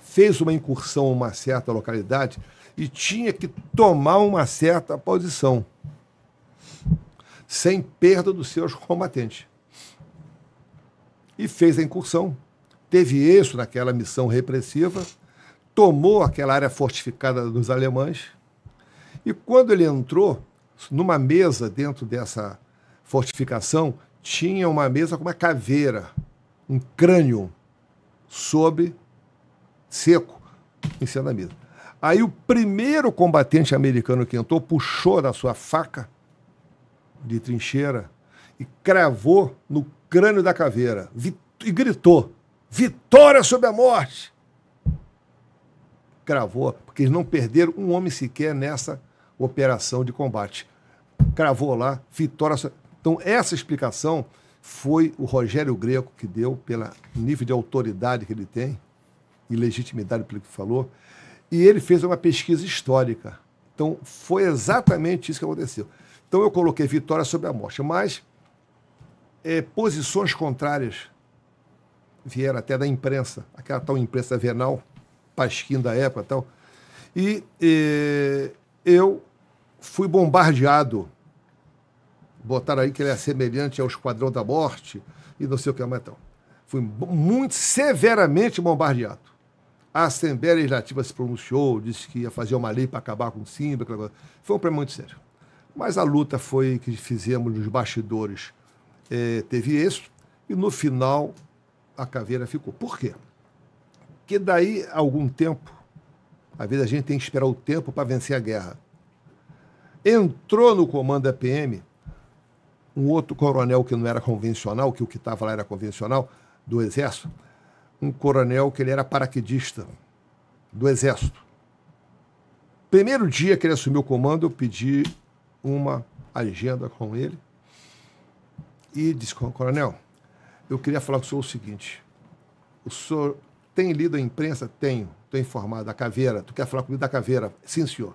fez uma incursão a uma certa localidade e tinha que tomar uma certa posição, sem perda dos seus combatentes. E fez a incursão, teve êxito naquela missão repressiva, tomou aquela área fortificada dos alemães, e quando ele entrou, numa mesa dentro dessa fortificação, tinha uma mesa com uma caveira um crânio sob seco em cima da mesa. Aí o primeiro combatente americano que entrou puxou da sua faca de trincheira e cravou no crânio da caveira e gritou: Vitória sobre a morte! Cravou, porque eles não perderam um homem sequer nessa operação de combate. Cravou lá, vitória. Sobre... Então, essa explicação foi o Rogério Greco que deu, pelo nível de autoridade que ele tem e legitimidade pelo que falou, e ele fez uma pesquisa histórica. Então, foi exatamente isso que aconteceu. Então, eu coloquei Vitória sobre a morte, mas é, posições contrárias vieram até da imprensa, aquela tal imprensa venal, pasquim da época e tal. E é, eu fui bombardeado botaram aí que ele é semelhante ao Esquadrão da Morte e não sei o que mais então. Fui muito severamente bombardeado. A Assembleia Legislativa se pronunciou, disse que ia fazer uma lei para acabar com o Simba, coisa. Foi um problema muito sério. Mas a luta foi que fizemos nos bastidores, é, teve êxito, e no final a caveira ficou. Por quê? Porque daí, algum tempo, às vezes a gente tem que esperar o tempo para vencer a guerra. Entrou no comando da PM um outro coronel que não era convencional, que o que estava lá era convencional, do Exército, um coronel que ele era paraquedista do Exército. Primeiro dia que ele assumiu o comando, eu pedi uma agenda com ele e disse, coronel, eu queria falar com o senhor o seguinte, o senhor tem lido a imprensa? Tenho, estou informado, da caveira, tu quer falar comigo da caveira? Sim, senhor.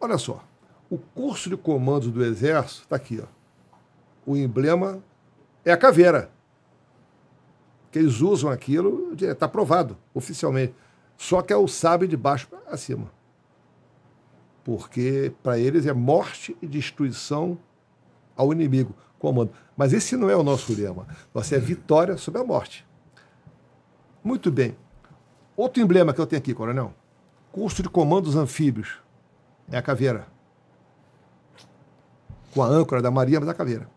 Olha só, o curso de comando do Exército está aqui, ó o emblema é a caveira. Que eles usam aquilo, está provado oficialmente. Só que é o sábio de baixo para cima. Porque para eles é morte e destruição ao inimigo, comando. Mas esse não é o nosso lema. Nossa é vitória sobre a morte. Muito bem. Outro emblema que eu tenho aqui, coronel. Curso de comandos anfíbios. É a caveira. Com a âncora da Maria, mas a caveira.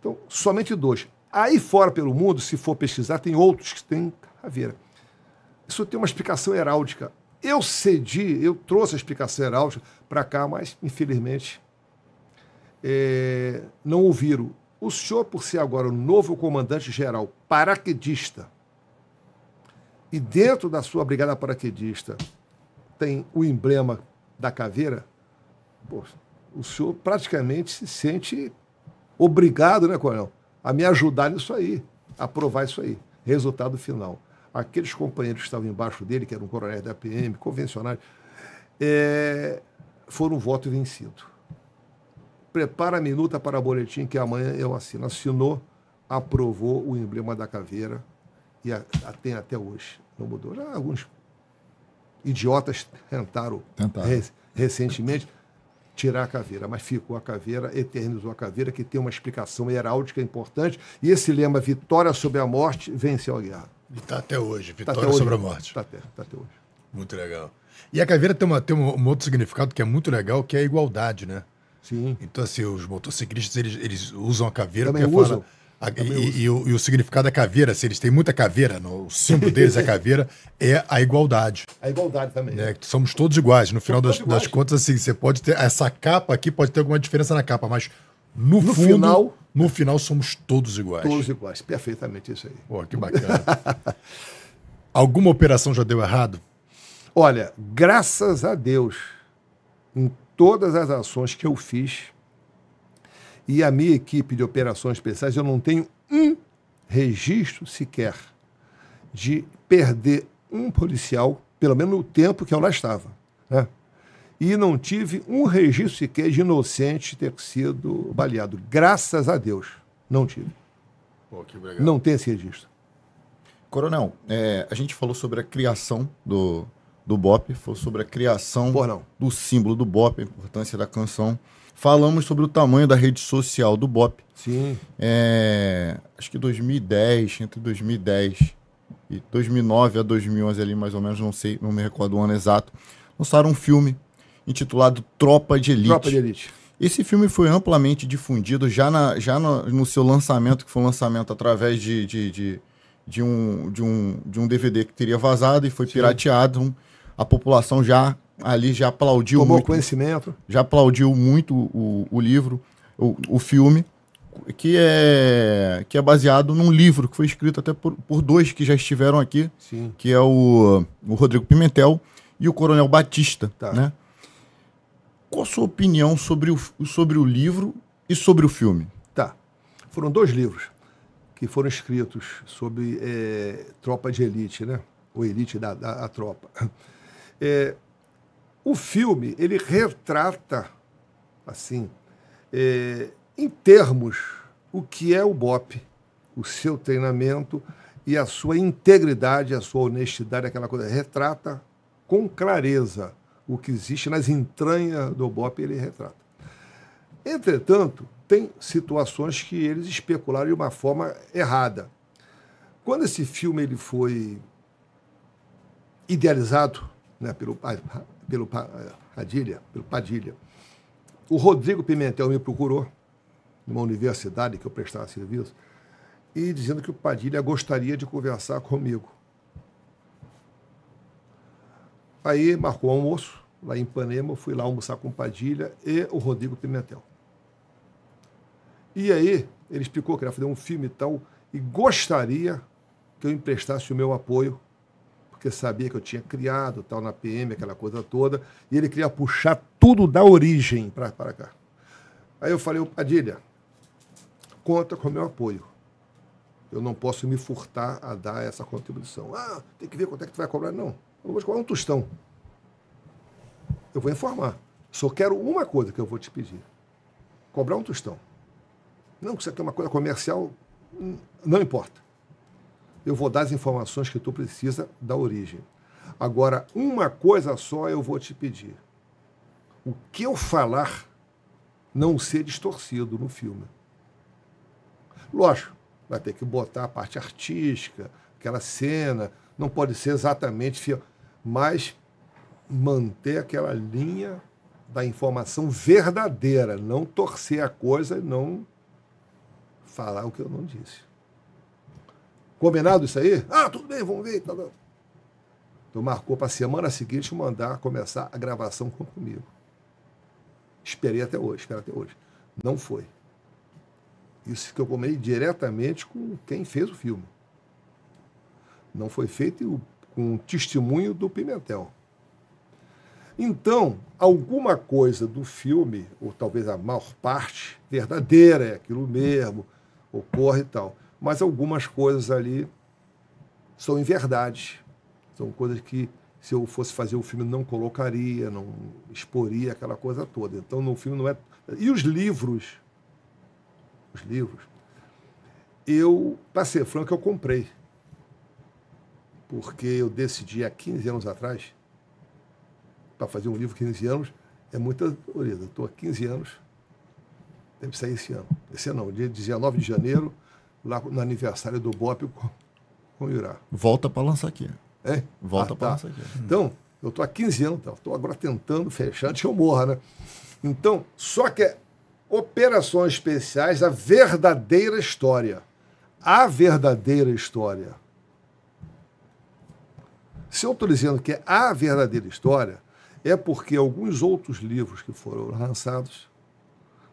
Então, somente dois. Aí fora pelo mundo, se for pesquisar, tem outros que têm caveira. Isso tem uma explicação heráldica. Eu cedi, eu trouxe a explicação heráldica para cá, mas infelizmente é, não ouviram. O senhor, por ser agora o novo comandante-geral paraquedista, e dentro da sua brigada paraquedista tem o emblema da caveira, o senhor praticamente se sente obrigado, né, Coronel, a me ajudar nisso aí, a isso aí. Resultado final. Aqueles companheiros que estavam embaixo dele, que eram coronéis da PM, convencionais, é, foram voto vencido. Prepara a minuta para o boletim que amanhã eu assino. Assinou, aprovou o emblema da caveira e a, a tem até hoje. Não mudou. Já alguns idiotas tentaram, tentaram. Re, recentemente tirar a caveira, mas ficou a caveira, eternizou a caveira, que tem uma explicação heráldica importante. E esse lema, vitória sobre a morte, venceu a guerra. E está até hoje, vitória tá até sobre a morte. Está até, tá até hoje. Muito legal. E a caveira tem, uma, tem um, outro significado que é muito legal, que é a igualdade, né? Sim. Então, assim, os motociclistas, eles, eles usam a caveira Também porque usam. Fala a, é e, e, o, e, o, significado da é caveira, se eles têm muita caveira, no, o símbolo deles é a caveira, é a igualdade. A igualdade também. Né? Somos todos iguais. No final das, das, contas, assim, você pode ter. Essa capa aqui pode ter alguma diferença na capa, mas no, no fundo, final. No final somos todos iguais. Todos iguais, perfeitamente isso aí. Pô, que bacana. Alguma operação já deu errado? Olha, graças a Deus, em todas as ações que eu fiz, e a minha equipe de operações especiais, eu não tenho um registro sequer de perder um policial, pelo menos no tempo que eu lá estava. Né? E não tive um registro sequer de inocente ter sido baleado. Graças a Deus, não tive. Pô, não tem esse registro. Coronel, é, a gente falou sobre a criação do, do BOP, falou sobre a criação Pô, do símbolo do BOP, a importância da canção falamos sobre o tamanho da rede social do BOP. Sim. É, acho que 2010, entre 2010 e 2009 a 2011 ali mais ou menos, não sei, não me recordo o ano exato, lançaram um filme intitulado Tropa de Elite. Tropa de Elite. Esse filme foi amplamente difundido já, na, já no, no seu lançamento, que foi um lançamento através de, de, de, de, um, de, um, de um DVD que teria vazado e foi Sim. pirateado. a população já ali já aplaudiu Tomou muito. conhecimento. Já aplaudiu muito o, o livro, o, o, filme, que é, que é baseado num livro que foi escrito até por, por dois que já estiveram aqui, Sim. que é o, o Rodrigo Pimentel e o Coronel Batista, tá. né? Qual a sua opinião sobre o, sobre o livro e sobre o filme? Tá. Foram dois livros que foram escritos sobre é, tropa de elite, né? Ou elite da, da tropa. É, o filme ele retrata, assim, é, em termos, o que é o BOP, o seu treinamento e a sua integridade, a sua honestidade, aquela coisa. Retrata com clareza o que existe nas entranhas do BOP, ele retrata. Entretanto, tem situações que eles especularam de uma forma errada. Quando esse filme ele foi idealizado né, pelo pelo Padilha, pelo Padilha. O Rodrigo Pimentel me procurou numa universidade que eu prestava serviço e dizendo que o Padilha gostaria de conversar comigo. Aí marcou o almoço lá em Ipanema, fui lá almoçar com o Padilha e o Rodrigo Pimentel. E aí ele explicou que ia fazer um filme e tal e gostaria que eu emprestasse o meu apoio porque sabia que eu tinha criado, tal, na PM, aquela coisa toda, e ele queria puxar tudo da origem para cá. Aí eu falei, Padilha, conta com o meu apoio. Eu não posso me furtar a dar essa contribuição. Ah, tem que ver quanto é que tu vai cobrar. Não, eu não vou te cobrar um tostão. Eu vou informar. Só quero uma coisa que eu vou te pedir. Cobrar um tostão. Não que isso aqui é uma coisa comercial, hum, não importa eu vou dar as informações que tu precisa da origem. Agora, uma coisa só eu vou te pedir. O que eu falar não ser distorcido no filme. Lógico, vai ter que botar a parte artística, aquela cena, não pode ser exatamente fiel, mas manter aquela linha da informação verdadeira, não torcer a coisa e não falar o que eu não disse. Combinado isso aí? Ah, tudo bem, vamos ver. Tá, Então marcou para a semana seguinte mandar começar a gravação comigo. Esperei até hoje, espero até hoje. Não foi. Isso que eu comei diretamente com quem fez o filme. Não foi feito com testemunho do Pimentel. Então, alguma coisa do filme, ou talvez a maior parte, verdadeira, é aquilo mesmo, ocorre e tal mas algumas coisas ali são em verdade. São coisas que, se eu fosse fazer o filme, não colocaria, não exporia aquela coisa toda. Então, no filme não é. E os livros? Os livros. Eu, para ser franco, eu comprei. Porque eu decidi há 15 anos atrás, para fazer um livro 15 anos, é muita dolorida. Estou há 15 anos, deve sair esse ano. Esse ano não, dia 19 de janeiro lá no aniversário do BOP com, com o Irá. Volta para lançar aqui. É? Volta ah, para tá. lançar aqui. Então, eu estou há 15 anos, estou tá? agora tentando fechar antes que eu morra, né? Então, só que é operações especiais, a verdadeira história. A verdadeira história. Se eu estou dizendo que é a verdadeira história, é porque alguns outros livros que foram lançados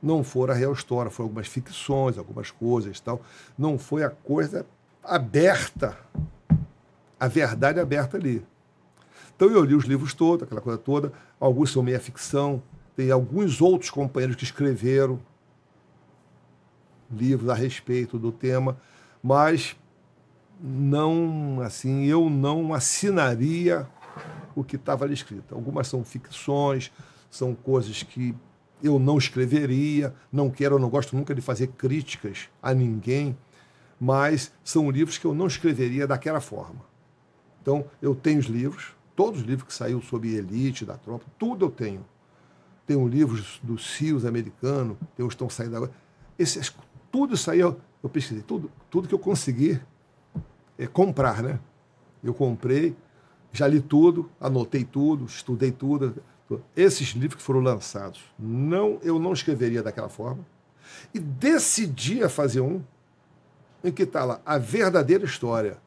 não foram a real história, foram algumas ficções, algumas coisas tal. Não foi a coisa aberta, a verdade aberta ali. Então eu li os livros todos, aquela coisa toda, alguns são meia ficção, tem alguns outros companheiros que escreveram livros a respeito do tema, mas não, assim, eu não assinaria o que estava ali escrito. Algumas são ficções, são coisas que eu não escreveria, não quero, eu não gosto nunca de fazer críticas a ninguém, mas são livros que eu não escreveria daquela forma. Então, eu tenho os livros, todos os livros que saíram sobre elite, da tropa, tudo eu tenho. Tenho livros do CIOS americano, tem os que estão saindo agora. Esse, tudo isso aí eu, eu pesquisei, tudo, tudo que eu consegui é, comprar, né? Eu comprei, já li tudo, anotei tudo, estudei tudo. Esses livros que foram lançados, não, eu não escreveria daquela forma. E decidi a fazer um em que está lá a verdadeira história,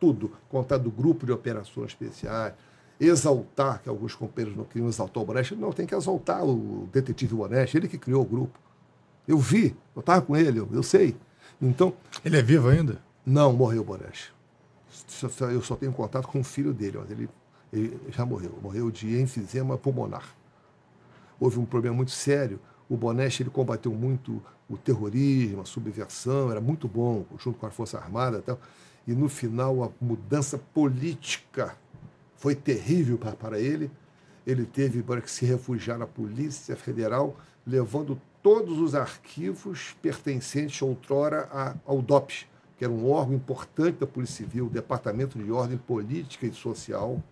tudo, contar do grupo de operações especiais, exaltar, que alguns companheiros não queriam exaltar o Brecht, não, tem que exaltar o detetive Onesto, ele que criou o grupo. Eu vi, eu estava com ele, eu, eu, sei. Então. Ele é vivo ainda? Não, morreu o Eu só tenho contato com o filho dele, mas ele ele já morreu, morreu de enfisema pulmonar. Houve um problema muito sério. O Boneste ele combateu muito o terrorismo, a subversão, era muito bom, junto com a Força Armada e tal. E no final, a mudança política foi terrível para ele. Ele teve que se refugiar na Polícia Federal, levando todos os arquivos pertencentes outrora ao DOPS, que era um órgão importante da Polícia Civil, Departamento de Ordem Política e Social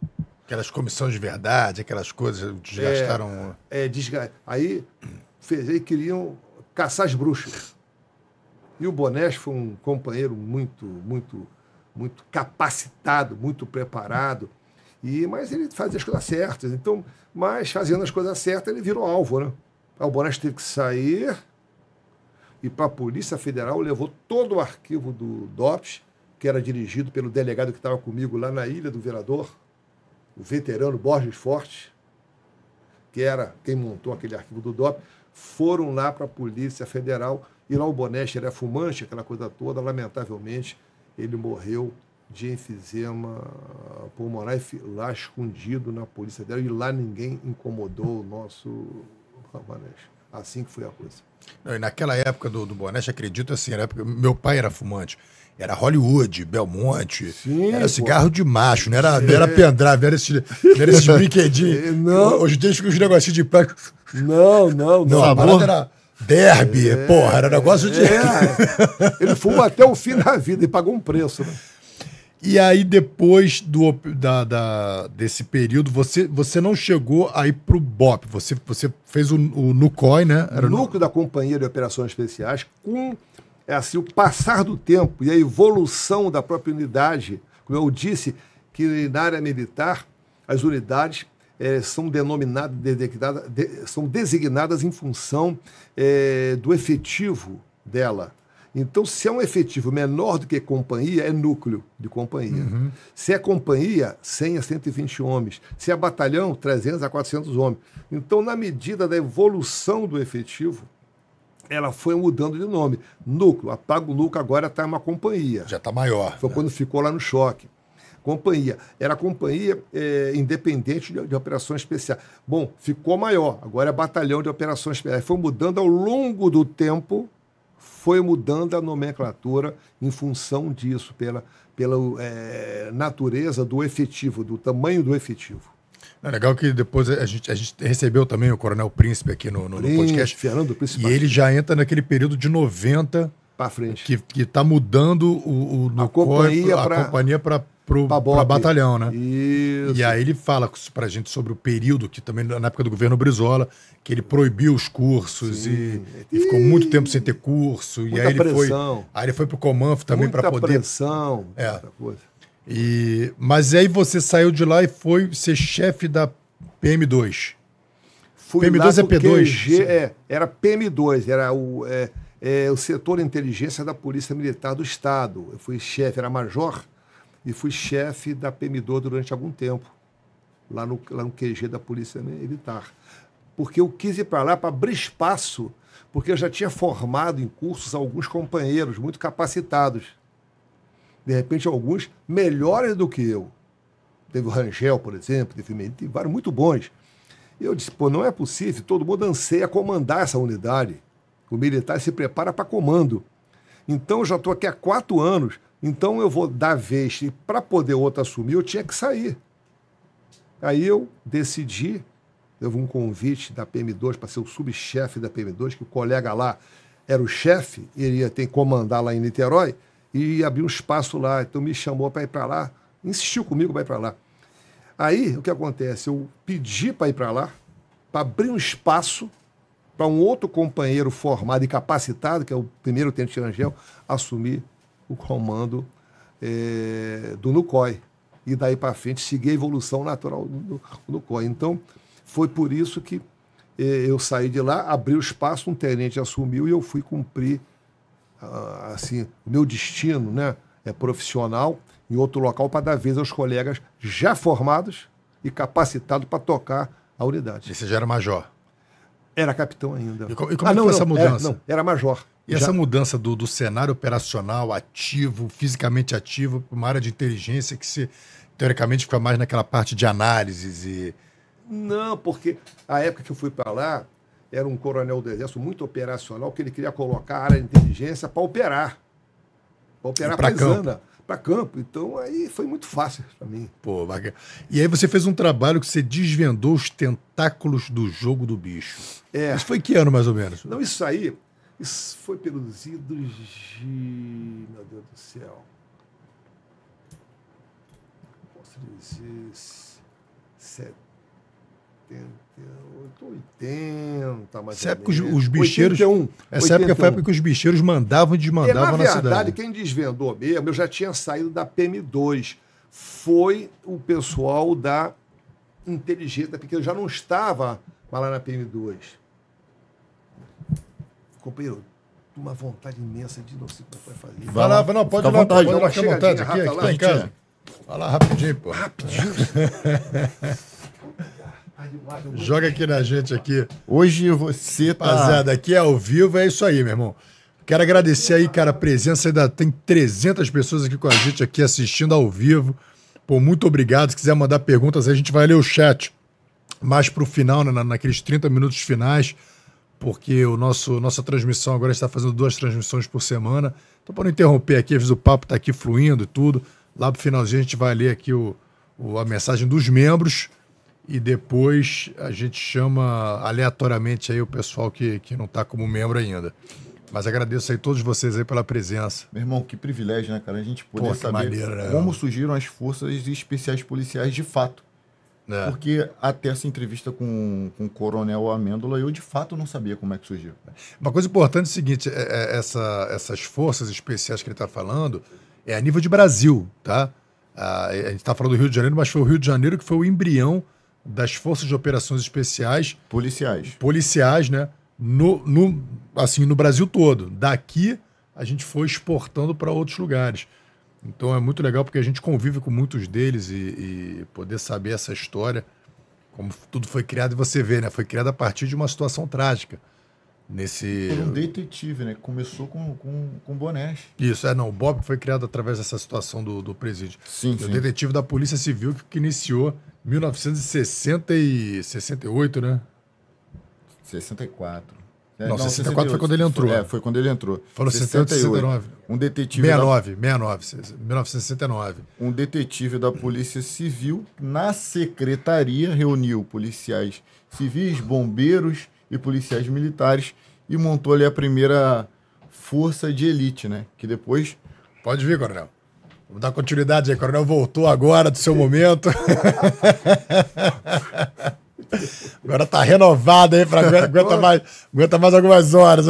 Aquelas comissões de verdade, aquelas coisas desgastaram. É, é Aí fez, aí queriam caçar as bruxas. E o Bonés foi um companheiro muito, muito, muito capacitado, muito preparado. E, mas ele fazia as coisas certas. Então, mas fazendo as coisas certas, ele virou alvo, né? Aí o Bonés teve que sair e para a Polícia Federal levou todo o arquivo do DOPS, que era dirigido pelo delegado que estava comigo lá na Ilha do Vereador, o veterano Borges Forte, que era quem montou aquele arquivo do DOP, foram lá para a Polícia Federal e lá o Boneste era fumante, aquela coisa toda. Lamentavelmente, ele morreu de enfisema pulmonar lá escondido na Polícia Federal e lá ninguém incomodou o nosso Boneste. Assim que foi a coisa. Não, e naquela época do, do Boneste, acredito assim, era época, meu pai era fumante. Era Hollywood, Belmonte. Sim, era cigarro pô. de macho, não era, não era é. pendrive, era esses esse brinquedinhos. Não. Hoje tem os negocinhos de plástico. Não, não, não. não a parada era derby, é, porra, era negócio de. É. Ele fumou até o fim da vida e pagou um preço, né? E aí, depois do, da, da, desse período, você, você não chegou aí para o BOP. Você, você fez o, o NUCOI, né? Era o núcleo da Companhia de Operações Especiais com é assim, o passar do tempo e a evolução da própria unidade. Como eu disse, que na área militar, as unidades é, são denominadas, designadas, de, são designadas em função é, do efetivo dela. Então, se é um efetivo menor do que companhia, é núcleo de companhia. Uhum. Se é companhia, 100 a 120 homens. Se é batalhão, 300 a 400 homens. Então, na medida da evolução do efetivo, ela foi mudando de nome. Núcleo, a Pago Núcleo agora está uma companhia. Já está maior. Foi né? quando ficou lá no choque. Companhia. Era companhia é, independente de, de operações especiais. Bom, ficou maior. Agora é batalhão de operações especiais. Foi mudando ao longo do tempo, foi mudando a nomenclatura em função disso, pela, pela é, eh, natureza do efetivo, do tamanho do efetivo. É legal que depois a gente, a gente recebeu também o Coronel Príncipe aqui no, no, Príncipe, no podcast. Fernando Príncipe. E ele já entra naquele período de 90 para frente. Que, que tá mudando o, o a companhia corpo, pra, a companhia para para batalhão, né? Isso. E aí ele fala para a gente sobre o período que também na época do governo Brizola, que ele proibiu os cursos e, e, ficou muito tempo sem ter curso Muita e aí pressão. ele foi, aí ele foi pro Comanf também para poder pressão, é. E, mas aí você saiu de lá e foi ser chefe da PM2. Fui PM2 é P2? G, é, era PM2, era o, é, é, o setor inteligência da Polícia Militar do Estado. Eu fui chefe, era major, e fui chefe da PM2 durante algum tempo, lá no, lá no QG da Polícia Militar. Porque eu quis ir para lá para abrir espaço, porque eu já tinha formado em cursos alguns companheiros muito capacitados de repente, alguns melhores do que eu. Teve o Rangel, por exemplo, teve, vários muito bons. E eu disse, pô, não é possível, todo mundo anseia comandar essa unidade. O militar se prepara para comando. Então, eu já estou aqui há quatro anos, então eu vou dar vez. E para poder outro assumir, eu tinha que sair. Aí eu decidi, teve um convite da PM2 para ser o subchefe da PM2, que o colega lá era o chefe, iria ter que comandar lá em Niterói e abriu um espaço lá. Então me chamou para ir para lá, insistiu comigo para ir para lá. Aí o que acontece? Eu pedi para ir para lá, para abrir um espaço para um outro companheiro formado e capacitado, que é o primeiro tenente Tirangel, assumir o comando é, do NUCOI. E daí para frente seguir a evolução natural do, NUCOI. Então foi por isso que é, eu saí de lá, abri o espaço, um tenente assumiu e eu fui cumprir assim, o meu destino né, é profissional em outro local para dar vez aos colegas já formados e capacitados para tocar a unidade. E você já era major? Era capitão ainda. E como, e como ah, não, foi não, essa é, mudança? Era, não, era major. E já... essa mudança do, do cenário operacional ativo, fisicamente ativo, para uma área de inteligência que se teoricamente fica mais naquela parte de análises e. Não, porque a época que eu fui para lá, era um coronel do Exército muito operacional, que ele queria colocar a área de inteligência para operar. Para operar para paisana, para campo. Então aí foi muito fácil para mim. Pô, bacana. E aí você fez um trabalho que você desvendou os tentáculos do jogo do bicho. É. Isso foi que ano mais ou menos? Não, isso aí isso foi pelos de. Meu Deus do céu. Posso dizer. 80, mas. Essa época os bicheiros. 81, essa 81. época foi a época que os bicheiros mandavam e desmandavam é, na, verdade, cidade. Na verdade, quem desvendou mesmo, eu já tinha saído da PM2. Foi o pessoal da inteligência, porque eu já não estava lá na PM2. Companheiro, uma vontade imensa de não sei o que vai fazer. Vai lá, não, pode ir vontade, pode vontade aqui, aqui em casa. Vai lá rapidinho, pô. Rapidinho. Joga aqui na gente aqui. Hoje você tá... Rapaziada, aqui é ao vivo, é isso aí, meu irmão. Quero agradecer aí, cara, a presença. Ainda tem 300 pessoas aqui com a gente, aqui assistindo ao vivo. Pô, muito obrigado. Se quiser mandar perguntas, a gente vai ler o chat mais pro final, né? naqueles 30 minutos finais, porque o nosso nossa transmissão agora está fazendo duas transmissões por semana. Então, para não interromper aqui, às vezes o papo tá aqui fluindo e tudo. Lá pro finalzinho a gente vai ler aqui o, o a mensagem dos membros e depois a gente chama aleatoriamente aí o pessoal que, que não está como membro ainda. Mas agradeço aí todos vocês aí pela presença. Meu irmão, que privilégio, né, cara? A gente poder Pô, saber maneira, né? como surgiram as forças especiais policiais de fato. É. Porque até essa entrevista com, com o Coronel Amêndola, eu de fato não sabia como é que surgiu. Uma coisa importante é o seguinte: é, é, essa, essas forças especiais que ele está falando é a nível de Brasil, tá? Ah, a gente está falando do Rio de Janeiro, mas foi o Rio de Janeiro que foi o embrião das Forças de Operações Especiais. Policiais. Policiais, né? No, no, assim, no Brasil todo. Daqui a gente foi exportando para outros lugares. Então é muito legal porque a gente convive com muitos deles e, e, poder saber essa história, como tudo foi criado, e você vê, né? Foi criado a partir de uma situação trágica nesse. É um detetive, né? Começou com, com, com Bonés. Isso, é, não. O Bob foi criado através dessa situação do, do presídio. Sim, sim. O detetive da Polícia Civil que, que iniciou 1968, né? 64. É, não, não, 64 68. foi quando ele entrou. Foi, é, foi quando ele entrou. Falou 68, 69. Um detetive 69, da... 69, 1969. Um detetive da Polícia Civil na secretaria reuniu policiais civis, bombeiros, e policiais militares e montou ali a primeira força de elite, né? Que depois. Pode vir, Coronel. Vou dar continuidade aí. Coronel voltou agora do seu momento. agora tá renovado aí para aguenta mais, aguenta mais algumas horas.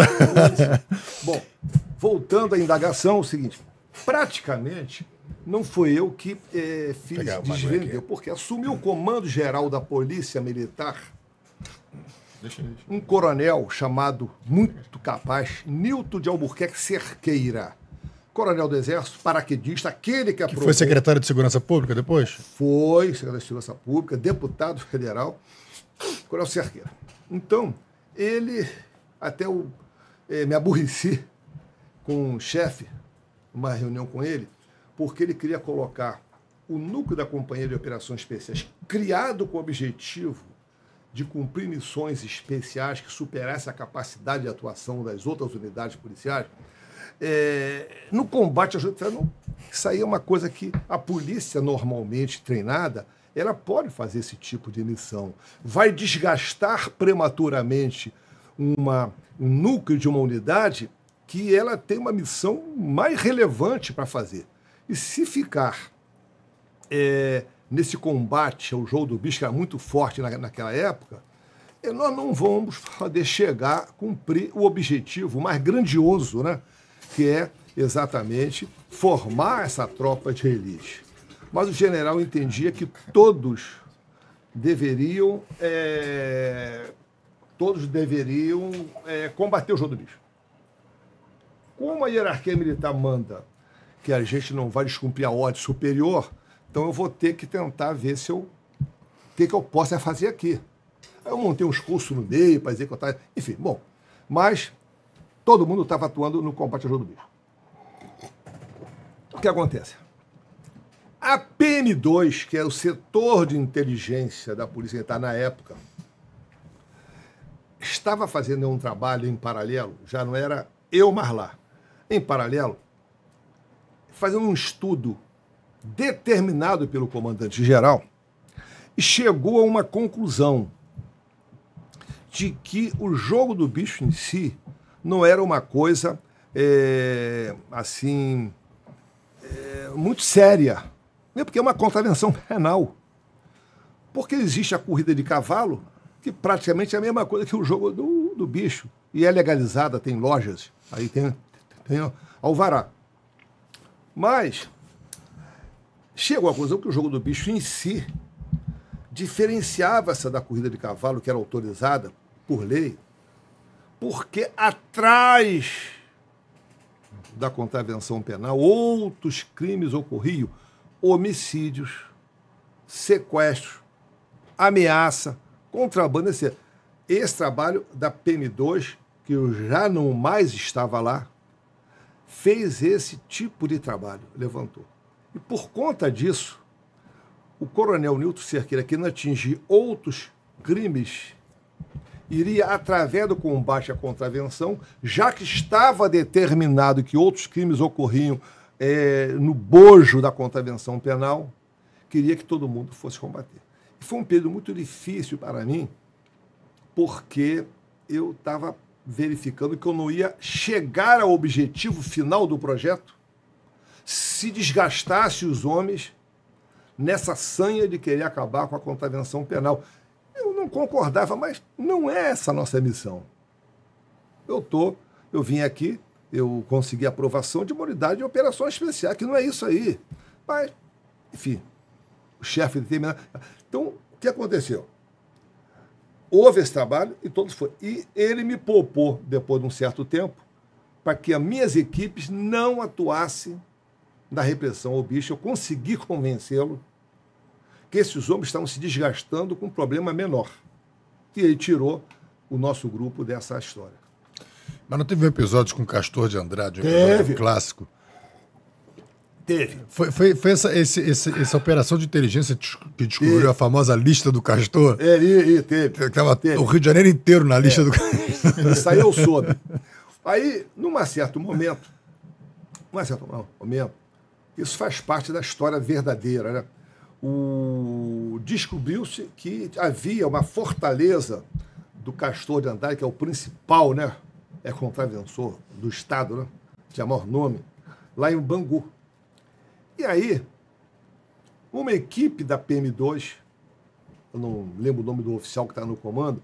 Bom, voltando à indagação, é o seguinte, praticamente não foi eu que eh, fiz Pegar desvendeu, porque assumi o comando geral da Polícia Militar Deixa, Um coronel chamado, muito capaz, Nilton de Albuquerque Cerqueira. Coronel do Exército, paraquedista, aquele que aprovou. Que foi secretário de Segurança Pública depois? Foi secretário de Segurança Pública, deputado federal, Coronel Cerqueira. Então, ele, até eu eh, me aborreci com um chefe, uma reunião com ele, porque ele queria colocar o núcleo da Companhia de Operações Especiais, criado com o objetivo de cumprir missões especiais que superassem a capacidade de atuação das outras unidades policiais, é, no combate à justiça, isso aí é uma coisa que a polícia normalmente treinada ela pode fazer esse tipo de missão. Vai desgastar prematuramente uma, um núcleo de uma unidade que ela tem uma missão mais relevante para fazer. E se ficar é, nesse combate ao jogo do bicho, que era muito forte na, naquela época, nós não vamos poder chegar a cumprir o objetivo mais grandioso, né? que é exatamente formar essa tropa de elite. Mas o general entendia que todos deveriam é, todos deveriam é, combater o jogo do bicho. Como a hierarquia militar manda que a gente não vai descumprir a ordem superior, então eu vou ter que tentar ver se eu o que, que eu posso é fazer aqui. eu montei uns cursos no meio para dizer que eu estava. Enfim, bom. Mas todo mundo estava atuando no combate ao jogo do bicho. O que acontece? A PM2, que é o setor de inteligência da Polícia Militar na época, estava fazendo um trabalho em paralelo, já não era eu, mais lá, em paralelo, fazendo um estudo determinado pelo comandante-geral, chegou a uma conclusão de que o jogo do bicho em si não era uma coisa é, assim é, muito séria, né? porque é uma contravenção penal. Porque existe a corrida de cavalo, que praticamente é a mesma coisa que o jogo do, do bicho, e é legalizada, tem lojas, aí tem, tem alvará. Mas chegou à conclusão que o jogo do bicho em si diferenciava-se da corrida de cavalo, que era autorizada por lei, porque atrás da contravenção penal outros crimes ocorriam, homicídios, sequestro, ameaça, contrabando, Esse trabalho da PM2, que eu já não mais estava lá, fez esse tipo de trabalho, levantou. E por conta disso, o coronel Nilton Cerqueira, não atingir outros crimes, iria, através do combate à contravenção, já que estava determinado que outros crimes ocorriam é, no bojo da contravenção penal, queria que todo mundo fosse combater. E foi um período muito difícil para mim, porque eu estava verificando que eu não ia chegar ao objetivo final do projeto se desgastasse os homens nessa sanha de querer acabar com a contravenção penal. Eu não concordava, mas não é essa a nossa missão. Eu tô, eu vim aqui, eu consegui aprovação de uma unidade de operação especial, que não é isso aí. Mas, enfim, o chefe determinado. Então, o que aconteceu? Houve esse trabalho e todos foram. E ele me poupou, depois de um certo tempo, para que as minhas equipes não atuassem da repressão ao bicho, eu consegui convencê-lo que esses homens estavam se desgastando com um problema menor. E ele tirou o nosso grupo dessa história. Mas não teve um episódio com Castor de Andrade, um teve. clássico? Teve. Foi, foi, foi essa, esse, esse, essa operação de inteligência que descobriu teve. a famosa lista do Castor? É, e, e teve. o Rio de Janeiro inteiro na lista é. do Castor. Isso aí eu soube. Aí, num certo momento, num certo momento, isso faz parte da história verdadeira. Né? O... Descobriu-se que havia uma fortaleza do Castor de Andrade, que é o principal, né? É contraventor do Estado, né? Tinha maior nome, lá em Bangu. E aí, uma equipe da PM2, eu não lembro o nome do oficial que está no comando,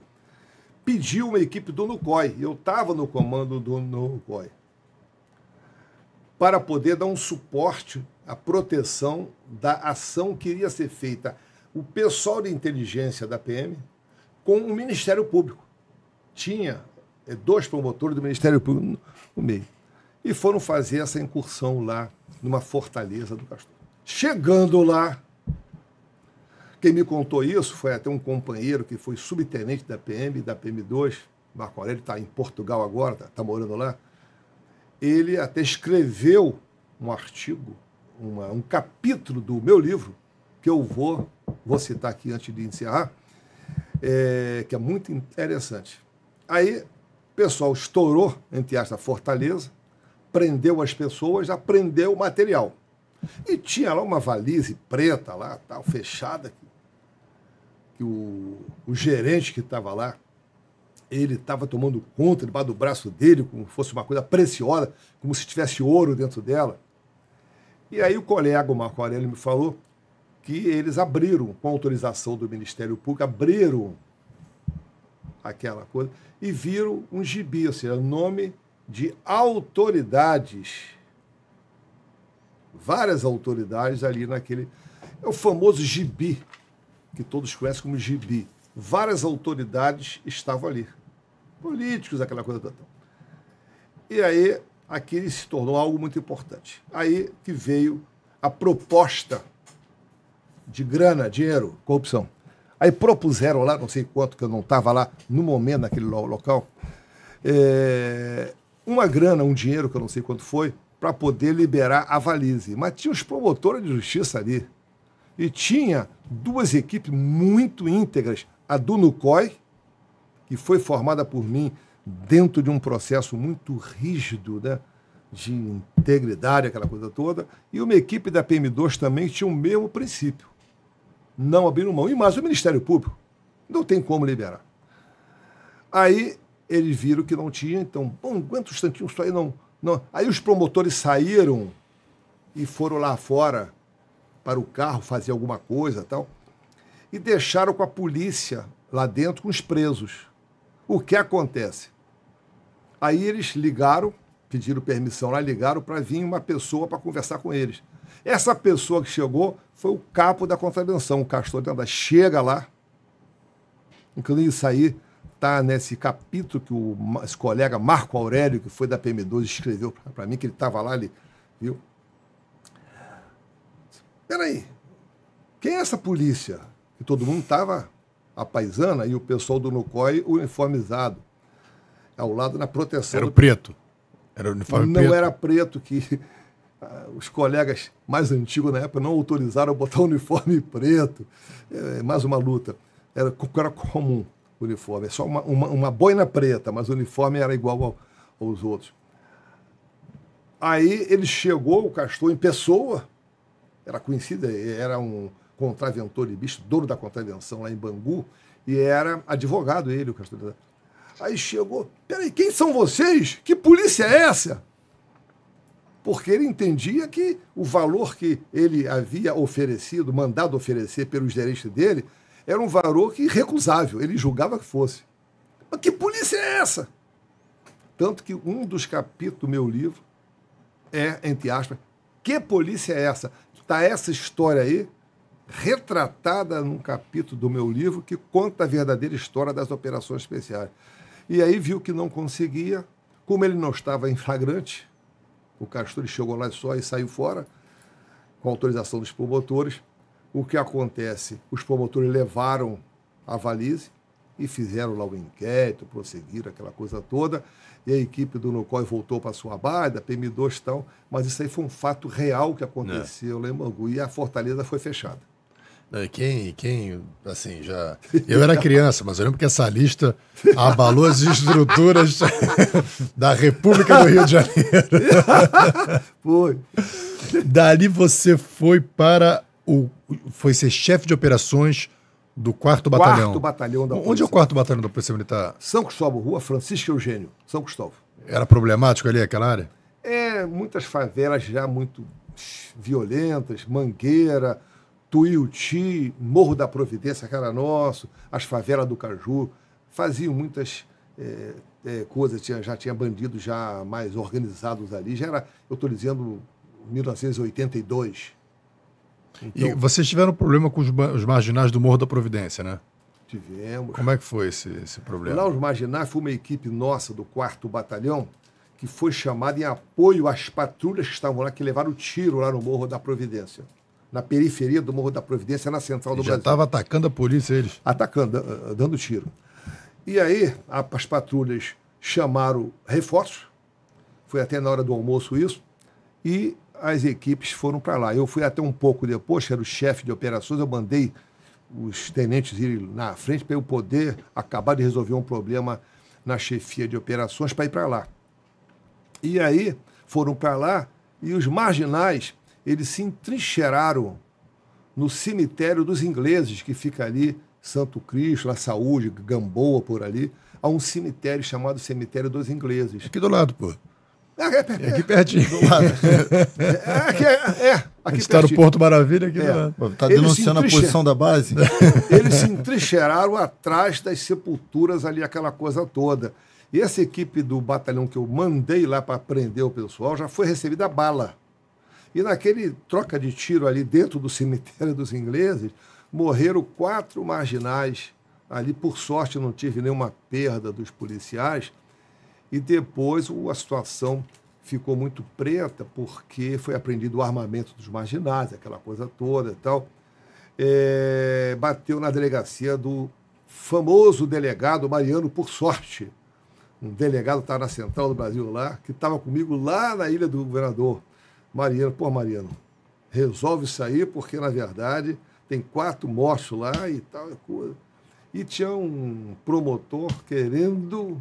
pediu uma equipe do NUCOI. Eu estava no comando do NUCOI para poder dar um suporte à proteção da ação que iria ser feita o pessoal de inteligência da PM com o Ministério Público. Tinha eh, dois promotores do Ministério Público no meio. E foram fazer essa incursão lá, numa fortaleza do Castor. Chegando lá, quem me contou isso foi até um companheiro que foi subtenente da PM, da PM2, Marco Aurélio está em Portugal agora, está tá morando lá ele até escreveu um artigo, uma, um capítulo do meu livro, que eu vou, vou citar aqui antes de encerrar, é, que é muito interessante. Aí, o pessoal estourou, entre aspas, a fortaleza, prendeu as pessoas, aprendeu o material. E tinha lá uma valise preta lá, tal, fechada, que o, o gerente que estava lá ele estava tomando conta debaixo do braço dele, como fosse uma coisa preciosa, como se tivesse ouro dentro dela. E aí o colega o Marco Aurélio me falou que eles abriram, com autorização do Ministério Público, abriram aquela coisa e viram um gibi, ou seja, nome de autoridades. Várias autoridades ali naquele. É o famoso gibi, que todos conhecem como gibi. Várias autoridades estavam ali políticos, aquela coisa toda. E aí, aquilo se tornou algo muito importante. Aí que veio a proposta de grana, dinheiro, corrupção. Aí propuseram lá, não sei quanto, que eu não estava lá no momento, naquele local, é, uma grana, um dinheiro, que eu não sei quanto foi, para poder liberar a valise. Mas tinha os promotores de justiça ali. E tinha duas equipes muito íntegras, a do NUCOI e foi formada por mim dentro de um processo muito rígido, né? De integridade, aquela coisa toda. E uma equipe da PM2 também tinha o mesmo princípio. Não abriram mão. E mais o Ministério Público. Não tem como liberar. Aí eles viram que não tinha, então, bom, aguenta um instantinho, isso aí não, não. Aí os promotores saíram e foram lá fora para o carro fazer alguma coisa tal. E deixaram com a polícia lá dentro com os presos. O que acontece? Aí eles ligaram, pediram permissão lá, ligaram para vir uma pessoa para conversar com eles. Essa pessoa que chegou foi o capo da contravenção, o Castor Tenda. Chega lá, inclusive isso aí está nesse capítulo que o esse colega Marco Aurélio, que foi da PM12, escreveu para mim, que ele estava lá, ali, viu. Peraí, quem é essa polícia? E todo mundo estava a paisana e o pessoal do NUCOI uniformizado. Ao lado na proteção. Era o do... preto. Era o uniforme não preto. Não era preto que ah, os colegas mais antigos na época não autorizaram botar uniforme preto. É mais uma luta. Era, era comum o uniforme. É só uma, uma, uma, boina preta, mas o uniforme era igual ao, aos outros. Aí ele chegou, o Castor, em pessoa. Era conhecido, era um, contraventor de bicho, dono da contravenção lá em Bangu, e era advogado ele, o Castor. Aí chegou, peraí, quem são vocês? Que polícia é essa? Porque ele entendia que o valor que ele havia oferecido, mandado oferecer pelos direitos dele, era um valor que recusável ele julgava que fosse. Mas que polícia é essa? Tanto que um dos capítulos do meu livro é, entre aspas, que polícia é essa? Está essa história aí retratada num capítulo do meu livro que conta a verdadeira história das operações especiais. E aí viu que não conseguia, como ele não estava em flagrante, o Castor chegou lá só e saiu fora, com autorização dos promotores. O que acontece? Os promotores levaram a valise e fizeram lá o inquérito, prosseguiram aquela coisa toda, e a equipe do NOCOI voltou para sua base, da PM2 estão, mas isso aí foi um fato real que é. aconteceu é. lá em Mangu. e a fortaleza foi fechada. Quem, quem, assim, já. Eu era criança, mas eu lembro que essa lista abalou as estruturas da República do Rio de Janeiro. foi. Dali você foi para o. Foi ser chefe de operações do 4 Batalhão. 4 Batalhão da Polícia. Onde é o 4 Batalhão da Polícia Militar? São Cristóvão, Rua Francisco Eugênio, São Cristóvão. Era problemático ali aquela área? É, muitas favelas já muito violentas, Mangueira. Tuiuti, Morro da Providência, que era nosso, as favelas do Caju, faziam muitas é, é, coisas, tinha, já tinha bandidos já mais organizados ali, já era, eu estou dizendo, 1982. Então, e vocês tiveram problema com os, os, marginais do Morro da Providência, né? Tivemos. Como é que foi esse, esse problema? Lá os marginais foi uma equipe nossa do 4 Batalhão, que foi chamada em apoio às patrulhas que estavam lá, que levaram o tiro lá no Morro da Providência na periferia do Morro da Providência, na central do já Brasil. Já estava atacando a polícia eles? Atacando, eh, eh, dando tiro. E aí as patrulhas chamaram reforços, foi até na hora do almoço isso, e as equipes foram para lá. Eu fui até um pouco depois, que era o chefe de operações, eu mandei os tenentes irem na frente para eu poder acabar de resolver um problema na chefia de operações para ir para lá. E aí foram para lá e os marginais eles se entrincheiraram no cemitério dos ingleses, que fica ali, Santo Cristo, La Saúde, Gamboa, por ali. Há um cemitério chamado Cemitério dos Ingleses. Aqui do lado, pô. É, é, é, é aqui pertinho. Do lado. É, aqui, é, é aqui está no Porto Maravilha aqui do é. lado. Está denunciando a posição da base? Eles se entrincheiraram atrás das sepulturas ali, aquela coisa toda. E essa equipe do batalhão que eu mandei lá para prender o pessoal já foi recebida bala. E naquele troca de tiro ali dentro do cemitério dos ingleses, morreram quatro marginais. Ali, por sorte, não tive nenhuma perda dos policiais. E depois a situação ficou muito preta, porque foi apreendido o armamento dos marginais, aquela coisa toda e tal. É, bateu na delegacia do famoso delegado Mariano, por sorte. Um delegado estava tá na Central do Brasil lá, que estava comigo lá na Ilha do Governador Mariano, pô, Mariano, resolve sair porque, na verdade, tem quatro mortos lá e tal e coisa. E tinha um promotor querendo,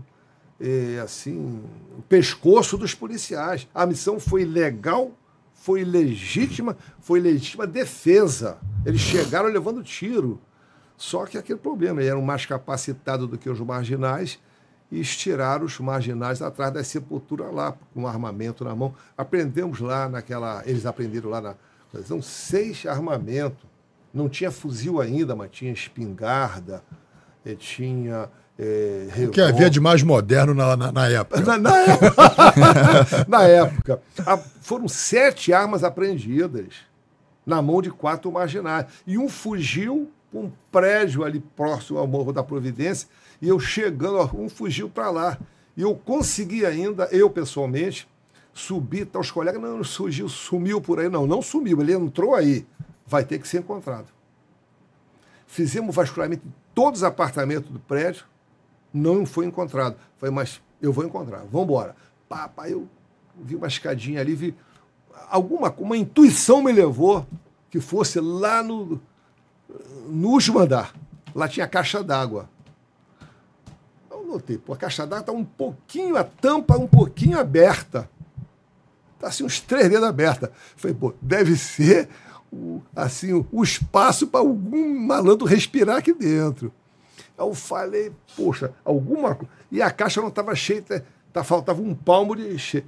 é, assim, o pescoço dos policiais. A missão foi legal, foi legítima, foi legítima defesa. Eles chegaram levando tiro. Só que aquele problema, eles eram mais capacitados do que os marginais e estirar os marginais atrás da sepultura lá, com armamento na mão. Aprendemos lá naquela. Eles aprenderam lá na. São seis armamentos. Não tinha fuzil ainda, mas tinha espingarda, eh, tinha. É, o que havia de mais moderno na, na, na época? Na, na época, na época. A, foram sete armas apreendidas na mão de quatro marginais. E um fugiu para um prédio ali próximo ao Morro da Providência e eu chegando, ó, um fugiu para lá. E eu consegui ainda, eu pessoalmente, subir, tá, os colegas, não, não surgiu, sumiu por aí. Não, não sumiu, ele entrou aí. Vai ter que ser encontrado. Fizemos vasculhamento em todos os apartamentos do prédio, não foi encontrado. Falei, mas eu vou encontrar, vamos embora. Papai, eu vi uma escadinha ali, vi alguma uma intuição me levou que fosse lá no, no último andar. Lá tinha caixa d'água notei, pô, a caixa d'água está um pouquinho, a tampa um pouquinho aberta. Está assim, uns três dedos aberta. Falei, pô, deve ser o, assim, o, espaço para algum malandro respirar aqui dentro. Eu falei, poxa, alguma coisa. E a caixa não estava cheia, tá, tá, faltava um palmo de encher.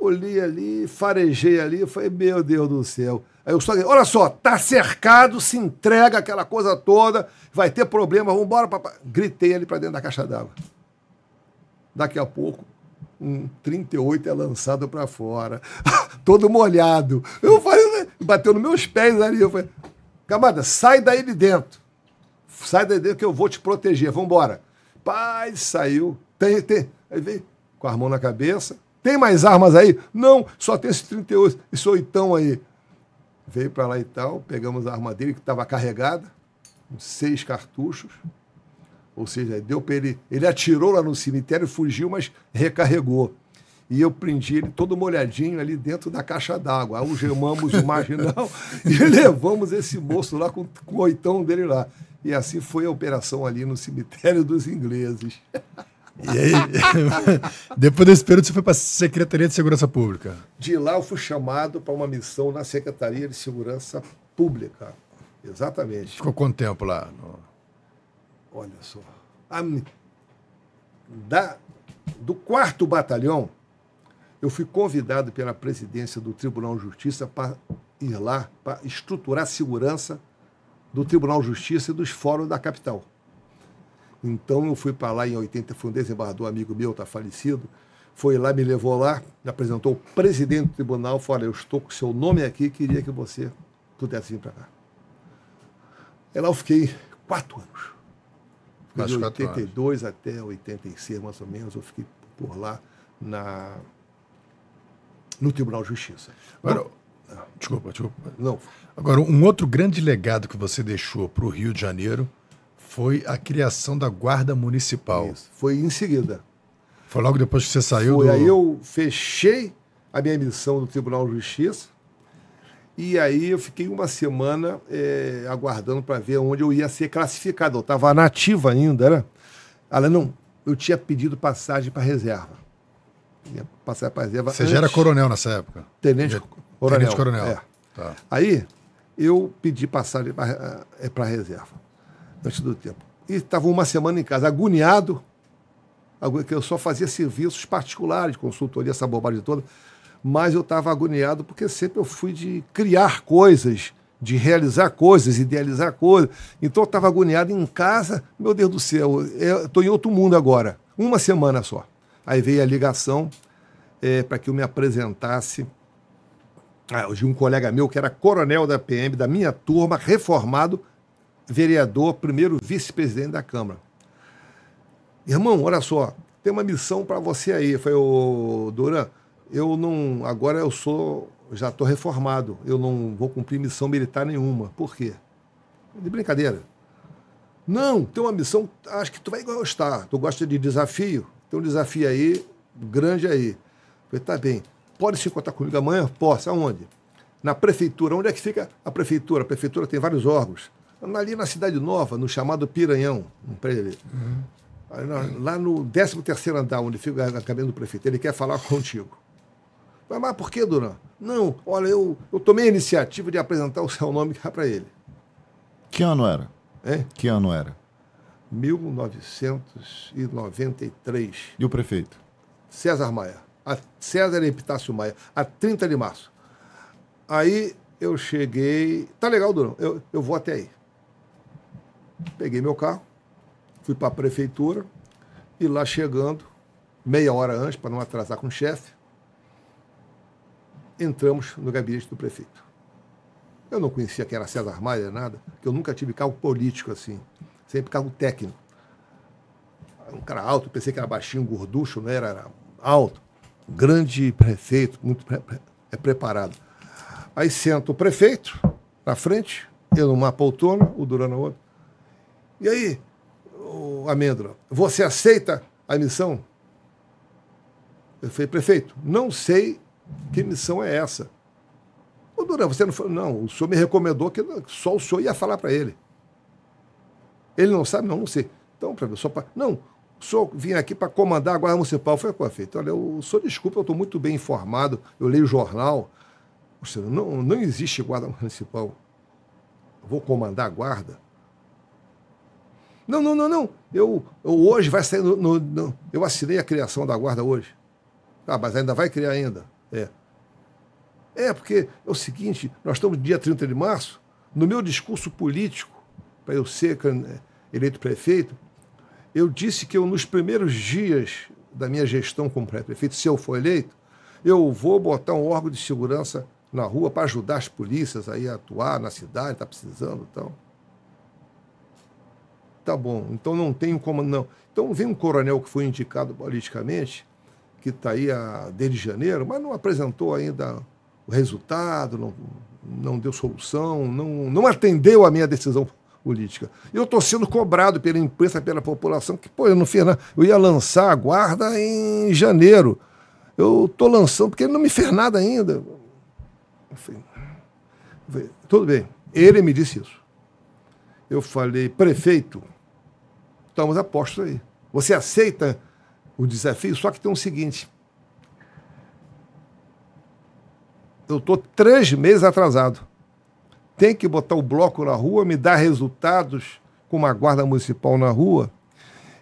Olhei ali, farejei ali, falei, meu Deus do céu. Aí o Stalin, olha só, tá cercado, se entrega aquela coisa toda, vai ter problema, vamos embora. Gritei ali para dentro da caixa d'água. Daqui a pouco, um 38 é lançado para fora, todo molhado. Eu falei, bateu nos meus pés ali. Eu falei, camada, sai daí de dentro. Sai daí de dentro que eu vou te proteger, vamos embora. Pai, saiu. Tem, tem. Aí veio com a mão na cabeça. Tem mais armas aí? Não, só tem esse 38, esse oitão aí. Veio para lá e tal, pegamos a arma dele, que estava carregada, com seis cartuchos. Ou seja, deu para ele. Ele atirou lá no cemitério, fugiu, mas recarregou. E eu prendi ele todo molhadinho ali dentro da caixa d'água. Algemamos o marginal e levamos esse moço lá com, com o oitão dele lá. E assim foi a operação ali no cemitério dos ingleses. Aí, depois desse período, você foi para a Secretaria de Segurança Pública. De lá, eu fui chamado para uma missão na Secretaria de Segurança Pública. Exatamente. Ficou quanto tempo lá? No... Olha só. A... Da... Do quarto batalhão, eu fui convidado pela presidência do Tribunal de Justiça para ir lá para estruturar a segurança do Tribunal de Justiça e dos fóruns da capital. Então eu fui para lá em 80, foi um desembargador amigo meu, está falecido, foi lá, me levou lá, me apresentou o presidente do tribunal, falou, eu estou com seu nome aqui, queria que você pudesse vir para cá. E é lá eu fiquei quatro anos. Fiquei de 82 anos. até 86, mais ou menos, eu fiquei por lá na, no Tribunal de Justiça. Agora, Bom, desculpa, desculpa. Não. Agora, um outro grande legado que você deixou para o Rio de Janeiro foi a criação da Guarda Municipal. Isso. Foi em seguida. Foi logo depois que você saiu Foi, do... aí eu fechei a minha missão no Tribunal de Justiça e aí eu fiquei uma semana é, aguardando para ver onde eu ia ser classificado. Eu estava nativa ainda, né? Ela não, eu tinha pedido passagem para reserva. Ia passar para reserva. Você antes. já era coronel nessa época? Tenente coronel. Tenente coronel. É. Tá. Aí eu pedi passagem para eh, reserva antes do tempo. E estava uma semana em casa, agoniado, que eu só fazia serviços particulares, consultoria, essa bobagem toda, mas eu estava agoniado porque sempre eu fui de criar coisas, de realizar coisas, idealizar coisas. Então eu estava agoniado em casa, meu Deus do céu, estou é, em outro mundo agora, uma semana só. Aí veio a ligação é, para que eu me apresentasse ah, de um colega meu que era coronel da PM, da minha turma, reformado, vereador, primeiro vice-presidente da Câmara. Irmão, olha só, tem uma missão para você aí. Eu falei, ô Duran, eu não. Agora eu sou. Já estou reformado. Eu não vou cumprir missão militar nenhuma. Por quê? De brincadeira. Não, tem uma missão, acho que tu vai gostar. Tu gosta de desafio? Tem um desafio aí, grande aí. Eu falei, tá bem. Pode se encontrar comigo amanhã? Posso. Aonde? Na prefeitura. Onde é que fica a prefeitura? A prefeitura tem vários órgãos ali na Cidade Nova, no chamado Piranhão, um prédio ali. Uhum. Lá no 13º andar, onde fica a cabine do prefeito, ele quer falar contigo. Mas, mas por que, Duran? Não, olha, eu, eu tomei a iniciativa de apresentar o seu nome para ele. Que ano era? É? Que ano era? 1993. E o prefeito? César Maia. A César Epitácio Maia, a 30 de março. Aí eu cheguei. Tá legal, Durão, eu, eu vou até aí peguei meu carro, fui para a prefeitura e lá chegando, meia hora antes, para não atrasar com o chefe, entramos no gabinete do prefeito. Eu não conhecia quem era César Maia, nada, que eu nunca tive cargo político assim, sempre cargo técnico. Um cara alto, pensei que era baixinho, gorducho, não era, era alto. Grande prefeito, muito pre é preparado. Aí senta o prefeito na frente, eu numa poltrona, o Durano na outra. E aí, oh, você aceita a missão? Eu falei, prefeito, não sei que missão é essa. Ô, Dura, você não falou? Não, o senhor me recomendou que só o senhor ia falar para ele. Ele não sabe? Não, não sei. Então, professor, pra... não, o senhor vinha aqui para comandar a Guarda Municipal. Foi com feito. Olha, o senhor desculpa, eu estou muito bem informado, eu leio jornal. Senhor, não, não existe Guarda Municipal. Vou comandar a Guarda? Não, não, não, não. Eu, eu hoje vai sair. No, no, no, eu assinei a criação da guarda hoje. Ah, mas ainda vai criar ainda. É. É, porque é o seguinte, nós estamos no dia 30 de março, no meu discurso político, para eu ser é, eleito prefeito, eu disse que eu, nos primeiros dias da minha gestão como prefeito, se eu for eleito, eu vou botar um órgão de segurança na rua para ajudar as polícias aí a atuar na cidade, está precisando e então. tal tá bom, então não tenho como. Não. Então vem um coronel que foi indicado politicamente que está aí a, desde janeiro, mas não apresentou ainda o resultado, não, não deu solução, não, não atendeu a minha decisão política. Eu estou sendo cobrado pela imprensa, pela população, que, pô, eu não fiz nada. Eu ia lançar a guarda em janeiro. Eu estou lançando porque ele não me fez nada ainda. Enfim, tudo bem. Ele me disse isso. Eu falei, prefeito, estamos apostos aí. Você aceita o desafio? Só que tem o um seguinte. Eu estou três meses atrasado. Tem que botar o bloco na rua, me dar resultados com uma guarda municipal na rua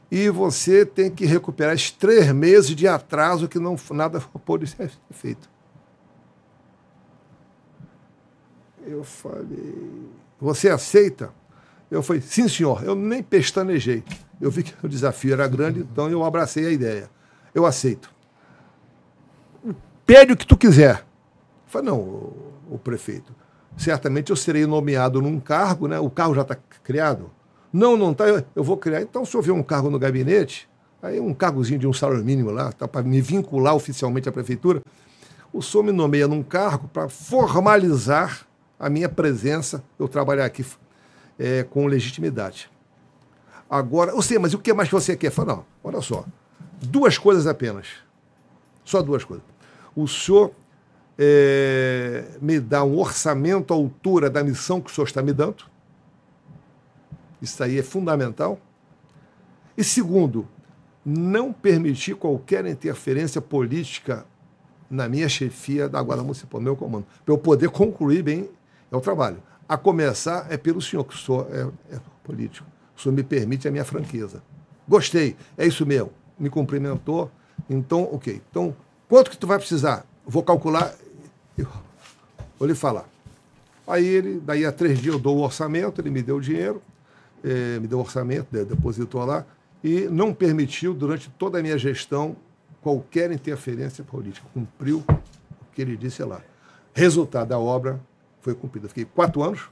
e você tem que recuperar esses três meses de atraso que não nada pôde ser feito. Eu falei, você aceita? Eu falei, sim, senhor. Eu nem pestanejei. Eu vi que o desafio era grande, então eu abracei a ideia. Eu aceito. Pede o que tu quiser. Eu falei, não, o prefeito. Certamente eu serei nomeado num cargo, né? O cargo já está criado. Não, não está, eu, eu, vou criar. Então, se eu ver um cargo no gabinete, aí um cargozinho de um salário mínimo lá, tá, para me vincular oficialmente à prefeitura, o senhor me nomeia num cargo para formalizar a minha presença, eu trabalhar aqui é, com legitimidade. Agora, eu sei, mas o que mais que você quer? Fala, não, olha só. Duas coisas apenas. Só duas coisas. O senhor é, me dá um orçamento à altura da missão que o senhor está me dando. Isso aí é fundamental. E segundo, não permitir qualquer interferência política na minha chefia da Guarda Municipal, meu comando, para eu poder concluir bem é o trabalho. A começar é pelo senhor, que o senhor é, é político senhor me permite a minha franqueza. Gostei, é isso mesmo. Me cumprimentou. Então, ok. Então, quanto que tu vai precisar? Vou calcular, eu vou lhe falar. Aí ele, daí a três dias eu dou o orçamento, ele me deu o dinheiro, eh, me deu o orçamento, depositou lá, e não permitiu, durante toda a minha gestão, qualquer interferência política. Cumpriu o que ele disse lá. Resultado da obra foi cumprido. fiquei quatro anos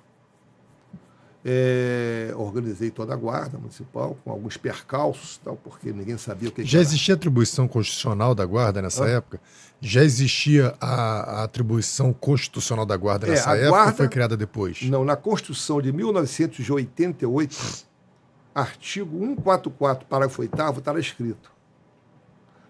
é, organizei toda a guarda municipal, com alguns percalços, tal, porque ninguém sabia o que Já existia atribuição constitucional da guarda nessa ah. época? Já existia a, a, atribuição constitucional da guarda é, nessa é, época guarda, ou foi criada depois? Não, na Constituição de 1988, artigo 144, parágrafo 8 está escrito.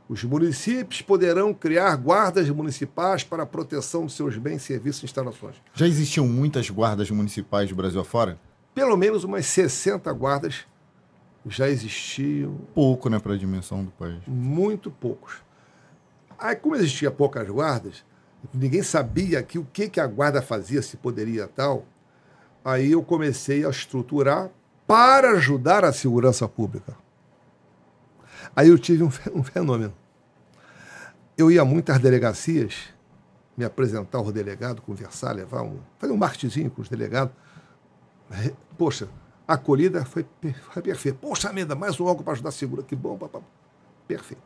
Os municípios poderão criar guardas municipais para a proteção de seus bens, serviços e instalações. Já existiam muitas guardas municipais do Brasil afora? pelo menos umas 60 guardas já existiam. Pouco, né, para a dimensão do país. Muito poucos. Aí, como existia poucas guardas, ninguém sabia que o que, que a guarda fazia, se poderia tal. Aí eu comecei a estruturar para ajudar a segurança pública. Aí eu tive um, fenômeno. Eu ia muito às delegacias, me apresentar ao delegado, conversar, levar um, fazer um marketing com os delegados Poxa, a acolhida foi, foi perfeita. Poxa, Amenda, mais um álcool para ajudar a segura, que bom. papapá. Perfeito.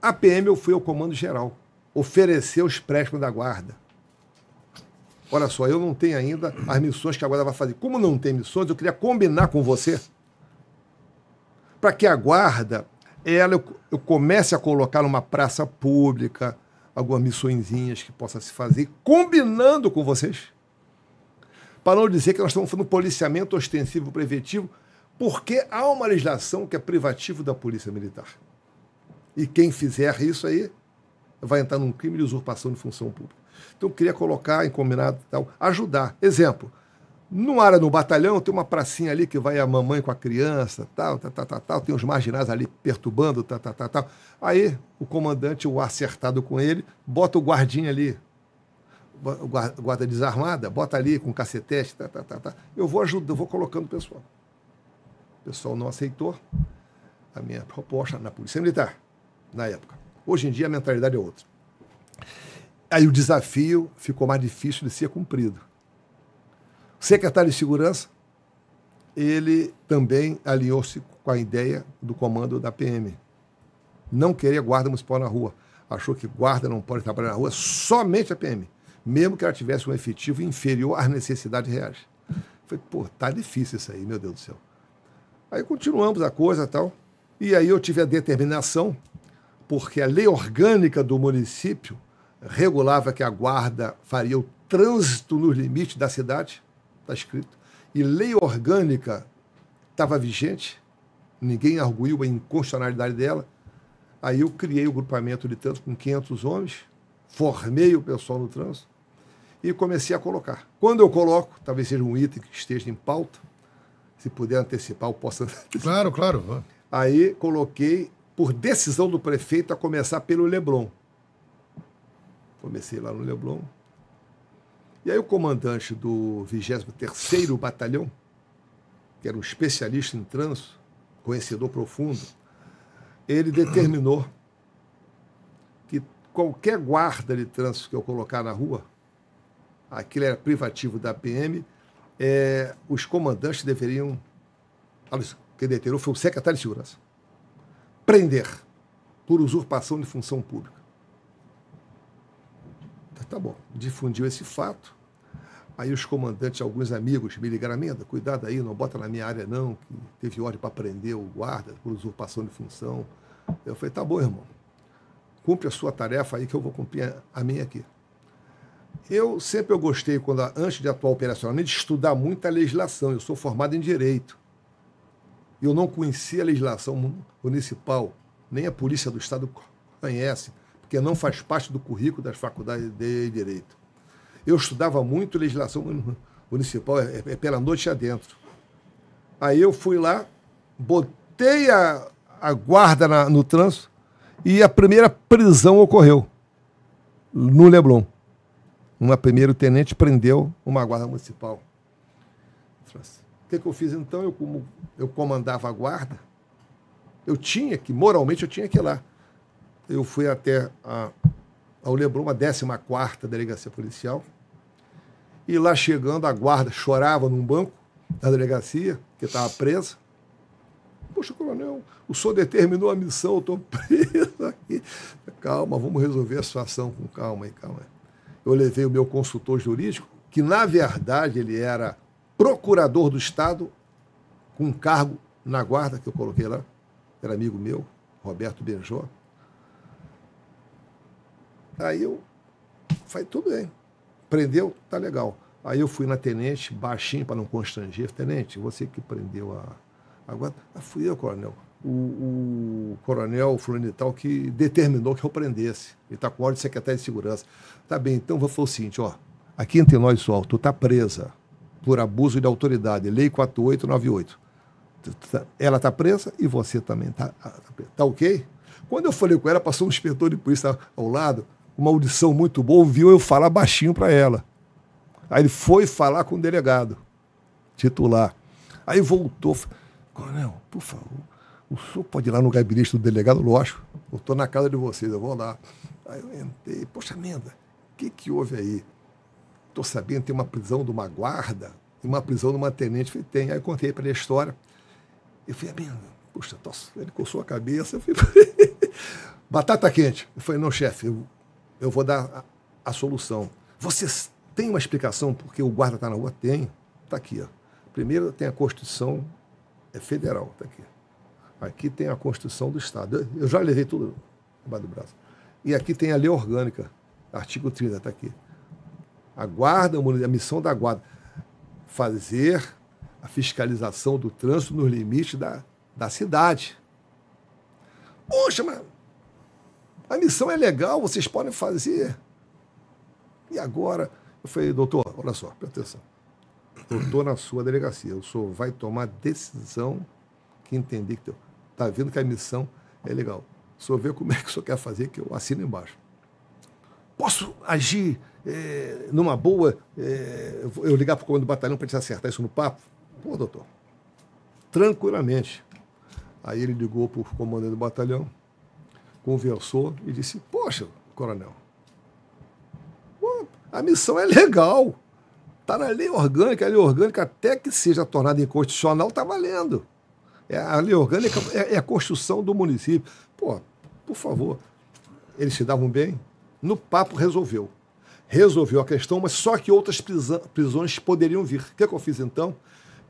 A PM, eu fui ao comando geral, ofereceu os préstimos da guarda. Olha só, eu não tenho ainda as missões que a guarda vai fazer. Como não tem missões, eu queria combinar com você para que a guarda ela, eu, eu comece a colocar numa praça pública algumas missõezinhas que possa se fazer, combinando com vocês para não dizer que nós estamos falando policiamento ostensivo preventivo, porque há uma legislação que é privativo da polícia militar. E quem fizer isso aí vai entrar num crime de usurpação de função pública. Então eu queria colocar em combinado tal, ajudar. Exemplo, numa área no batalhão tem uma pracinha ali que vai a mamãe com a criança, tal, tal, tal, tal, tal tem uns marginais ali perturbando, tal, tal, tal, tal. Aí o comandante, o acertado com ele, bota o guardinha ali, guarda desarmada, bota ali com cacetete, tá, tá, tá, tá. Eu vou ajudando, eu vou colocando o pessoal. O pessoal não aceitou a minha proposta na Polícia Militar, na época. Hoje em dia a mentalidade é outra. Aí o desafio ficou mais difícil de ser cumprido. O secretário de Segurança, ele também alinhou-se com a ideia do comando da PM. Não queria guarda municipal na rua. Achou que guarda não pode trabalhar na rua, somente a PM mesmo que ela tivesse um efetivo inferior às necessidades reais. falei, pô, tá difícil isso aí, meu Deus do céu. Aí continuamos a coisa tal. E aí eu tive a determinação, porque a lei orgânica do município regulava que a guarda faria o trânsito nos limites da cidade, está escrito, e lei orgânica estava vigente, ninguém arguiu a inconstitucionalidade dela. Aí eu criei o grupamento de trânsito com 500 homens, formei o pessoal no trânsito, e comecei a colocar. Quando eu coloco, talvez seja um item que esteja em pauta, se puder antecipar, eu posso antecipar. Claro, claro. Aí coloquei, por decisão do prefeito, a começar pelo Leblon. Comecei lá no Leblon. E aí o comandante do 23º Batalhão, que era um especialista em trânsito, conhecedor profundo, ele determinou que qualquer guarda de trânsito que eu colocar na rua, aquilo era privativo da PM, é, os comandantes deveriam. Olha isso, quem deterou foi o secretário de Segurança. Prender por usurpação de função pública. Tá, tá bom, difundiu esse fato. Aí os comandantes, alguns amigos, me ligaram, Amenda, cuidado aí, não bota na minha área não, que teve ordem para prender o guarda por usurpação de função. Eu falei, tá bom, irmão, cumpre a sua tarefa aí que eu vou cumprir a minha aqui. Eu sempre eu gostei, quando, antes de atuar operacionalmente, de estudar muito a legislação. Eu sou formado em Direito. Eu não conhecia a legislação municipal, nem a Polícia do Estado conhece, porque não faz parte do currículo das faculdades de Direito. Eu estudava muito legislação municipal, é, é, é pela noite adentro. Aí eu fui lá, botei a, a guarda na, no trânsito e a primeira prisão ocorreu no Leblon uma primeiro-tenente prendeu uma guarda municipal. Assim, o que, que eu fiz então? Eu, como eu comandava a guarda, eu tinha que, moralmente, eu tinha que ir lá. Eu fui até a, ao uma a 14 Delegacia Policial, e lá chegando, a guarda chorava num banco da delegacia, que estava presa. Poxa, coronel, o senhor determinou a missão, eu estou preso aqui. Calma, vamos resolver a situação com calma aí, calma aí eu levei o meu consultor jurídico, que na verdade ele era procurador do Estado, com um cargo na guarda que eu coloquei lá, era amigo meu, Roberto Benjó. Aí eu falei, tudo bem, prendeu, tá legal. Aí eu fui na tenente, baixinho para não constranger, tenente, você que prendeu a, a guarda. Ah, fui eu, coronel o, o coronel Florital que determinou que eu prendesse. Ele está com ordem de secretário de segurança. Tá bem, então vou falar o seguinte, ó. Aqui entre nós só, tu tá presa por abuso de autoridade, lei 4898. Tá, ela tá presa e você também tá, tá, tá, tá ok? Quando eu falei com ela, passou um inspetor de polícia ao lado, uma audição muito boa, ouviu eu falar baixinho para ela. Aí ele foi falar com o delegado, titular. Aí voltou, coronel, por favor, o senhor pode ir lá no gabinete do delegado? Lógico, eu estou na casa de vocês, eu vou lá. Aí eu entrei, poxa, Menda, o que, que houve aí? Estou sabendo, tem uma prisão de uma guarda e uma prisão de uma tenente. Eu falei, tem. Aí eu contei para ele a história. Eu falei, Amenda, poxa, tô... Tá ele coçou a cabeça. Eu falei, batata quente. Eu falei, não, chefe, eu, eu vou dar a, a solução. Vocês têm uma explicação porque o guarda está na rua? Tem. Está aqui, ó. Primeiro tem a Constituição é federal, está aqui. Aqui tem a Constituição do Estado. Eu, já levei tudo embaixo do braço. E aqui tem a lei orgânica, artigo 30, está aqui. A guarda, a missão da guarda, fazer a fiscalização do trânsito nos limites da, da cidade. Poxa, mas a missão é legal, vocês podem fazer. E agora? Eu falei, doutor, olha só, presta atenção. Eu estou na sua delegacia, o senhor vai tomar decisão que entender que tem está vendo que a missão é legal. senhor ver como é que o senhor quer fazer, que eu assino embaixo. Posso agir é, numa boa, é, eu ligar para o comando do batalhão para gente acertar isso no papo? Pô, doutor, tranquilamente. Aí ele ligou para o comandante do batalhão, conversou e disse: Poxa, coronel, a missão é legal. Está na lei orgânica, a lei orgânica, até que seja tornada inconstitucional, está valendo. É, a lei orgânica é, é, a construção do município. Pô, por favor, eles se davam bem? No papo resolveu. Resolveu a questão, mas só que outras prisões poderiam vir. O que, é que eu fiz então?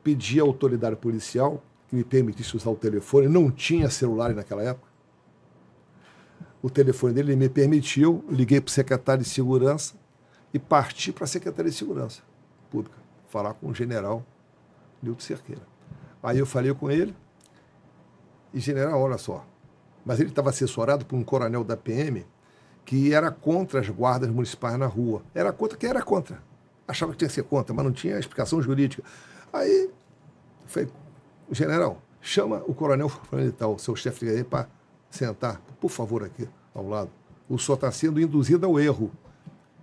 Pedi à autoridade policial que me permitisse usar o telefone. Não tinha celular naquela época. O telefone dele me permitiu, liguei para o secretário de segurança e parti para a Secretaria de Segurança Pública falar com o general Nilton Cerqueira. Aí eu falei com ele, e general, olha só. Mas ele estava assessorado por um coronel da PM que era contra as guardas municipais na rua. Era contra quem era contra. Achava que tinha que ser contra, mas não tinha explicação jurídica. Aí, foi, general, chama o coronel tal, seu chefe de GD, para sentar, por favor, aqui ao lado. O senhor está sendo induzido ao erro.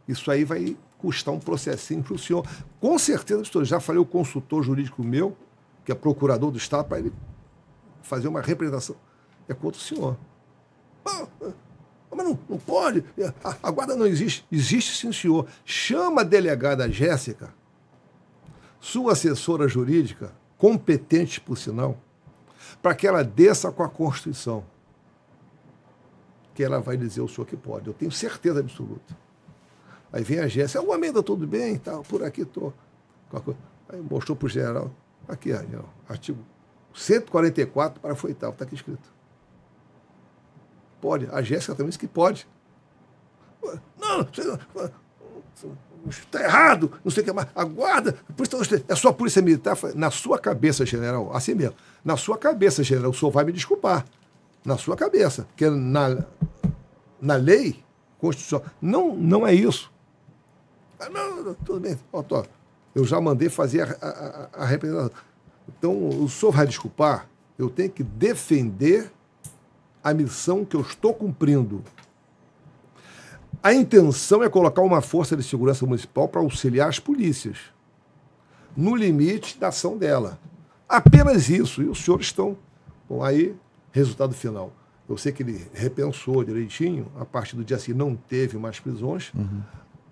Isso aí vai custar um processinho para o senhor. Com certeza, já falei o consultor jurídico meu, que é procurador do Estado, para ele fazer uma representação. É contra o senhor. Ah, ah, mas não, não pode. É, a, guarda não existe. Existe sim, senhor. Chama a delegada Jéssica, sua assessora jurídica, competente por sinal, para que ela desça com a Constituição. Que ela vai dizer o senhor que pode. Eu tenho certeza absoluta. Aí vem a Jéssica. O amendo tudo bem? Tá, por aqui estou. Aí mostrou para o general. Aqui, ó, artigo 144, foi tal está aqui escrito. Pode. A Jéssica também disse que pode. Não, está errado, não sei o que mais. Aguarda, é só a polícia militar. Na sua cabeça, general, assim mesmo. Na sua cabeça, general, o senhor vai me desculpar. Na sua cabeça. Porque na, na lei constitucional. Não, não é isso. Ah, não, tudo bem, ó, eu já mandei fazer a, a, a representação. Então, o senhor vai desculpar, eu tenho que defender a missão que eu estou cumprindo. A intenção é colocar uma força de segurança municipal para auxiliar as polícias, no limite da ação dela. Apenas isso. E os senhores estão. Bom, aí, resultado final. Eu sei que ele repensou direitinho, a partir do dia seguinte não teve mais prisões. Uhum.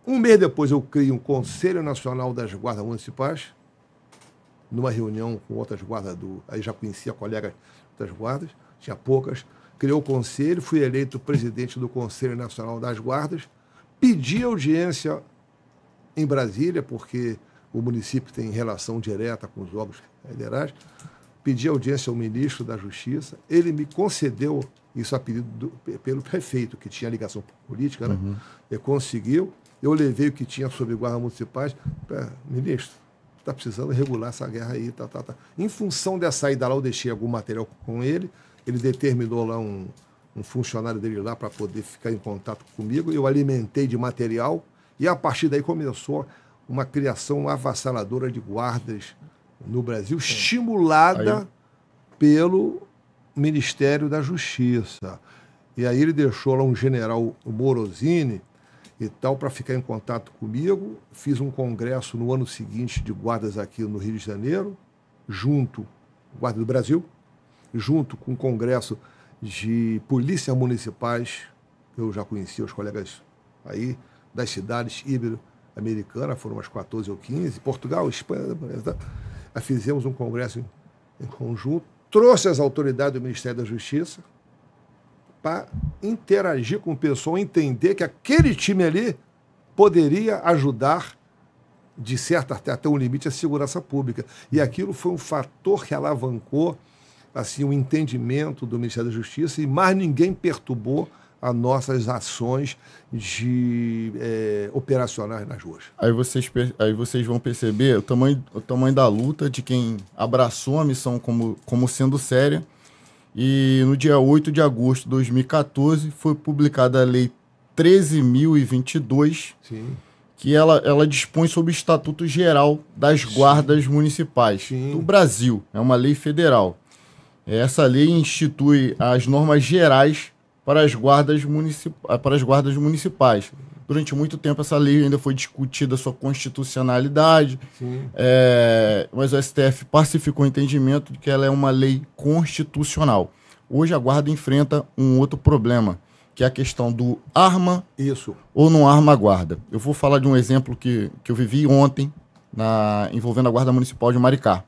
Um mês depois eu criei um Conselho Nacional das Guardas Municipais, numa reunião com outras guardas do. Aí já conhecia colegas das guardas, tinha poucas. Criou o conselho, fui eleito presidente do Conselho Nacional das Guardas, pedi audiência em Brasília, porque o município tem relação direta com os órgãos federais. Pedi audiência ao ministro da Justiça, ele me concedeu isso a pedido do, pelo prefeito, que tinha ligação política, né? Uhum. conseguiu, eu levei o que tinha sobre guardas municipais, ministro, está precisando regular essa guerra aí, tá, tá, tá. Em função dessa saída lá, eu deixei algum material com ele, ele determinou lá um, um funcionário dele lá para poder ficar em contato comigo, eu alimentei de material e a partir daí começou uma criação avassaladora de guardas no Brasil, Sim. estimulada aí... pelo Ministério da Justiça. E aí ele deixou lá um general Morosini, e tal, para ficar em contato comigo. Fiz um congresso no ano seguinte de guardas aqui no Rio de Janeiro, junto, Guarda do Brasil, junto com o um congresso de polícias municipais, eu já conhecia os colegas aí, das cidades ibero-americanas, foram umas 14 ou 15, Portugal, Espanha, né? fizemos um congresso em conjunto, trouxe as autoridades do Ministério da Justiça, para interagir com o pessoal, entender que aquele time ali poderia ajudar, de certa até, até um limite, a segurança pública. E aquilo foi um fator que alavancou assim o entendimento do Ministério da Justiça e mais ninguém perturbou as nossas ações de é, operacionais nas ruas. Aí vocês, aí vocês vão perceber o tamanho, o tamanho da luta de quem abraçou a missão como, como sendo séria e no dia 8 de agosto de 2014 foi publicada a Lei 13.022, Sim. que ela, ela dispõe sobre o Estatuto Geral das Sim. Guardas Municipais Sim. do Brasil. É uma lei federal. É, essa lei institui as normas gerais para as guardas, municip... para as guardas municipais durante muito tempo essa lei ainda foi discutida sua constitucionalidade, é, mas o STF pacificou o entendimento de que ela é uma lei constitucional. Hoje a guarda enfrenta um outro problema, que é a questão do arma Isso. ou não arma a guarda. Eu vou falar de um exemplo que, que eu vivi ontem na, envolvendo a Guarda Municipal de Maricá.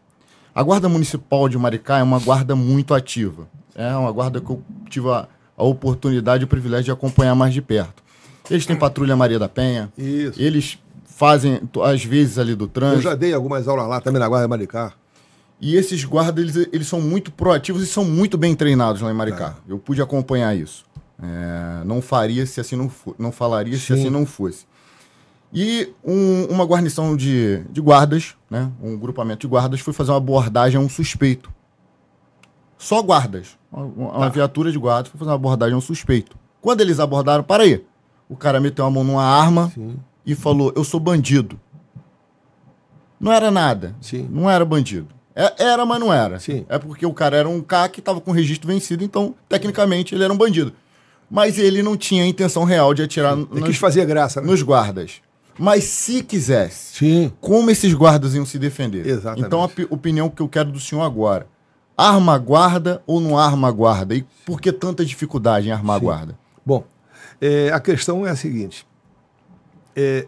A Guarda Municipal de Maricá é uma guarda muito ativa. É uma guarda que eu tive a, a oportunidade e o privilégio de acompanhar mais de perto. Eles têm patrulha Maria da Penha. Isso. Eles fazem, às vezes, ali do trânsito. Eu já dei algumas aulas lá também na Guarda de Maricá. E esses guardas, eles, eles são muito proativos e são muito bem treinados lá em Maricá. É. Eu pude acompanhar isso. É, não faria se assim não não falaria Sim. se assim não fosse. E um, uma guarnição de, de guardas, né, um grupamento de guardas, foi fazer uma abordagem a um suspeito. Só guardas. Uma, uma tá. viatura de guardas foi fazer uma abordagem a um suspeito. Quando eles abordaram, para aí, o cara meteu a mão numa arma Sim. e falou: Eu sou bandido. Não era nada. Sim. Não era bandido. É, era, mas não era. Sim. É porque o cara era um K que estava com registro vencido, então, tecnicamente, ele era um bandido. Mas ele não tinha a intenção real de atirar nos, quis graça, né? nos guardas. Mas se quisesse, Sim. como esses guardas iam se defender? Exatamente. Então, a opinião que eu quero do senhor agora. Arma a guarda ou não arma a guarda? E por que tanta dificuldade em armar a guarda? Bom, é, a questão é a seguinte: é,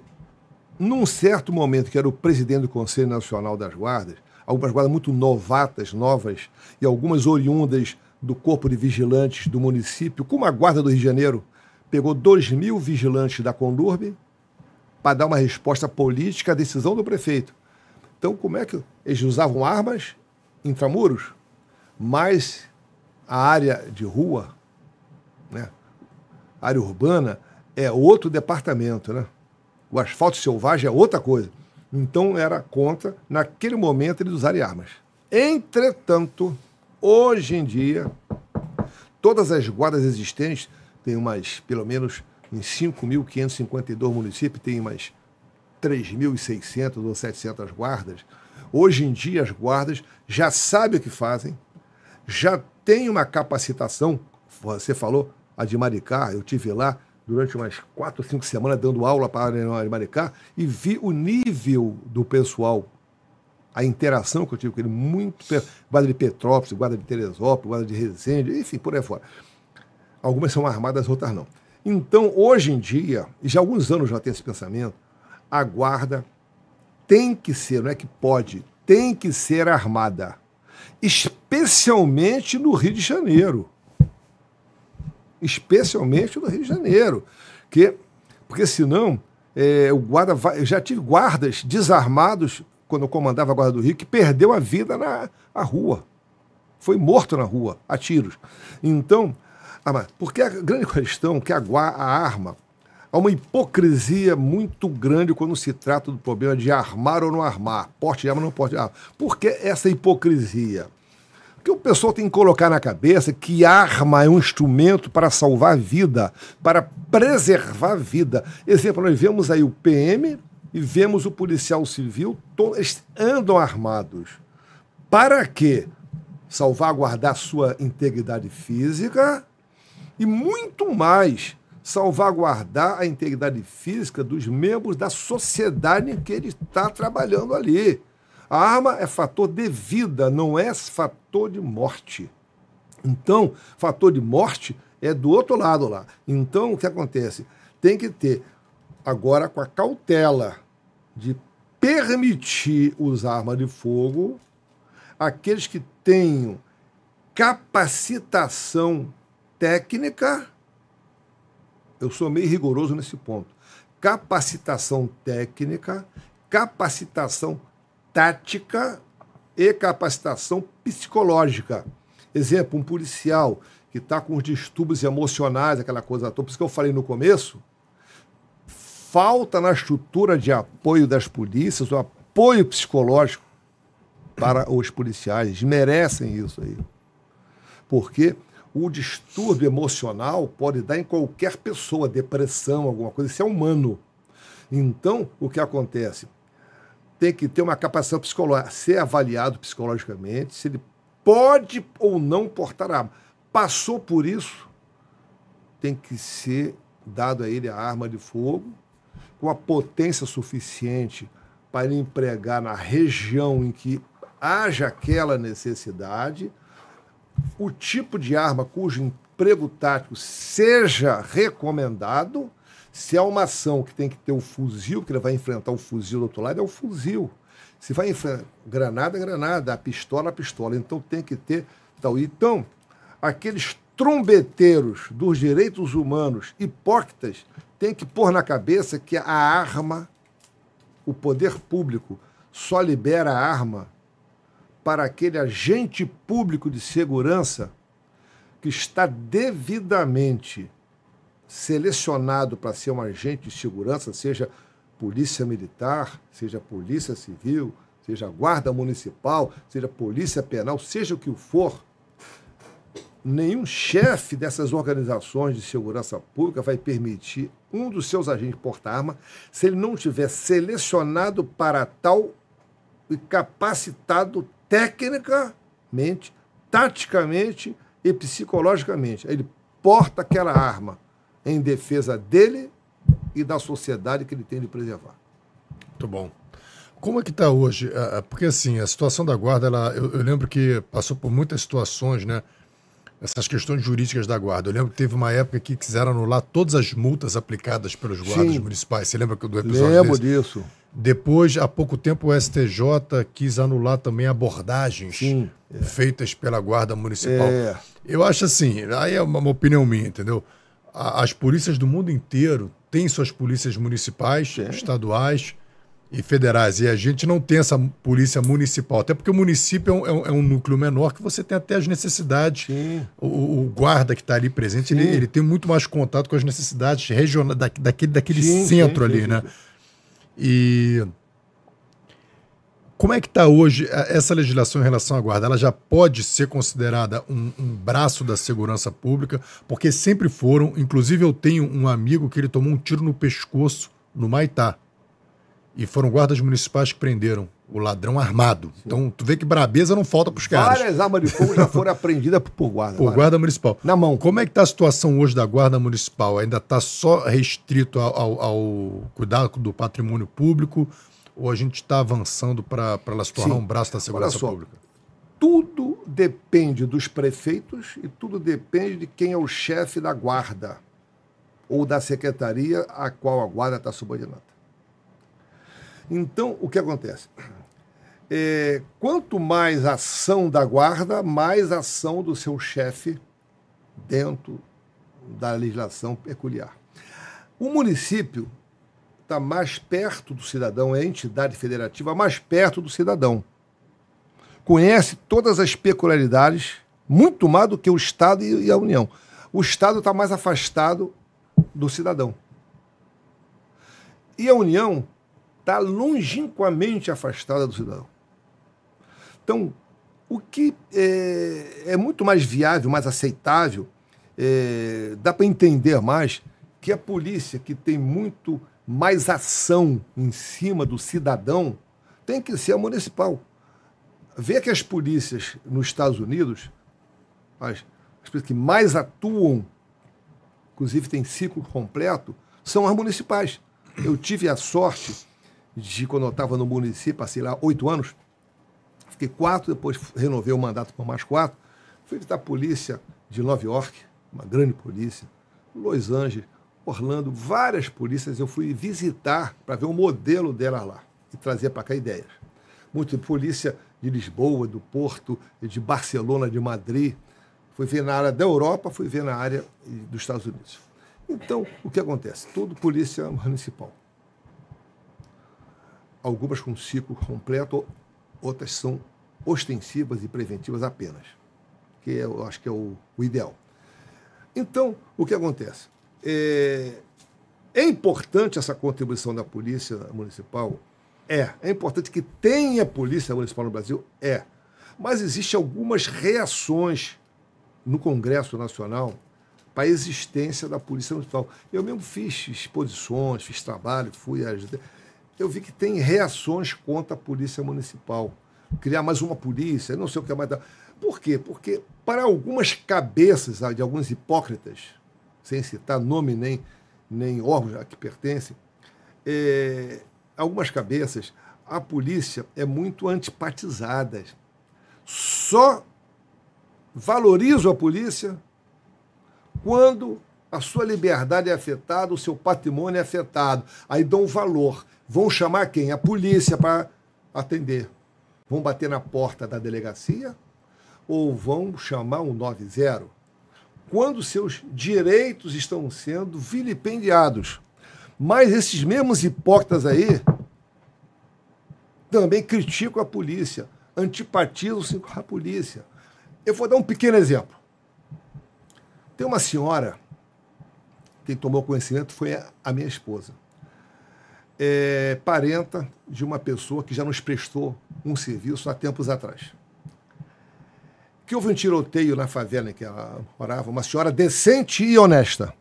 num certo momento, que era o presidente do Conselho Nacional das Guardas, algumas guardas muito novatas, novas, e algumas oriundas do Corpo de Vigilantes do município, como a Guarda do Rio de Janeiro pegou 2 mil vigilantes da Condurbe para dar uma resposta política à decisão do prefeito. Então, como é que eles usavam armas intramuros, mas a área de rua, né, área urbana é outro departamento, né? O asfalto selvagem é outra coisa. Então era contra, naquele momento, eles usarem armas. Entretanto, hoje em dia, todas as guardas existentes, tem umas, pelo menos em 5.552 municípios, tem umas 3.600 ou 700 guardas. Hoje em dia, as guardas já sabem o que fazem, já têm uma capacitação, você falou, a de Maricá, eu tive lá durante umas quatro, cinco semanas dando aula para a Arena de Maricá e vi o nível do pessoal, a interação que eu tive com ele, muito guarda de Petrópolis, guarda de Teresópolis, guarda de Resende, enfim, por aí fora. Algumas são armadas, outras não. Então, hoje em dia, e já há alguns anos já tem esse pensamento, a guarda tem que ser, não é que pode, tem que ser armada. Especialmente no Rio de Janeiro especialmente no Rio de Janeiro. Que, porque senão, é, o guarda vai, eu já tive guardas desarmados quando eu comandava a Guarda do Rio, que perdeu a vida na a rua. Foi morto na rua, a tiros. Então, ah, porque a grande questão é que a, a arma, há uma hipocrisia muito grande quando se trata do problema de armar ou não armar, porte de arma ou não porte de arma. Por que essa hipocrisia? Porque o pessoal tem que colocar na cabeça que arma é um instrumento para salvar vida, para preservar vida. Exemplo, nós vemos aí o PM e vemos o policial civil, todos andam armados. Para quê? Salvar guardar sua integridade física e muito mais salvaguardar a integridade física dos membros da sociedade em que ele está trabalhando ali. A arma é fator de vida, não é fator de morte. Então, fator de morte é do outro lado lá. Então, o que acontece? Tem que ter, agora com a cautela de permitir usar arma de fogo, aqueles que tenham capacitação técnica, eu sou meio rigoroso nesse ponto, capacitação técnica, capacitação tática e capacitação psicológica. Exemplo, um policial que está com os distúrbios emocionais, aquela coisa toda, por isso que eu falei no começo, falta na estrutura de apoio das polícias o apoio psicológico para os policiais. Eles merecem isso aí. Porque o distúrbio emocional pode dar em qualquer pessoa, depressão, alguma coisa, isso é humano. Então, o que acontece? tem que ter uma capacitação psicológica, ser avaliado psicologicamente, se ele pode ou não portar arma. Passou por isso, tem que ser dado a ele a arma de fogo com a potência suficiente para ele empregar na região em que haja aquela necessidade, o tipo de arma cujo emprego tático seja recomendado se há é uma ação que tem que ter o um fuzil, que ele vai enfrentar o um fuzil do outro lado, é o um fuzil. Se vai enfrentar granada, é granada, a pistola, a é pistola. Então tem que ter tal. Então, aqueles trombeteiros dos direitos humanos hipócritas têm que pôr na cabeça que a arma, o poder público, só libera a arma para aquele agente público de segurança que está devidamente selecionado para ser um agente de segurança, seja polícia militar, seja polícia civil, seja guarda municipal, seja polícia penal, seja o que for, nenhum chefe dessas organizações de segurança pública vai permitir um dos seus agentes portar arma se ele não tiver selecionado para tal e capacitado tecnicamente, taticamente e psicologicamente. Ele porta aquela arma em defesa dele e da sociedade que ele tem de preservar. Muito bom. Como é que está hoje? É, é, porque assim, a situação da guarda, ela, eu, eu, lembro que passou por muitas situações, né? Essas questões jurídicas da guarda. Eu lembro que teve uma época que quiseram anular todas as multas aplicadas pelos guardas Sim. municipais. Você lembra do episódio? Lembro desse? disso. Depois, há pouco tempo, o STJ quis anular também abordagens Sim, é. feitas pela Guarda Municipal. É. Eu acho assim, aí é uma, uma opinião minha, entendeu? as polícias do mundo inteiro têm suas polícias municipais, é. estaduais e federais. E a gente não tem essa polícia municipal, até porque o município é um, é um é núcleo menor que você tem até as necessidades. O, o, guarda que está ali presente, ele, ele, tem muito mais contato com as necessidades regionais, da, daquele, daquele sim, centro sim, ali, sim, né? E como é que está hoje eh, essa legislação em relação à guarda? Ela já pode ser considerada um, um, braço da segurança pública, porque sempre foram. Inclusive, eu tenho um amigo que ele tomou um tiro no pescoço no Maitá. E foram guardas municipais que prenderam o ladrão armado. Sim. Então, tu vê que brabeza não falta para os caras. Várias armas de fogo já foram apreendidas por guarda. Por guarda municipal. Na mão. Como é que está a situação hoje da guarda municipal? Ainda está só restrito ao, ao, ao cuidado do patrimônio público? ou a gente está avançando para ela se tornar um braço da segurança só, pública? Tudo depende dos prefeitos e tudo depende de quem é o chefe da guarda ou da secretaria a qual a guarda está subordinada. Então, o que acontece? É, quanto mais ação da guarda, mais ação do seu chefe dentro da legislação peculiar. O município está mais perto do cidadão, é a entidade federativa mais perto do cidadão. Conhece todas as peculiaridades, muito mais do que o Estado e a União. O Estado está mais afastado do cidadão. E a União está longinquamente afastada do cidadão. Então, o que é, é muito mais viável, mais aceitável, é, dá para entender mais que a polícia, que tem muito mais ação em cima do cidadão tem que ser a municipal. Vê que as polícias nos Estados Unidos, as, as polícias que mais atuam, inclusive tem ciclo completo, são as municipais. Eu tive a sorte de, quando eu estava no município, passei sei lá, oito anos, fiquei quatro, depois renovei o mandato por mais quatro, fui visitar a polícia de Nova York, uma grande polícia, Los Angeles, Orlando, várias polícias eu fui visitar para ver o modelo dela lá e trazer para cá ideias. Muito polícia de Lisboa, do Porto, de Barcelona, de Madrid. Fui ver na área da Europa, fui ver na área dos Estados Unidos. Então, o que acontece? Todo polícia municipal. Algumas com ciclo completo, outras são ostensivas e preventivas apenas, que é, eu acho que é o, o ideal. Então, o que acontece? É, é importante essa contribuição da Polícia Municipal? É. É importante que tenha Polícia Municipal no Brasil? É. Mas existem algumas reações no Congresso Nacional para a existência da Polícia Municipal. Eu mesmo fiz exposições, fiz trabalho, fui ajudar. Eu vi que tem reações contra a Polícia Municipal. Criar mais uma polícia, não sei o que mais. Dá. Por quê? Porque, para algumas cabeças ah, de alguns hipócritas, sem citar nome nem, nem órgãos a que pertencem, é, algumas cabeças, a polícia é muito antipatizada. Só valorizo a polícia quando a sua liberdade é afetada, o seu patrimônio é afetado. Aí dão valor. Vão chamar quem? A polícia para atender. Vão bater na porta da delegacia ou vão chamar um 90? quando seus direitos estão sendo vilipendiados. Mas esses mesmos hipócritas aí também criticam a polícia, antipatizam-se com a polícia. Eu vou dar um pequeno exemplo. Tem uma senhora, quem tomou conhecimento foi a minha esposa, é, parenta de uma pessoa que já nos prestou um serviço há tempos atrás que houve um tiroteio na favela em que ela morava, uma senhora decente e honesta,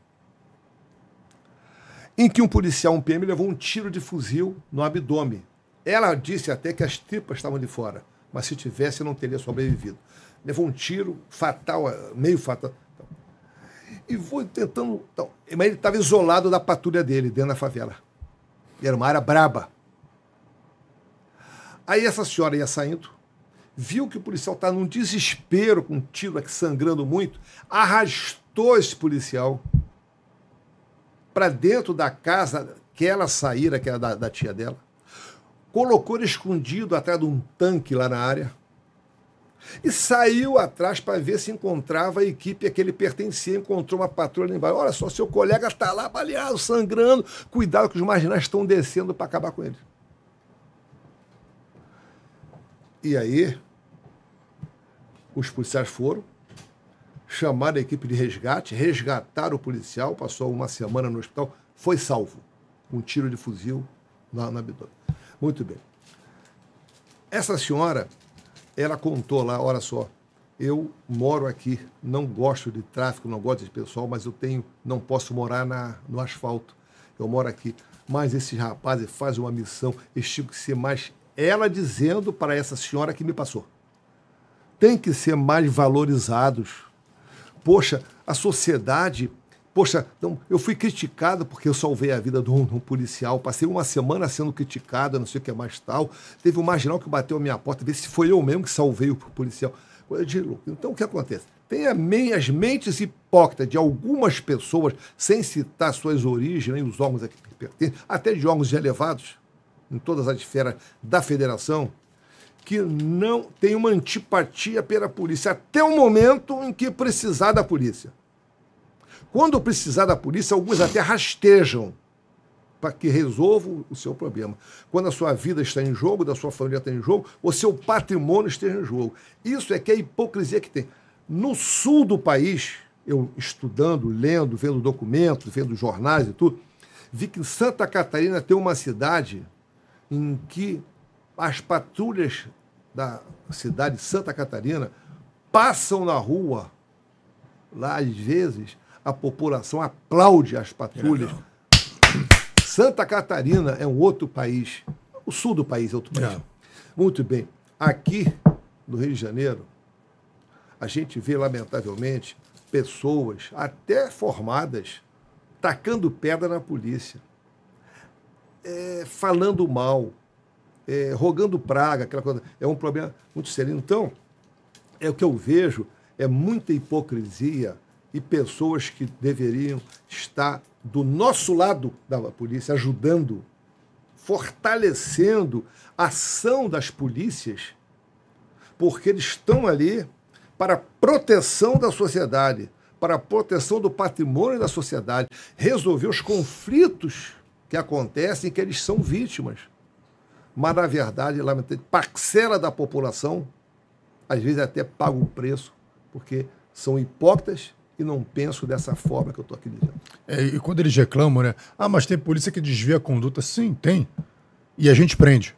em que um policial, um PM, levou um tiro de fuzil no abdômen. Ela disse até que as tripas estavam de fora, mas se tivesse, não teria sobrevivido. Levou um tiro fatal, meio fatal. E foi tentando. Então, mas ele estava isolado da patrulha dele, dentro da favela. E era uma área braba. Aí essa senhora ia saindo, viu que o policial está num desespero, com um tiro aqui sangrando muito, arrastou esse policial para dentro da casa que ela saíra, que era da, da tia dela, colocou ele escondido atrás de um tanque lá na área e saiu atrás para ver se encontrava a equipe a que ele pertencia. Encontrou uma patrulha embaixo. Olha só, seu colega está lá baleado, sangrando. Cuidado que os marginais estão descendo para acabar com ele. E aí, os policiais foram, chamaram a equipe de resgate, resgataram o policial, passou uma semana no hospital, foi salvo. Um tiro de fuzil lá na abdômen. Muito bem. Essa senhora, ela contou lá, olha só, eu moro aqui, não gosto de tráfico, não gosto de pessoal, mas eu tenho, não posso morar na, no asfalto. Eu moro aqui. Mas esses rapazes fazem uma missão, eles tinham tipo que ser mais ela dizendo para essa senhora que me passou. Tem que ser mais valorizados. Poxa, a sociedade. Poxa, não, eu fui criticado porque eu salvei a vida de um, de um policial. Passei uma semana sendo criticado, não sei o que é mais tal. Teve um marginal que bateu a minha porta, ver se foi eu mesmo que salvei o policial. Então o que acontece? Tem as mentes hipócritas de algumas pessoas, sem citar suas origens nem os órgãos a que pertencem, até de órgãos elevados, em todas as esferas da federação, que não tem uma antipatia pela polícia, até o momento em que precisar da polícia. Quando precisar da polícia, alguns até rastejam para que resolva o seu problema. Quando a sua vida está em jogo, da sua família está em jogo, o seu patrimônio esteja em jogo. Isso é que é a hipocrisia que tem. No sul do país, eu estudando, lendo, vendo documentos, vendo jornais e tudo, vi que em Santa Catarina tem uma cidade em que as patrulhas da cidade de Santa Catarina passam na rua. Lá, às vezes, a população aplaude as patrulhas. Santa Catarina é um outro país. O sul do país é outro país. É. Muito bem. Aqui, no Rio de Janeiro, a gente vê, lamentavelmente, pessoas até formadas tacando pedra na polícia é, falando mal, é, rogando praga, aquela coisa. É um problema muito sério. Então, é o que eu vejo é muita hipocrisia e pessoas que deveriam estar do nosso lado da polícia, ajudando, fortalecendo a ação das polícias, porque eles estão ali para proteção da sociedade, para proteção do patrimônio da sociedade, resolver os conflitos que acontecem é que eles são vítimas. Mas, na verdade, lamentando, parcela da população, às vezes até paga o preço, porque são hipócritas e não penso dessa forma que eu estou aqui dizendo. É, e quando eles reclamam, né? Ah, mas tem polícia que desvia a conduta. Sim, tem. E a gente prende.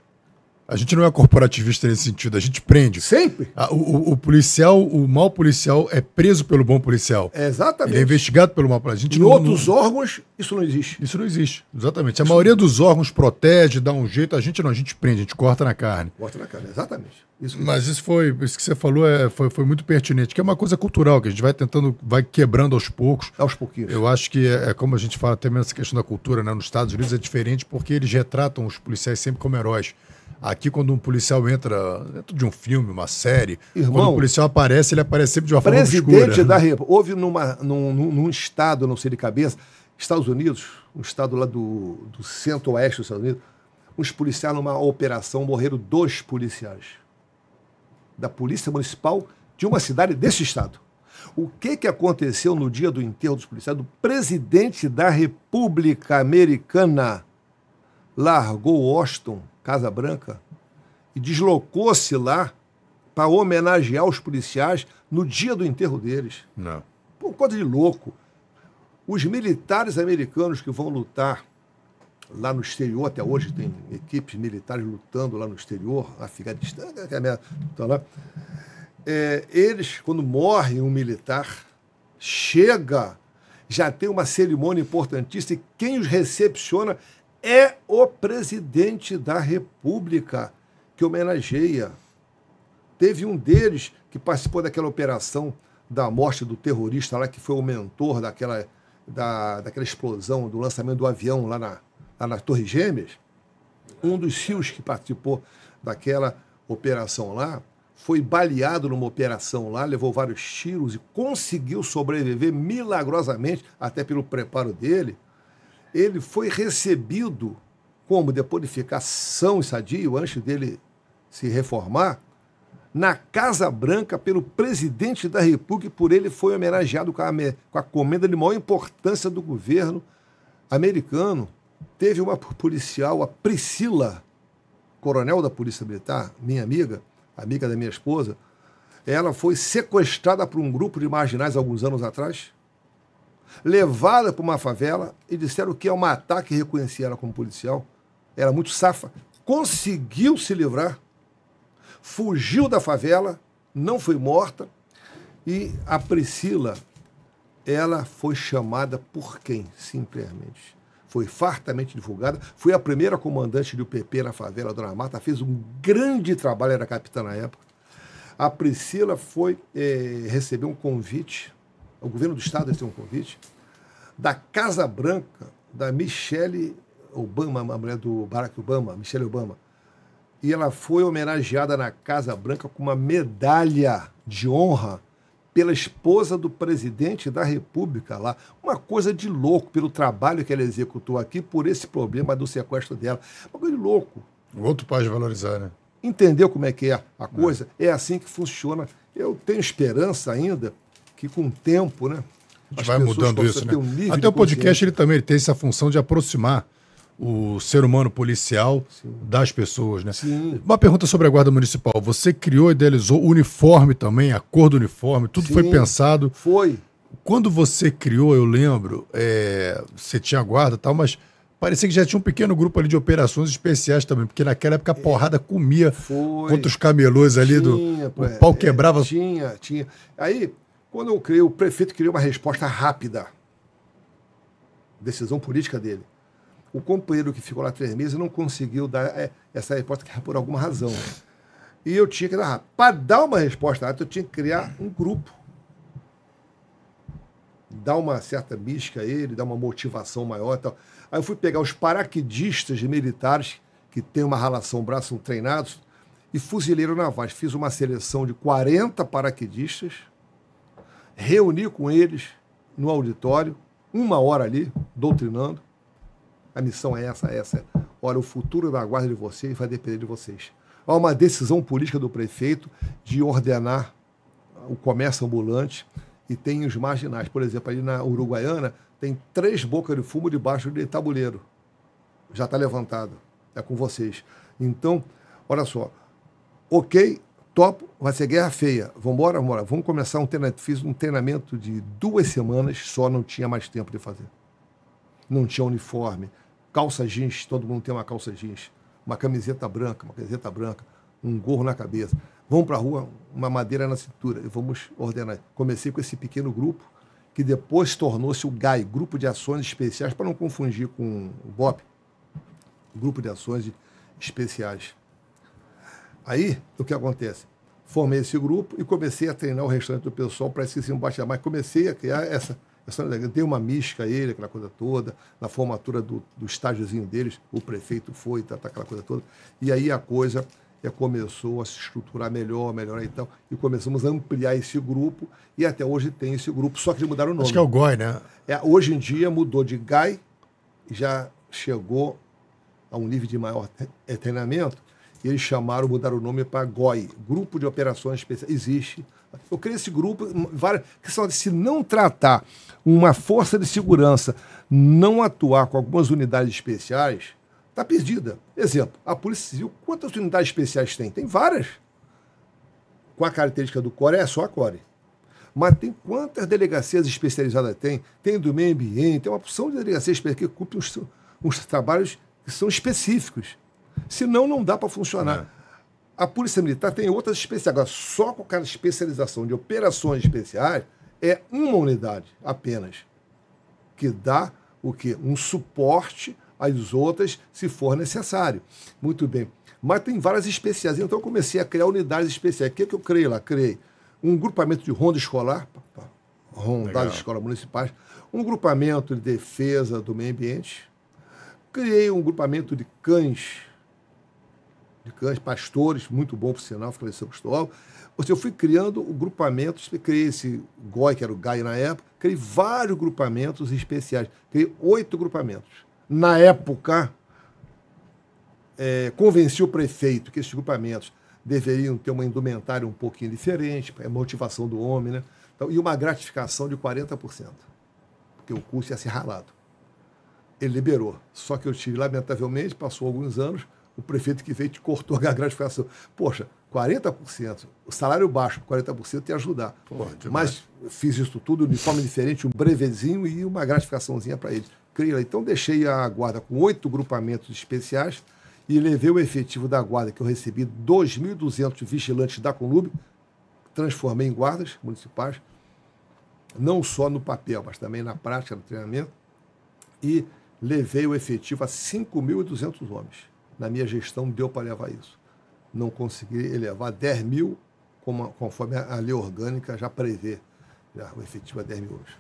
A gente não é corporativista nesse sentido, a gente prende. Sempre. A, o, o, policial, o mau policial é preso pelo bom policial. É exatamente. Ele é investigado pelo mau policial. Em não, outros não... órgãos, isso não existe. Isso não existe, exatamente. Isso... A maioria dos órgãos protege, dá um jeito, a gente não, a gente prende, a gente corta na carne. Corta na carne, exatamente. Isso Mas isso foi, isso que você falou é, foi, foi muito pertinente, que é uma coisa cultural, que a gente vai tentando, vai quebrando aos poucos. Aos pouquinhos. Eu acho que é, é como a gente fala até mesmo essa questão da cultura, né? Nos Estados Unidos é diferente porque eles retratam os policiais sempre como heróis. Aqui, quando um policial entra dentro de um filme, uma série, Irmão, quando um policial aparece, ele aparece sempre de uma forma obscura. Presidente né? da República. Houve numa, num, num, estado, não sei de cabeça, Estados Unidos, um estado lá do, do centro-oeste dos Estados Unidos, uns policiais numa operação morreram dois policiais da Polícia Municipal de uma cidade desse estado. O que, que aconteceu no dia do enterro dos policiais? O presidente da República Americana largou Washington Casa Branca, e deslocou-se lá para homenagear os policiais no dia do enterro deles. Não. Por conta de louco. Os militares americanos que vão lutar lá no exterior, até hoje tem equipes militares lutando lá no exterior, Afeganistão, então lá. É, eles, quando morre um militar, chega, já tem uma cerimônia importantíssima e quem os recepciona é o presidente da República que homenageia. Teve um deles que participou daquela operação da morte do terrorista lá, que foi o mentor daquela, da, daquela explosão, do lançamento do avião lá na, lá na Torre Gêmeas. Um dos CIOs que participou daquela operação lá foi baleado numa operação lá, levou vários tiros e conseguiu sobreviver milagrosamente, até pelo preparo dele ele foi recebido como depois de ficar são e sadio, antes dele se reformar, na Casa Branca pelo presidente da República e por ele foi homenageado com a, com a comenda de maior importância do governo americano. Teve uma policial, a Priscila, coronel da Polícia Militar, minha amiga, amiga da minha esposa, ela foi sequestrada por um grupo de marginais alguns anos atrás levada para uma favela e disseram que é um ataque reconheci ela como policial, era muito safa, conseguiu se livrar, fugiu da favela, não foi morta e a Priscila, ela foi chamada por quem? Simplesmente. Foi fartamente divulgada, foi a primeira comandante do PP na favela Dona Mata, fez um grande trabalho, era capitã na época. A Priscila foi é, eh, recebeu um convite o governo do Estado recebeu um convite da Casa Branca, da Michelle Obama, a mulher do Barack Obama, Michelle Obama. E ela foi homenageada na Casa Branca com uma medalha de honra pela esposa do presidente da República lá. Uma coisa de louco pelo trabalho que ela executou aqui por esse problema do sequestro dela. Uma coisa de louco. O outro país valorizar, né? Entendeu como é que é a é. coisa? É, é assim que funciona. Eu tenho esperança ainda que com o tempo, né? A gente vai mudando isso, né? Um Até o podcast ele também ele tem essa função de aproximar o ser humano policial Sim. das pessoas, né? Sim. Uma pergunta sobre a Guarda Municipal. Você criou, e idealizou o uniforme também, a cor do uniforme, tudo Sim, foi pensado. Foi. Quando você criou, eu lembro, é, você tinha guarda e tal, mas parecia que já tinha um pequeno grupo ali de operações especiais também, porque naquela época a é. porrada comia foi. contra os camelões ali, tinha, do, o pau é, quebrava. Tinha, tinha. Aí, quando eu criei, o prefeito queria uma resposta rápida. Decisão política dele. O companheiro que ficou lá três meses não conseguiu dar é, essa resposta por alguma razão. E eu tinha que dar rápido. Para dar uma resposta rápida, eu tinha que criar um grupo. Dar uma certa mística a ele, dar uma motivação maior tal. Aí eu fui pegar os paraquedistas militares, que têm uma relação braço, são treinados, e fuzileiro navais. Fiz uma seleção de 40 paraquedistas reuni com eles no auditório, uma hora ali, doutrinando. A missão é essa, é essa. Olha, o futuro da guarda de vocês vai depender de vocês. Há uma decisão política do prefeito de ordenar o comércio ambulante e tem os marginais. Por exemplo, ali na Uruguaiana, tem três bocas de fumo debaixo de tabuleiro. Já está levantado. É com vocês. Então, olha só. Ok, Topo, vai ser guerra feia. Vambora, vambora. Vamos começar um treinamento. Fiz um treinamento de duas semanas, só não tinha mais tempo de fazer. Não tinha uniforme. Calça jeans, todo mundo tem uma calça jeans. Uma camiseta branca, uma camiseta branca. Um gorro na cabeça. Vamos para a rua, uma madeira na cintura. E vamos ordenar. Comecei com esse pequeno grupo, que depois tornou-se o GAI, Grupo de Ações Especiais, para não confundir com o BOP. Grupo de Ações Especiais. Aí, o que acontece? Formei esse grupo e comecei a treinar o restante do pessoal para esquecer um embaixar mais. Comecei a criar essa, essa. Dei uma mística a ele, aquela coisa toda. Na formatura do, do estágiozinho deles, o prefeito foi, tá, tá, aquela coisa toda. E aí a coisa já é, começou a se estruturar melhor, melhorar e tal. E começamos a ampliar esse grupo. E até hoje tem esse grupo, só que eles mudaram o nome. Acho que é o GOI, né? É, hoje em dia mudou de GAI, já chegou a um nível de maior é, treinamento e eles chamaram, mudaram o nome para GOI, Grupo de Operações Especiais. Existe. Eu criei esse grupo, hum, várias, que se não tratar uma força de segurança não atuar com algumas unidades especiais, está perdida. Exemplo, a Polícia Civil, quantas unidades especiais tem? Tem várias. Com a característica do CORE, é só a CORE. Mas tem quantas delegacias especializadas tem? Tem do meio ambiente, tem uma opção de delegacias que ocupam os uns trabalhos que são específicos. Senão não dá para funcionar. É. A Polícia Militar tem outras especiais. Agora, só com aquela especialização de operações especiais, é uma unidade apenas que dá o quê? Um suporte às outras se for necessário. Muito bem. Mas tem várias especiais. Então eu comecei a criar unidades especiais. O que, é que eu criei lá? Criei um grupamento de ronda escolar, ronda de escola municipais, um grupamento de defesa do meio ambiente, criei um grupamento de cães de cães, pastores, muito bom por sinal, falei São Cristóvão. Ou seja, eu fui criando o grupamento, criei esse GOI, que era o GAI na época, criei vários grupamentos especiais, criei oito grupamentos. Na época, é, convenci o prefeito que esses grupamentos deveriam ter uma indumentária um pouquinho diferente, é motivação do homem, né? Então, e uma gratificação de 40%, porque o curso ia ser ralado. Ele liberou. Só que eu tive, lamentavelmente, passou alguns anos, o prefeito que veio te cortou a gratificação. Assim, Poxa, 40%, o salário baixo, 40% te ajudar. Mas fiz isso tudo, de forma diferente, um brevezinho e uma gratificaçãozinha para eles. Creio, então deixei a guarda com oito grupamentos especiais e levei o efetivo da guarda que eu recebi, 2.200 vigilantes da Conlube, transformei em guardas municipais, não só no papel, mas também na prática do treinamento, e levei o efetivo a 5.200 homens na minha gestão deu para levar isso. Não consegui elevar 10 mil, conforme a lei orgânica já prevê, já o efetivo é 10 mil hoje.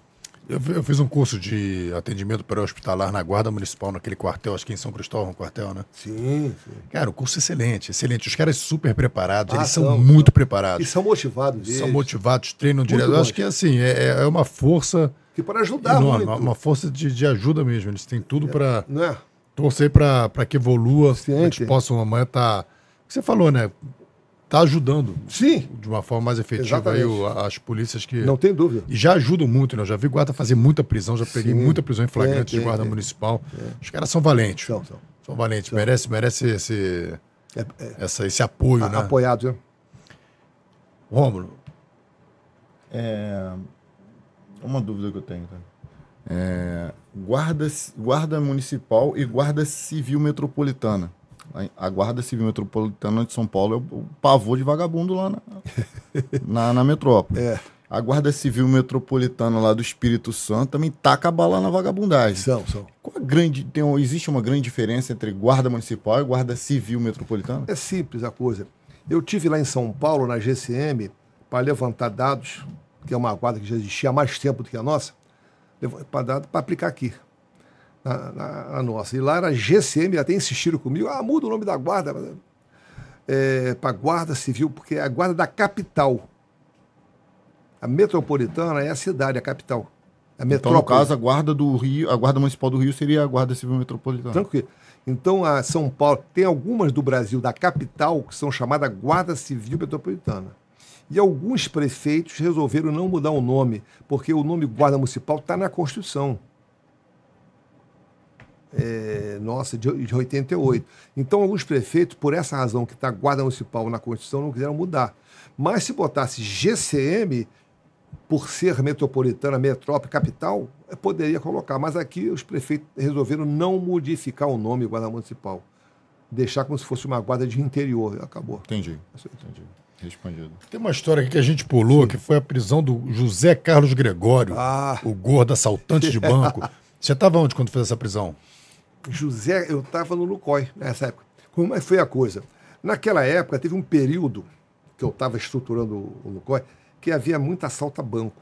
Eu, eu fiz um curso de atendimento pré-hospitalar na Guarda Municipal, naquele quartel, acho que em São Cristóvão, um quartel, né? Sim, sim. Cara, o curso é excelente, excelente. Os caras super preparados, ah, eles são, são muito são. preparados. E são motivados. Eles. São motivados, treinam muito direto. Bom. Acho que, assim, é, é, é uma força... Que para ajudar enorme, muito. Uma força de, de ajuda mesmo. Eles têm tudo é, para... Não é? Torcer para que evolua, Ciente. que gente possa amanhã estar. Tá, você falou, né? Tá ajudando. Sim. De uma forma mais efetiva aí o, as polícias que. Não tem dúvida. E já ajudam muito, né? Eu já vi guarda fazer muita prisão, já peguei Sim. muita prisão em flagrante é, de guarda é, municipal. É. Os caras são valentes. São, são. São valentes. São. Merece, merece esse, é, é. essa, esse apoio, a, né? Apoiado, né? Rômulo. É. Uma dúvida que eu tenho, tá? É, Guarda, Guarda Municipal e Guarda Civil Metropolitana. A Guarda Civil Metropolitana de São Paulo é o pavor de vagabundo lá na, na, na metrópole. É. A Guarda Civil Metropolitana lá do Espírito Santo também taca a bala na vagabundagem. São, são. grande, tem, existe uma grande diferença entre Guarda Municipal e Guarda Civil Metropolitana? É simples a coisa. Eu tive lá em São Paulo, na GCM, para levantar dados, que é uma guarda que já existia há mais tempo do que a nossa, para aplicar aqui. Na, na, na, nossa. E lá era GCM, até insistiram comigo, ah, muda o nome da guarda é, para guarda civil, porque é a guarda da capital. A metropolitana é a cidade, a capital. A metrópole. Então, no caso, a guarda do Rio, a guarda municipal do Rio seria a guarda civil metropolitana. Tranquilo. Então, a São Paulo tem algumas do Brasil da capital que são chamadas guarda civil metropolitana. E alguns prefeitos resolveram não mudar o nome, porque o nome Guarda Municipal está na Constituição. É, nossa, de, de 88. Então, alguns prefeitos, por essa razão que está Guarda Municipal na Constituição, não quiseram mudar. Mas se botasse GCM, por ser metropolitana, metrópole, capital, eh, poderia colocar. Mas aqui os prefeitos resolveram não modificar o nome Guarda Municipal. Deixar como se fosse uma guarda de interior. Acabou. Entendi. Entendi. Respondido. Tem uma história aqui que a gente pulou, que foi a prisão do José Carlos Gregório, ah. o gordo assaltante de banco. Você estava onde quando fez essa prisão? José, eu estava no Lucói nessa época. Como é foi a coisa? Naquela época, teve um período que eu estava estruturando o Lucói, que havia muito assalto a banco.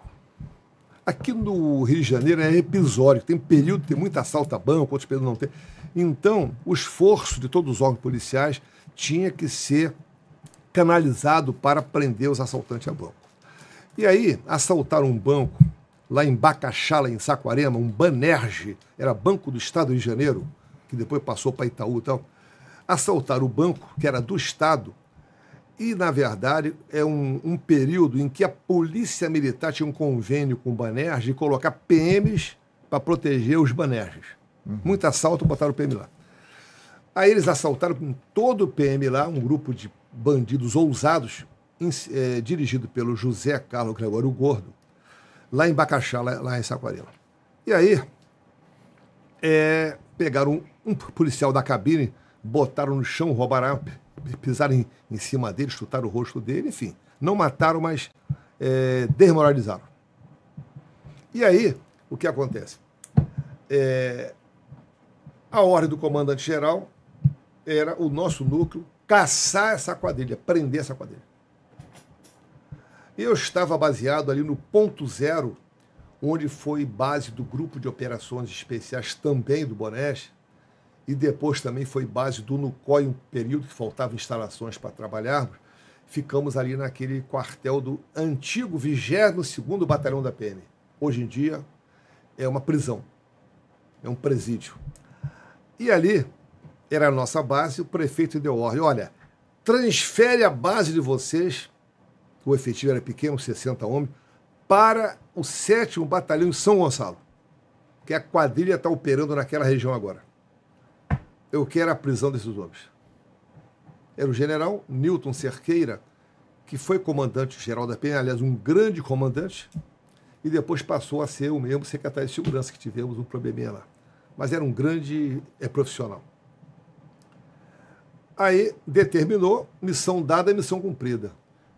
Aqui no Rio de Janeiro é episódio, tem período, tem muito assalto a banco, outros períodos não tem. Então, o esforço de todos os órgãos policiais tinha que ser canalizado para prender os assaltantes a banco. E aí, assaltaram um banco lá em Bacaxala, em Saquarema, um Banerje, era Banco do Estado de Janeiro, que depois passou para Itaú e tal. Assaltaram o banco, que era do Estado, e, na verdade, é um, um período em que a Polícia Militar tinha um convênio com o Banerje de colocar PMs para proteger os Banerjes. Uhum. Muito assalto, botaram o PM lá. Aí eles assaltaram com todo o PM lá, um grupo de Bandidos Ousados, em, é, dirigido pelo José Carlos Gregório Gordo, lá em Bacaxá, lá, lá em Saquarema. E aí, é, pegaram um, um, policial da cabine, botaram no chão, roubaram, pisaram em, em, cima dele, chutaram o rosto dele, enfim. Não mataram, mas é, desmoralizaram. E aí, o que acontece? É, a ordem do comandante-geral era o nosso núcleo caçar essa quadrilha, prender essa quadrilha. Eu estava baseado ali no ponto zero, onde foi base do grupo de operações especiais também do Bonés, e depois também foi base do NUCOI, um período que faltava instalações para trabalharmos. Ficamos ali naquele quartel do antigo 22 Batalhão da PM. Hoje em dia é uma prisão, é um presídio. E ali era a nossa base, o prefeito deu ordem, olha, transfere a base de vocês, o efetivo era pequeno, 60 homens, para o 7 Batalhão de São Gonçalo, que a quadrilha está operando naquela região agora. Eu quero a prisão desses homens. Era o general Newton Cerqueira, que foi comandante-geral da PM, aliás, um grande comandante, e depois passou a ser o mesmo secretário de segurança que tivemos um probleminha lá. Mas era um grande é, profissional. Aí determinou, missão dada, missão cumprida.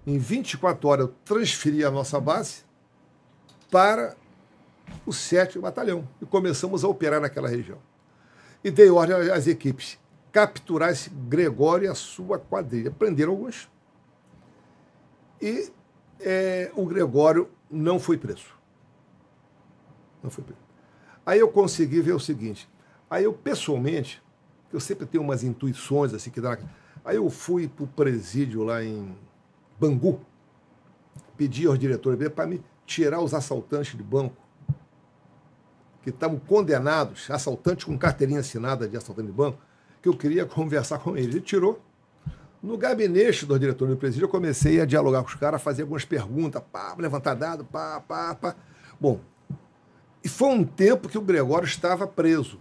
Em 24 horas eu transferi a nossa base para o 7 Batalhão e começamos a operar naquela região. E dei ordem às equipes capturar esse Gregório e a sua quadrilha. Prenderam alguns. E é, o Gregório não foi preso. Não foi preso. Aí eu consegui ver o seguinte. Aí eu, pessoalmente, eu sempre tenho umas intuições assim que dá. Aí eu fui para o presídio lá em Bangu, pedi aos diretores para me tirar os assaltantes de banco, que estavam condenados, assaltantes com carteirinha assinada de assaltante de banco, que eu queria conversar com eles. Ele tirou. No gabinete dos diretores do presídio, eu comecei a dialogar com os caras, fazer algumas perguntas, pá, levantar dado, pá, pá, pá. Bom, e foi um tempo que o Gregório estava preso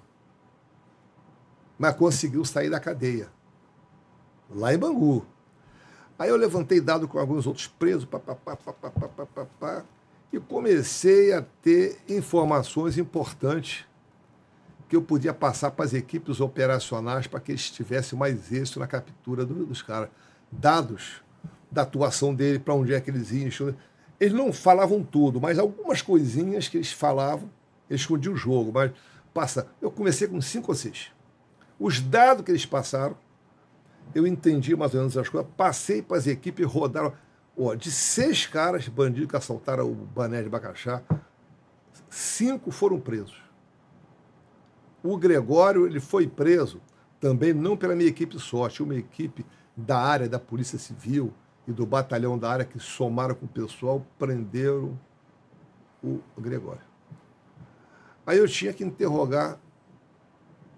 mas conseguiu sair da cadeia, lá em Bangu. Aí eu levantei dado com alguns outros presos, papapá, papapá, papapá, e comecei a ter informações importantes que eu podia passar para as equipes operacionais para que eles tivessem mais êxito na captura do, dos caras. Dados da atuação dele, para onde é que eles iam. Eles não falavam tudo, mas algumas coisinhas que eles falavam, eles escondiam o jogo. Mas passa, eu comecei com cinco ou seis. Os dados que eles passaram, eu entendi mais ou menos as coisas, passei para as equipes, rodaram. Ó, de seis caras bandidos que assaltaram o Bané de Bacaxá, cinco foram presos. O Gregório ele foi preso também não pela minha equipe só, tinha uma equipe da área da Polícia Civil e do batalhão da área que somaram com o pessoal, prenderam o Gregório. Aí eu tinha que interrogar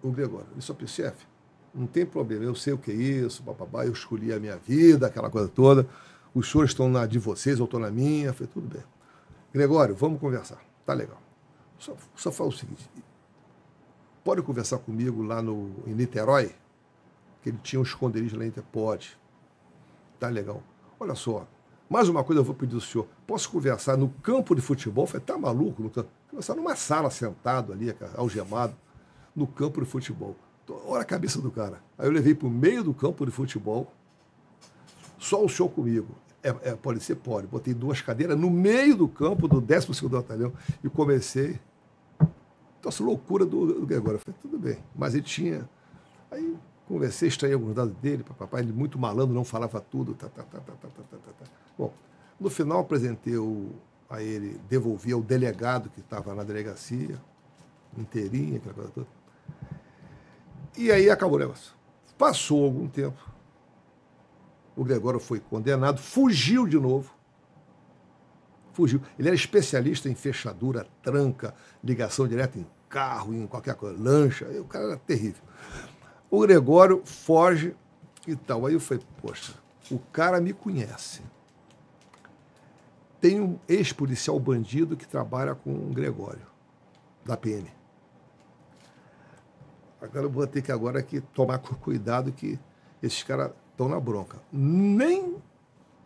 é o Gregório. Ele só PCF, não tem problema, eu sei o que é isso, papabá, eu escolhi a minha vida, aquela coisa toda. Os senhores estão na de vocês, eu estou na minha. Foi tudo bem. Gregório, vamos conversar. Tá legal. Só, só fala o seguinte: pode conversar comigo lá no, em Niterói? Que ele tinha um esconderijo lá em Niterói. Pode. Tá legal. Olha só, mais uma coisa eu vou pedir ao senhor: posso conversar no campo de futebol? falei, tá maluco? No campo? Conversar numa sala sentado ali, algemado no campo de futebol. Então, olha a cabeça do cara. Aí eu levei para o meio do campo de futebol, só o show comigo. É, é, pode ser? Pode. Botei duas cadeiras no meio do campo do 12 batalhão e comecei. Então, essa loucura do, do Gregório. Eu falei, tudo bem. Mas ele tinha. Aí conversei, extraí alguns dados dele, papai, ele muito malandro, não falava tudo. Tá, tá, tá, tá, tá, tá, tá, tá, tá. Bom, no final apresentei o, a ele, devolvi ao delegado que estava na delegacia, inteirinha, aquela coisa toda. E aí acabou o negócio. Passou algum tempo. O Gregório foi condenado, fugiu de novo. Fugiu. Ele era especialista em fechadura, tranca, ligação direta em carro, em qualquer coisa, lancha. O cara era terrível. O Gregório foge e tal. Aí eu falei, poxa, o cara me conhece. Tem um ex-policial bandido que trabalha com o Gregório, da PM. Agora eu vou ter que agora que tomar cuidado que esses caras estão na bronca. Nem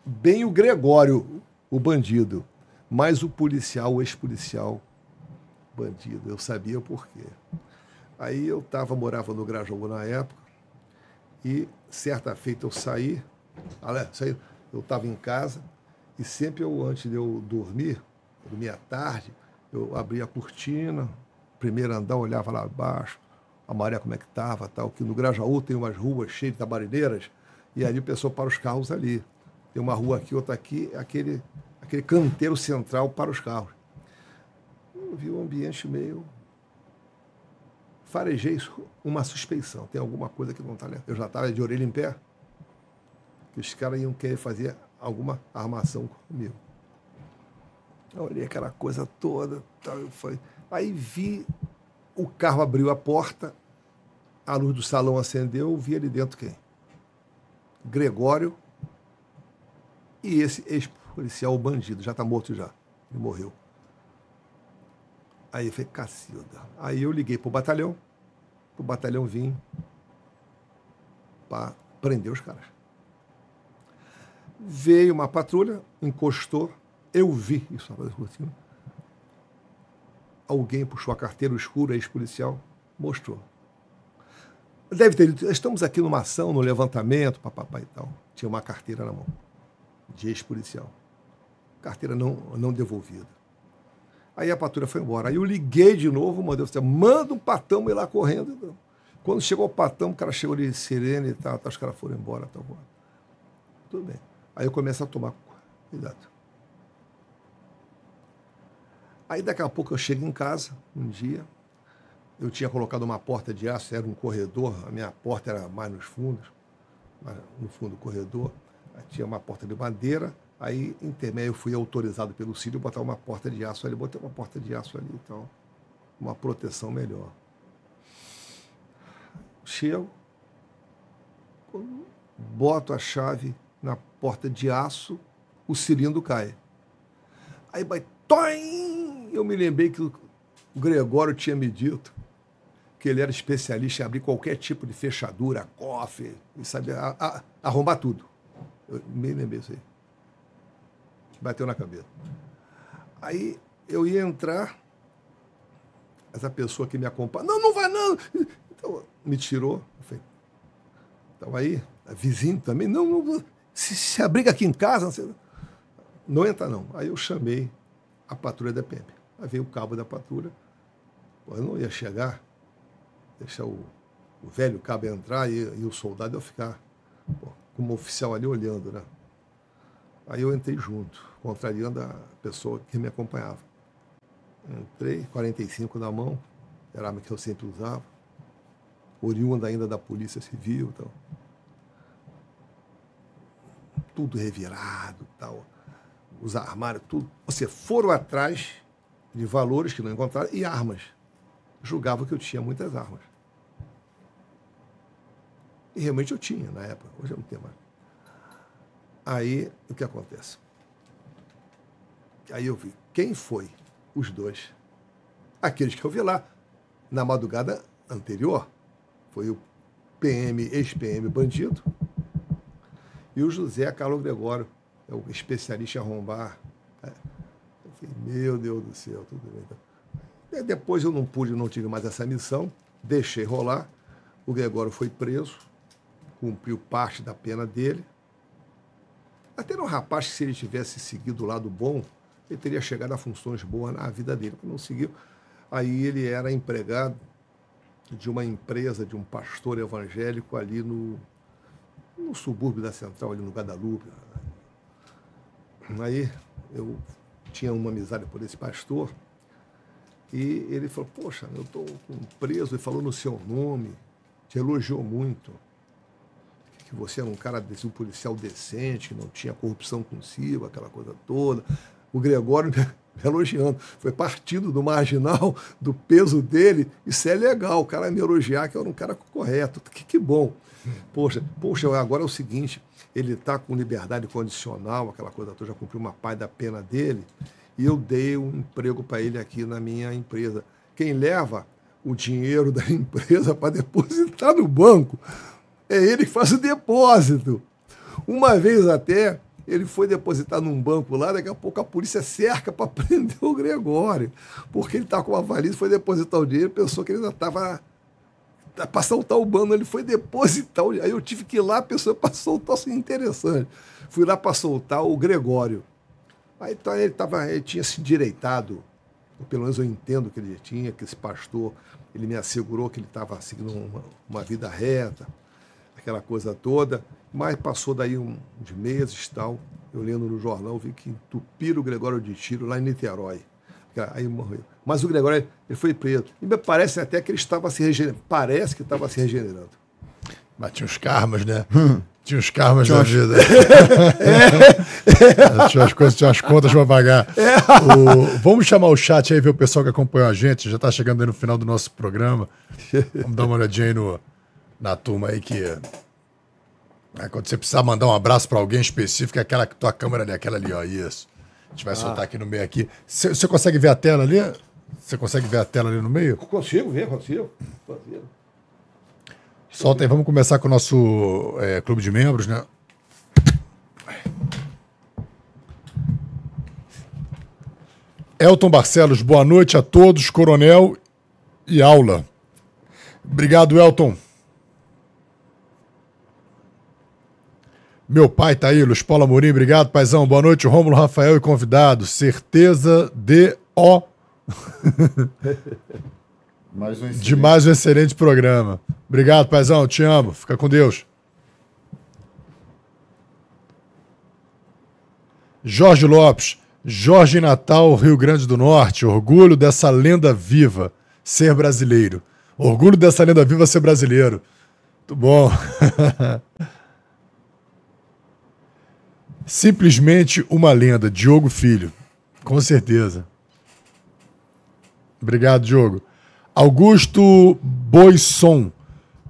bem o Gregório, o bandido, mas o policial, o ex-policial bandido. Eu sabia por quê. Aí eu tava, morava no Grajaú na época, e certa feita eu saí, saí eu estava em casa, e sempre eu, antes de eu dormir, dormia tarde, eu abria a cortina, primeiro andar, olhava lá abaixo, a maré como é que estava, tal, que no Grajaú tem umas ruas cheias de tabarineiras, e ali o pessoal para os carros ali. Tem uma rua aqui, outra aqui, aquele, aquele canteiro central para os carros. Eu vi um ambiente meio. Farejei uma suspeição. Tem alguma coisa que não está legal. Eu já estava de orelha em pé, que os caras iam querer fazer alguma armação comigo. Eu olhei aquela coisa toda, tal, eu falei. Aí vi o carro abriu a porta, a luz do salão acendeu, eu vi ali dentro quem? Gregório e esse ex-policial bandido, já está morto já, ele morreu. Aí eu falei, cacilda. Aí eu liguei pro batalhão, pro batalhão vim para prender os caras. Veio uma patrulha, encostou, eu vi isso, Alguém puxou a carteira, o escuro, ex-policial, mostrou. Deve ter dito, estamos aqui numa ação, no levantamento, papapá e tal. Tinha uma carteira na mão, de ex-policial. Carteira não, não devolvida. Aí a patrulha foi embora. Aí eu liguei de novo, mandei você, manda um patão ir lá correndo. Quando chegou o patão, o cara chegou ali sereno e tal, tal os caras foram embora, tal. Tudo bem. Aí eu começo a tomar cuidado. Aí daqui a pouco eu chego em casa, um dia, eu tinha colocado uma porta de aço, era um corredor, a minha porta era mais nos fundos, no fundo do corredor, tinha uma porta de madeira, aí em eu fui autorizado pelo Círio botar uma porta de aço ali, botei uma porta de aço ali, então, uma proteção melhor. Chego, boto a chave na porta de aço, o cilindro cai. Aí vai, toim! eu me lembrei que o Gregório tinha me dito que ele era especialista em abrir qualquer tipo de fechadura, cofre, e saber arrombar tudo. Eu me lembrei disso aí. Bateu na cabeça. Aí eu ia entrar, mas a pessoa que me acompanha, não, não vai não. Então, me tirou. Falei, então aí, é vizinho também, não, não se, se abriga aqui em casa, não, sei, não entra não. Aí eu chamei a patrulha da PM. Aí veio o cabo da patrulha. Eu não ia chegar, deixar o, o velho cabo entrar e, e o soldado eu ficar pô, como oficial ali olhando, né? Aí eu entrei junto, contrariando a pessoa que me acompanhava. Entrei, 45 na mão, era a arma que eu sempre usava, oriunda ainda da Polícia Civil então Tudo revirado tal. Os armários, tudo. Você foram atrás de valores que não encontraram e armas. Julgava que eu tinha muitas armas. E realmente eu tinha na época, hoje eu não tenho mais. Aí o que acontece? Aí eu vi quem foi os dois. Aqueles que eu vi lá na madrugada anterior. Foi o PM, ex-PM bandido, e o José Carlos Gregório, é o especialista em arrombar. Né? Meu Deus do céu, tudo bem. E tá. é, depois eu não pude, não tive mais essa missão, deixei rolar. O Gregório foi preso, cumpriu parte da pena dele. Até era um rapaz que, se ele tivesse seguido o lado bom, ele teria chegado a funções boas na vida dele, mas não seguiu. Aí ele era empregado de uma empresa, de um pastor evangélico ali no, no subúrbio da Central, ali no Guadalupe. Aí eu tinha uma amizade por esse pastor, e ele falou, poxa, eu estou preso, e falou no seu nome, te elogiou muito, que você era um cara, um policial decente, que não tinha corrupção consigo, aquela coisa toda, o Gregório elogiando. Foi partido do marginal, do peso dele. Isso é legal, o cara me elogiar, que eu era um cara correto. Que, que bom. Poxa, poxa, agora é o seguinte, ele está com liberdade condicional, aquela coisa toda, já cumpriu uma parte da pena dele, e eu dei um emprego para ele aqui na minha empresa. Quem leva o dinheiro da empresa para depositar no banco é ele que faz o depósito. Uma vez até, ele foi depositar num banco lá, daqui a pouco a polícia cerca para prender o Gregório, porque ele estava tá com uma valise, foi depositar o dinheiro, pensou que ele ainda estava para soltar o bando, ele foi depositar Aí eu tive que ir lá, a pessoa para soltar, assim, interessante. Fui lá para soltar o Gregório. Aí então, ele, tava, ele tinha se direitado, pelo menos eu entendo que ele tinha, que esse pastor, ele me assegurou que ele estava seguindo uma, uma vida reta aquela coisa toda. Mas passou daí um, uns meses e tal. Eu lendo no jornal, vi que entupiram o Gregório de tiro lá em Niterói. Aí morreu. Mas o Gregório ele foi preso. E me parece até que ele estava se regenerando. Parece que estava se regenerando. Mas tinha os karmas, né? Hum. Tinha os karmas tinha vida. é. É. Tinha, as coisas, tinha as contas para pagar. É. O... Vamos chamar o chat aí, ver o pessoal que acompanhou a gente. Já está chegando aí no final do nosso programa. Vamos dar uma olhadinha aí no, na turma aí que. Né, quando você precisar mandar um abraço para alguém específico, é aquela tua câmera ali, aquela ali, ó, isso. A gente vai ah. soltar aqui no meio aqui. Você consegue ver a tela ali? Você consegue ver a tela ali no meio? Consigo ver, consigo. consigo. Solta aí, vamos começar com o nosso é, clube de membros, né? Elton Barcelos, boa noite a todos, coronel e aula. Obrigado, Elton. Meu pai tá aí, Luiz Paulo Amorim, obrigado, paizão. Boa noite, Rômulo Rafael e convidado. Certeza de ó. mais um de mais um excelente programa. Obrigado, paizão. Te amo. Fica com Deus. Jorge Lopes, Jorge Natal, Rio Grande do Norte, orgulho dessa lenda viva ser brasileiro. Orgulho dessa lenda viva ser brasileiro. Muito bom. Simplesmente uma lenda, Diogo Filho. Com certeza. Obrigado, Diogo. Augusto Boisson.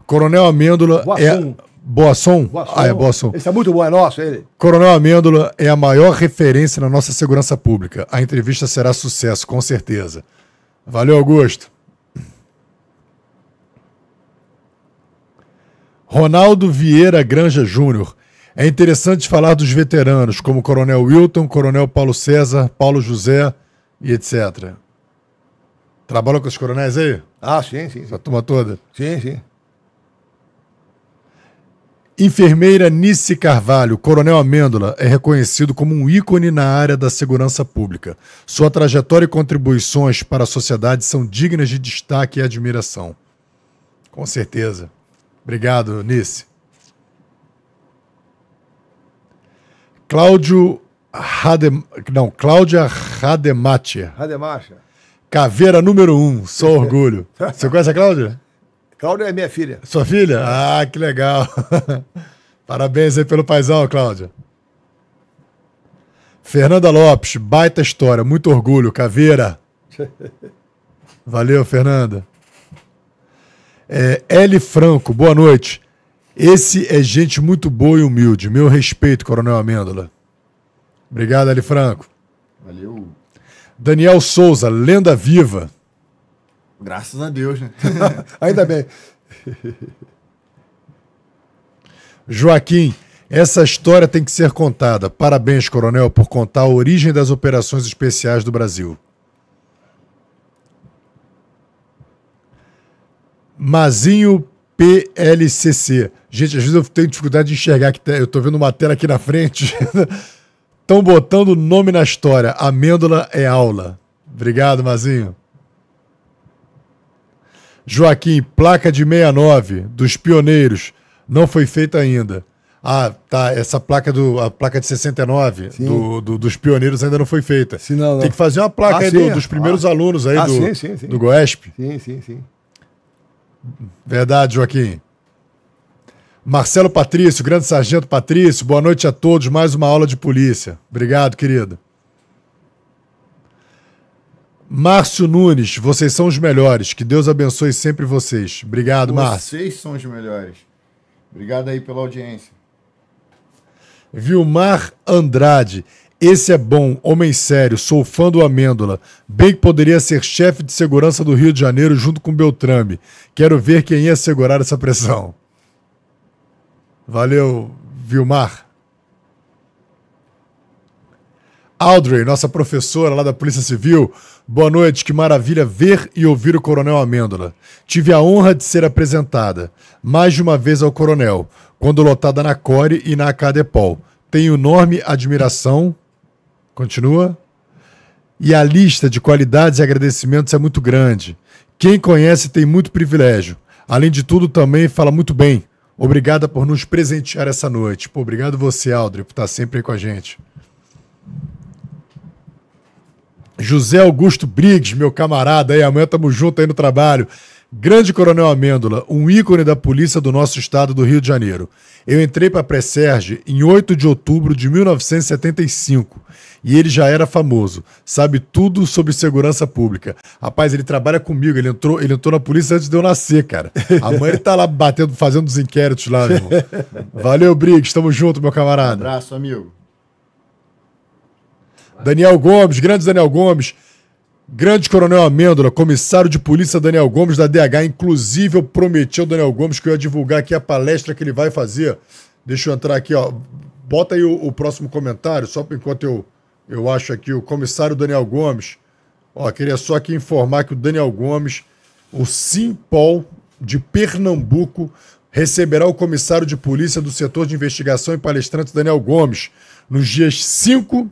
Coronel Amêndola Boa é. Boasson? Boasson. Ah, é Boasson. Esse é muito bom, é nosso, ele. Coronel Amêndola é a maior referência na nossa segurança pública. A entrevista será sucesso, com certeza. Valeu, Augusto. Ronaldo Vieira Granja Júnior. É interessante falar dos veteranos, como Coronel Wilton, Coronel Paulo César, Paulo José e etc. Trabalhou com os coronéis aí? Ah, sim, sim. sim. A turma toda? Sim, sim. Enfermeira Nice Carvalho, Coronel Amêndola, é reconhecido como um ícone na área da segurança pública. Sua trajetória e contribuições para a sociedade são dignas de destaque e admiração. Com certeza. Obrigado, Nice. Cláudio Radem... Não, Cláudia Rademacher. Rademacher. Caveira número um, só orgulho. Você conhece a Cláudia? Cláudia é minha filha. Sua filha? Ah, que legal. Parabéns aí pelo paizão, Cláudia. Fernanda Lopes, baita história, muito orgulho, caveira. Valeu, Fernanda. É, L. Franco, boa noite. Esse é gente muito boa e humilde. Meu respeito, Coronel Amêndola. Obrigado, Ali Franco. Valeu. Daniel Souza, lenda viva. Graças a Deus, né? Ainda bem. Joaquim, essa história tem que ser contada. Parabéns, Coronel, por contar a origem das operações especiais do Brasil. Mazinho PLCC. Gente, às vezes eu tenho dificuldade de enxergar que eu estou vendo uma tela aqui na frente. Estão botando nome na história. Amêndola é aula. Obrigado, Mazinho. Joaquim, placa de 69 dos pioneiros. Não foi feita ainda. Ah, tá. Essa placa do a placa de 69 do, do, dos pioneiros ainda não foi feita. Sim, não, não. Tem que fazer uma placa ah, aí do, dos primeiros ah. alunos aí ah, do, sim, sim, do GOESP. Sim, sim, sim. Verdade, Joaquim. Marcelo Patrício, grande sargento Patrício, boa noite a todos. Mais uma aula de polícia. Obrigado, querido. Márcio Nunes, vocês são os melhores. Que Deus abençoe sempre vocês. Obrigado, vocês Márcio. Vocês são os melhores. Obrigado aí pela audiência. Vilmar Andrade, esse é bom, homem sério, sou fã do Amêndola. Bem que poderia ser chefe de segurança do Rio de Janeiro junto com Beltrame. Quero ver quem ia segurar essa pressão. Valeu, Vilmar. Audrey, nossa professora lá da Polícia Civil. Boa noite, que maravilha ver e ouvir o Coronel Amêndola. Tive a honra de ser apresentada mais de uma vez ao Coronel, quando lotada na Core e na Acadepol. Tenho enorme admiração. Continua. E a lista de qualidades e agradecimentos é muito grande. Quem conhece tem muito privilégio. Além de tudo, também fala muito bem Obrigada por nos presentear essa noite. Pô, obrigado você, Aldri, por estar sempre aí com a gente. José Augusto Briggs, meu camarada aí, amanhã tamo junto aí no trabalho. Grande Coronel Amêndola, um ícone da polícia do nosso estado do Rio de Janeiro. Eu entrei para a Presserge em 8 de outubro de 1975 e ele já era famoso, sabe tudo sobre segurança pública. Rapaz, ele trabalha comigo, ele entrou, ele entrou na polícia antes de eu nascer, cara. A mãe ele tá lá batendo, fazendo os inquéritos lá, meu irmão. Valeu, Briggs, tamo junto, meu camarada. Um abraço, amigo. Daniel Gomes, grande Daniel Gomes. Grande Coronel Amêndola, comissário de polícia Daniel Gomes da DH, inclusive eu prometi ao Daniel Gomes que eu ia divulgar aqui a palestra que ele vai fazer. Deixa eu entrar aqui, ó. Bota aí o, o próximo comentário, só enquanto eu, eu acho aqui o comissário Daniel Gomes. Ó, queria só aqui informar que o Daniel Gomes, o Simpol de Pernambuco, receberá o comissário de polícia do setor de investigação e palestrante Daniel Gomes nos dias 5,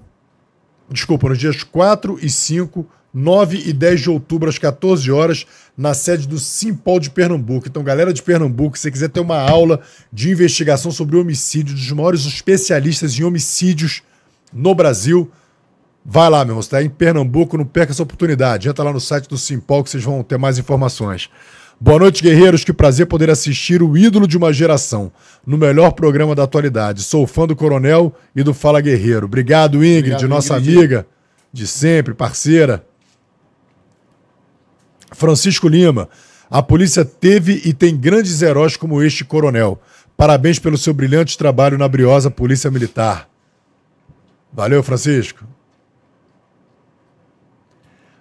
desculpa, nos dias 4 e 5 9 e 10 de outubro, às 14 horas, na sede do Simpol de Pernambuco. Então, galera de Pernambuco, se você quiser ter uma aula de investigação sobre homicídio, dos maiores especialistas em homicídios no Brasil, vai lá, meu irmão. Está em Pernambuco, não perca essa oportunidade. Entra lá no site do Simpol que vocês vão ter mais informações. Boa noite, guerreiros. Que prazer poder assistir o ídolo de uma geração no melhor programa da atualidade. Sou fã do Coronel e do Fala Guerreiro. Obrigado, Ingrid, Obrigado, nossa Ingrid. amiga de sempre, parceira. Francisco Lima, a polícia teve e tem grandes heróis como este coronel. Parabéns pelo seu brilhante trabalho na briosa Polícia Militar. Valeu, Francisco.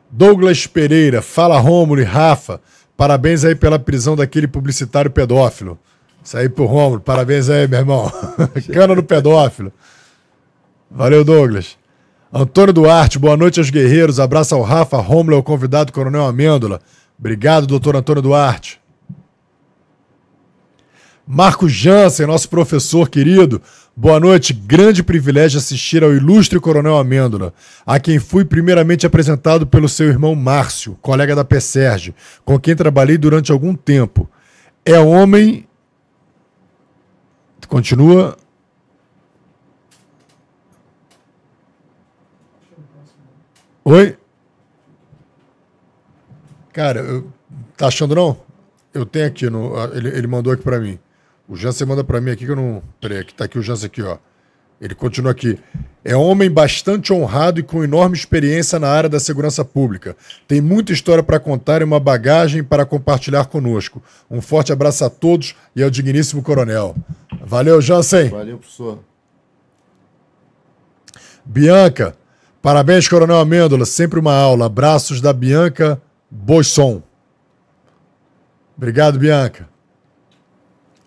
Douglas Pereira, fala Rômulo e Rafa. Parabéns aí pela prisão daquele publicitário pedófilo. Isso aí pro Rômulo, parabéns aí, meu irmão. Cana no pedófilo. Valeu, Douglas. Antônio Duarte, boa noite aos guerreiros. Abraço ao Rafa, Romulo, ao convidado Coronel Amêndola. Obrigado, doutor Antônio Duarte. Marco Jansen, nosso professor querido. Boa noite, grande privilégio assistir ao ilustre Coronel Amêndola, a quem fui primeiramente apresentado pelo seu irmão Márcio, colega da PSERG, com quem trabalhei durante algum tempo. É homem. Continua. Oi? Cara, eu, tá achando não? Eu tenho aqui, no, ele, ele mandou aqui para mim. O Jansen manda para mim aqui que eu não. Peraí, aqui tá aqui o Jansen aqui, ó. Ele continua aqui. É homem bastante honrado e com enorme experiência na área da segurança pública. Tem muita história para contar e uma bagagem para compartilhar conosco. Um forte abraço a todos e ao digníssimo coronel. Valeu, Jansen. Valeu, professor. Bianca, Parabéns, Coronel Amêndola. Sempre uma aula. Abraços da Bianca Boisson. Obrigado, Bianca.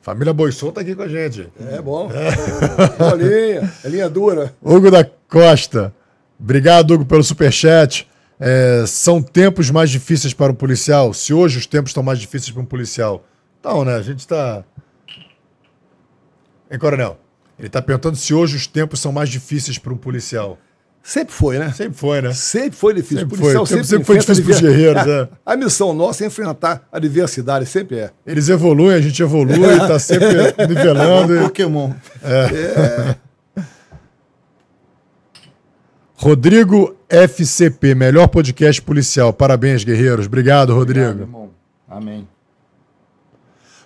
Família Boisson tá aqui com a gente. É bom. É. linha, é linha dura. Hugo da Costa. Obrigado, Hugo, pelo superchat. É, são tempos mais difíceis para um policial? Se hoje os tempos estão mais difíceis para um policial. Então, né? A gente está. Hein, Coronel? Ele está perguntando se hoje os tempos são mais difíceis para um policial. Sempre foi, né? Sempre foi, né? Sempre foi difícil. Sempre Policial foi. Sempre, sempre foi difícil para os guerreiros. É. A missão nossa é enfrentar a diversidade, sempre é. Eles evoluem, a gente evolui, está sempre nivelando. É um Pokémon. É. É. Rodrigo FCP, melhor podcast policial. Parabéns, guerreiros. Obrigado, Rodrigo. Obrigado, irmão. Amém.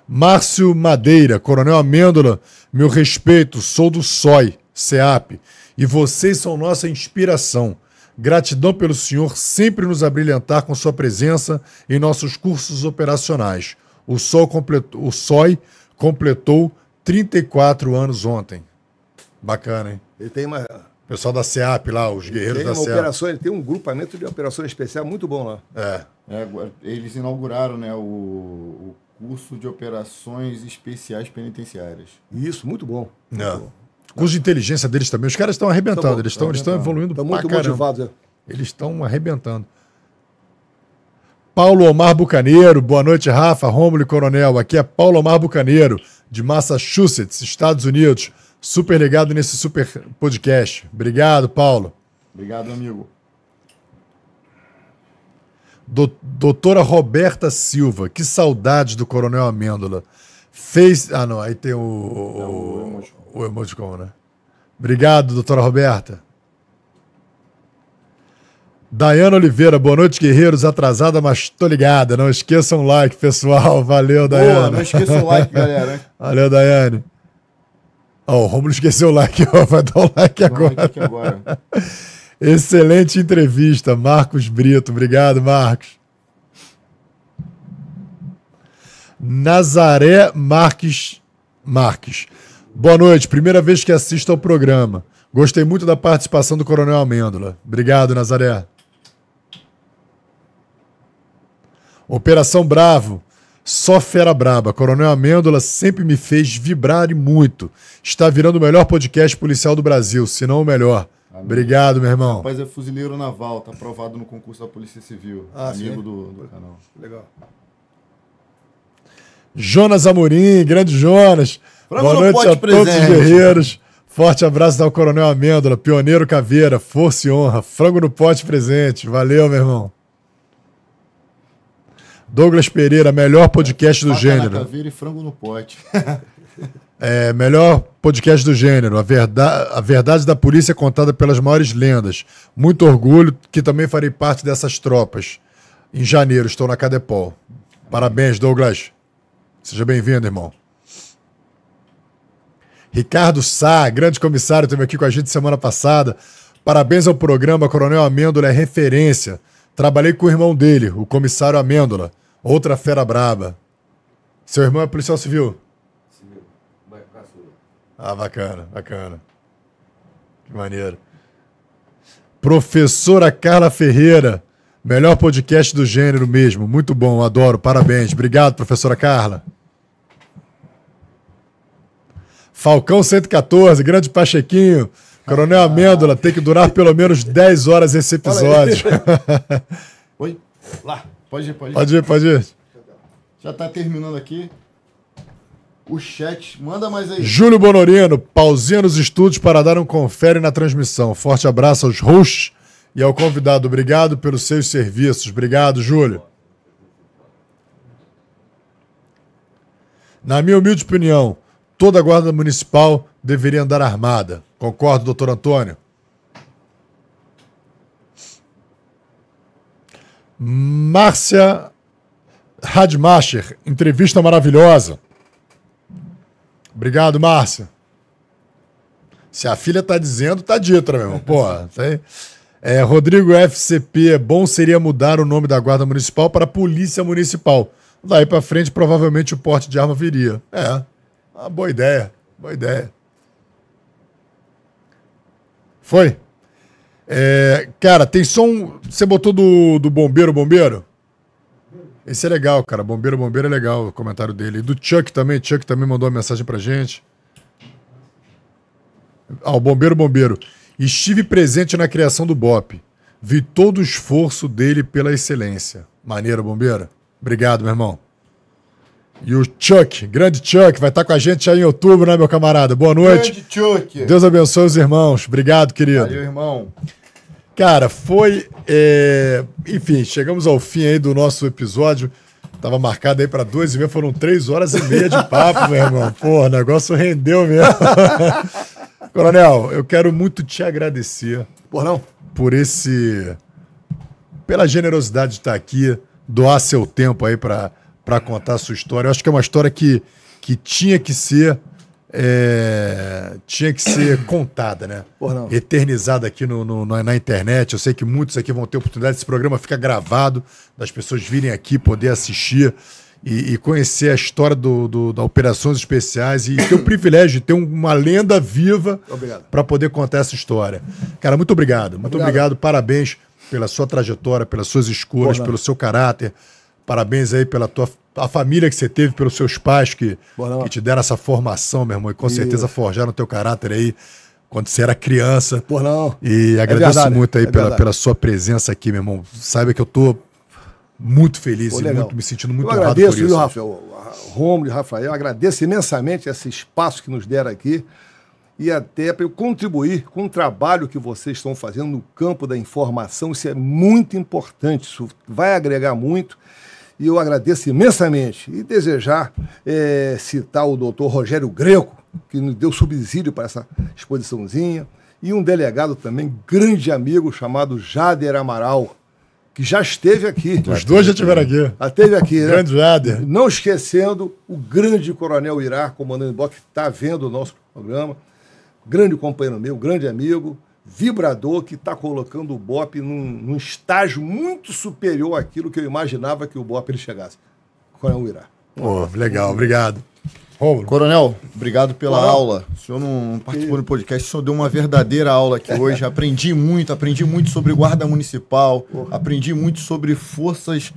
Márcio Madeira, Coronel Amêndola, meu respeito, sou do SOI, CEAP e vocês são nossa inspiração. Gratidão pelo senhor sempre nos abrilhantar com sua presença em nossos cursos operacionais. O, Sol completou, SOI completou 34 anos ontem. Bacana, hein? Ele tem uma. O pessoal da SEAP lá, os guerreiros da SEAP. Operação, ele tem um grupamento de operações especial muito bom lá. É. é eles inauguraram né, o, o curso de operações especiais penitenciárias. Isso, muito bom. Muito é. bom com de inteligência deles também. Os caras estão arrebentando, eles estão arrebentando. evoluindo Estão muito motivados. É. Eles estão arrebentando. Paulo Omar Bucaneiro, boa noite, Rafa, Rômulo e Coronel. Aqui é Paulo Omar Bucaneiro, de Massachusetts, Estados Unidos. Super ligado nesse super podcast. Obrigado, Paulo. Obrigado, amigo. Do, doutora Roberta Silva, que saudade do Coronel Amêndola. Fez. Ah, não, aí tem o. o, o emoticon, né? Obrigado, doutora Roberta. Daiana Oliveira, boa noite, guerreiros. Atrasada, mas tô ligada. Não esqueçam o like, pessoal. Valeu, Dayane. não esqueçam o like, galera. Valeu, Daiane. Ó, oh, ah, o Romulo esqueceu o like. Oh, vai dar o um like agora. Like agora. Excelente entrevista, Marcos Brito. Obrigado, Marcos. Nazaré Marques Marques. Boa noite, primeira vez que assisto ao programa. Gostei muito da participação do Coronel Amêndola. Obrigado, Nazaré. Operação Bravo. Só fera braba. Coronel Amêndola sempre me fez vibrar e muito. Está virando o melhor podcast policial do Brasil, se não o melhor. Amém. Obrigado, meu irmão. Rapaz, é fuzileiro naval, tá aprovado no concurso da Polícia Civil. Ah, amigo sim? do, do canal. Legal. Jonas Amorim, grande Jonas. Prova Boa noite a presente. todos os guerreiros. Forte abraço ao Coronel Amêndola, Pioneiro Caveira, Força e Honra, Frango no Pote presente. Valeu, meu irmão. Douglas Pereira, melhor podcast do gênero. Na caveira e frango no pote. é, melhor podcast do gênero. A verdade, a verdade da polícia é contada pelas maiores lendas. Muito orgulho que também farei parte dessas tropas. Em janeiro, estou na Cadepol. Parabéns, Douglas. Seja bem-vindo, irmão. Ricardo Sá, grande comissário, esteve aqui com a gente semana passada. Parabéns ao programa, Coronel Amêndola é referência. Trabalhei com o irmão dele, o comissário Amêndola, outra fera braba. Seu irmão é policial civil? Civil. Ah, bacana, bacana. Que maneiro. Professora Carla Ferreira, melhor podcast do gênero mesmo. Muito bom, adoro, parabéns. Obrigado, professora Carla. Falcão 114, grande Pachequinho. Coronel ah. Amêndola, tem que durar pelo menos 10 horas esse episódio. Oi? Lá. Pode ir, pode ir. Pode ir, pode ir. Já está terminando aqui. O chat, manda mais aí. Júlio Bonorino, pausinha nos estúdios para dar um confere na transmissão. Forte abraço aos hosts e ao convidado. Obrigado pelos seus serviços. Obrigado, Júlio. Na minha humilde opinião, toda a guarda municipal deveria andar armada. Concordo, doutor Antônio? Márcia Radmacher, entrevista maravilhosa. Obrigado, Márcia. Se a filha tá dizendo, tá dito, né, meu irmão? Porra, tá aí. É, Rodrigo FCP, é bom seria mudar o nome da Guarda Municipal para Polícia Municipal. Daí para frente, provavelmente o porte de arma viria. É, ah, boa ideia, boa ideia. Foi? É, cara, tem som. Você botou do, do Bombeiro Bombeiro? Esse é legal, cara. Bombeiro Bombeiro é legal o comentário dele. E do Chuck também. Chuck também mandou uma mensagem pra gente. Ah, o Bombeiro Bombeiro. Estive presente na criação do BOP. Vi todo o esforço dele pela excelência. Maneiro, Bombeiro. Obrigado, meu irmão. E o Chuck, grande Chuck, vai estar com a gente aí em outubro, né, meu camarada? Boa noite. Grande Chuck. Deus abençoe os irmãos. Obrigado, querido. Valeu, irmão. Cara, foi. É... Enfim, chegamos ao fim aí do nosso episódio. Tava marcado aí para duas e meia, foram três horas e meia de papo, meu irmão. Porra, o negócio rendeu mesmo. Coronel, eu quero muito te agradecer. Por não? Por esse. pela generosidade de estar aqui, doar seu tempo aí para para contar a sua história. Eu acho que é uma história que, que tinha que ser é, tinha que ser contada, né? Eternizada aqui no, no, na internet. Eu sei que muitos aqui vão ter oportunidade. Esse programa fica gravado, das pessoas virem aqui, poder assistir e, e conhecer a história do, do, da Operações Especiais e ter o privilégio de ter uma lenda viva para poder contar essa história. Cara, muito obrigado. Muito obrigado. obrigado parabéns pela sua trajetória, pelas suas escolhas, pelo seu caráter, Parabéns aí pela tua a família que você teve, pelos seus pais que, que te deram essa formação, meu irmão, e com Isso. certeza forjaram o teu caráter aí quando você era criança. Por não. E é agradeço muito aí é pela, pela sua presença aqui, meu irmão. Saiba que eu tô muito feliz Pô, e muito, me sentindo muito eu honrado agradeço, por isso. Rafael, Romulo e Rafael, agradeço imensamente esse espaço que nos deram aqui e até para eu contribuir com o trabalho que vocês estão fazendo no campo da informação. Isso é muito importante, isso vai agregar muito e eu agradeço imensamente e desejar é, citar o doutor Rogério Greco, que nos deu subsídio para essa exposiçãozinha, e um delegado também, grande amigo, chamado Jader Amaral, que já esteve aqui. Os já dois já estiveram aqui. Já esteve aqui, né? Grande Jader. Não esquecendo o grande coronel Irá, comandante do que está vendo o nosso programa. Grande companheiro meu, grande amigo vibrador que está colocando o Bop num, num, estágio muito superior àquilo que eu imaginava que o Bop ele chegasse. Coronel Irá. Oh, legal, obrigado. Romulo. Coronel, obrigado pela Coronel. aula. O senhor não participou do podcast, o senhor deu uma verdadeira aula aqui hoje. Aprendi muito, aprendi muito sobre guarda municipal, aprendi muito sobre forças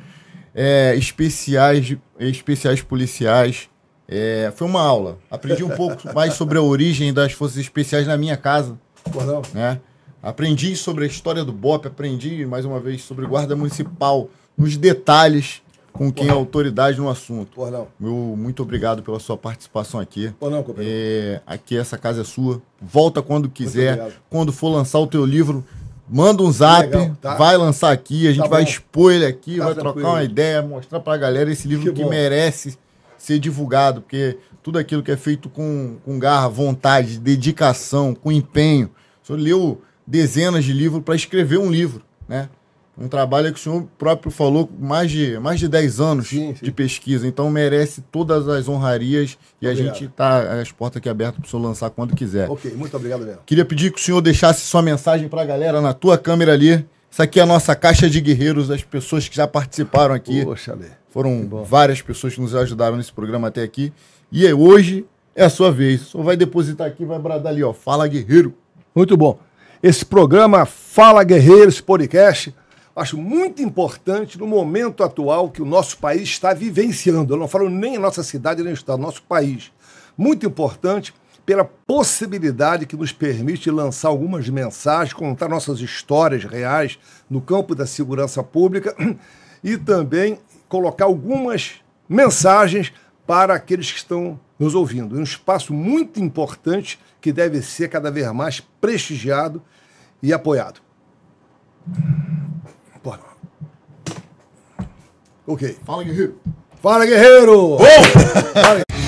é, especiais, especiais policiais. É, foi uma aula. Aprendi um pouco mais sobre a origem das forças especiais na minha casa. Legal. Né? Aprendi sobre a história do BOP, aprendi mais uma vez sobre guarda municipal, nos detalhes com quem é autoridade no assunto. Orlão. Meu, muito obrigado pela sua participação aqui. Orlão, é, aqui essa casa é sua. Volta quando quiser. Quando for lançar o teu livro, manda um zap, Legal, tá? vai lançar aqui, a gente tá vai expor ele aqui, tá vai tranquilo. trocar uma ideia, mostrar pra galera esse livro que, que merece ser divulgado, porque tudo aquilo que é feito com, com garra, vontade, dedicação, com empenho. O senhor leu dezenas de livros para escrever um livro, né? Um trabalho que o senhor próprio falou mais de mais de 10 anos sim, sim. de pesquisa, então merece todas as honrarias e obrigado. a gente está as portas aqui abertas para o senhor lançar quando quiser. Ok, muito obrigado, Léo. Queria pedir que o senhor deixasse sua mensagem para a galera na tua câmera ali. Isso aqui é a nossa caixa de guerreiros, as pessoas que já participaram aqui. Poxa, Lê. Foram várias pessoas que nos ajudaram nesse programa até aqui. E é hoje é a sua vez. senhor vai depositar aqui, vai bradar ali, ó. Fala Guerreiro. Muito bom. Esse programa Fala Guerreiro, esse podcast, acho muito importante no momento atual que o nosso país está vivenciando. Eu não falo nem a nossa cidade, nem o estado, nosso país. Muito importante pela possibilidade que nos permite lançar algumas mensagens, contar nossas histórias reais no campo da segurança pública e também colocar algumas mensagens para aqueles que estão nos ouvindo. É um espaço muito importante que deve ser cada vez mais prestigiado e apoiado. Ok. Fala, guerreiro. Fala, guerreiro! Oh! Fala, guerreiro.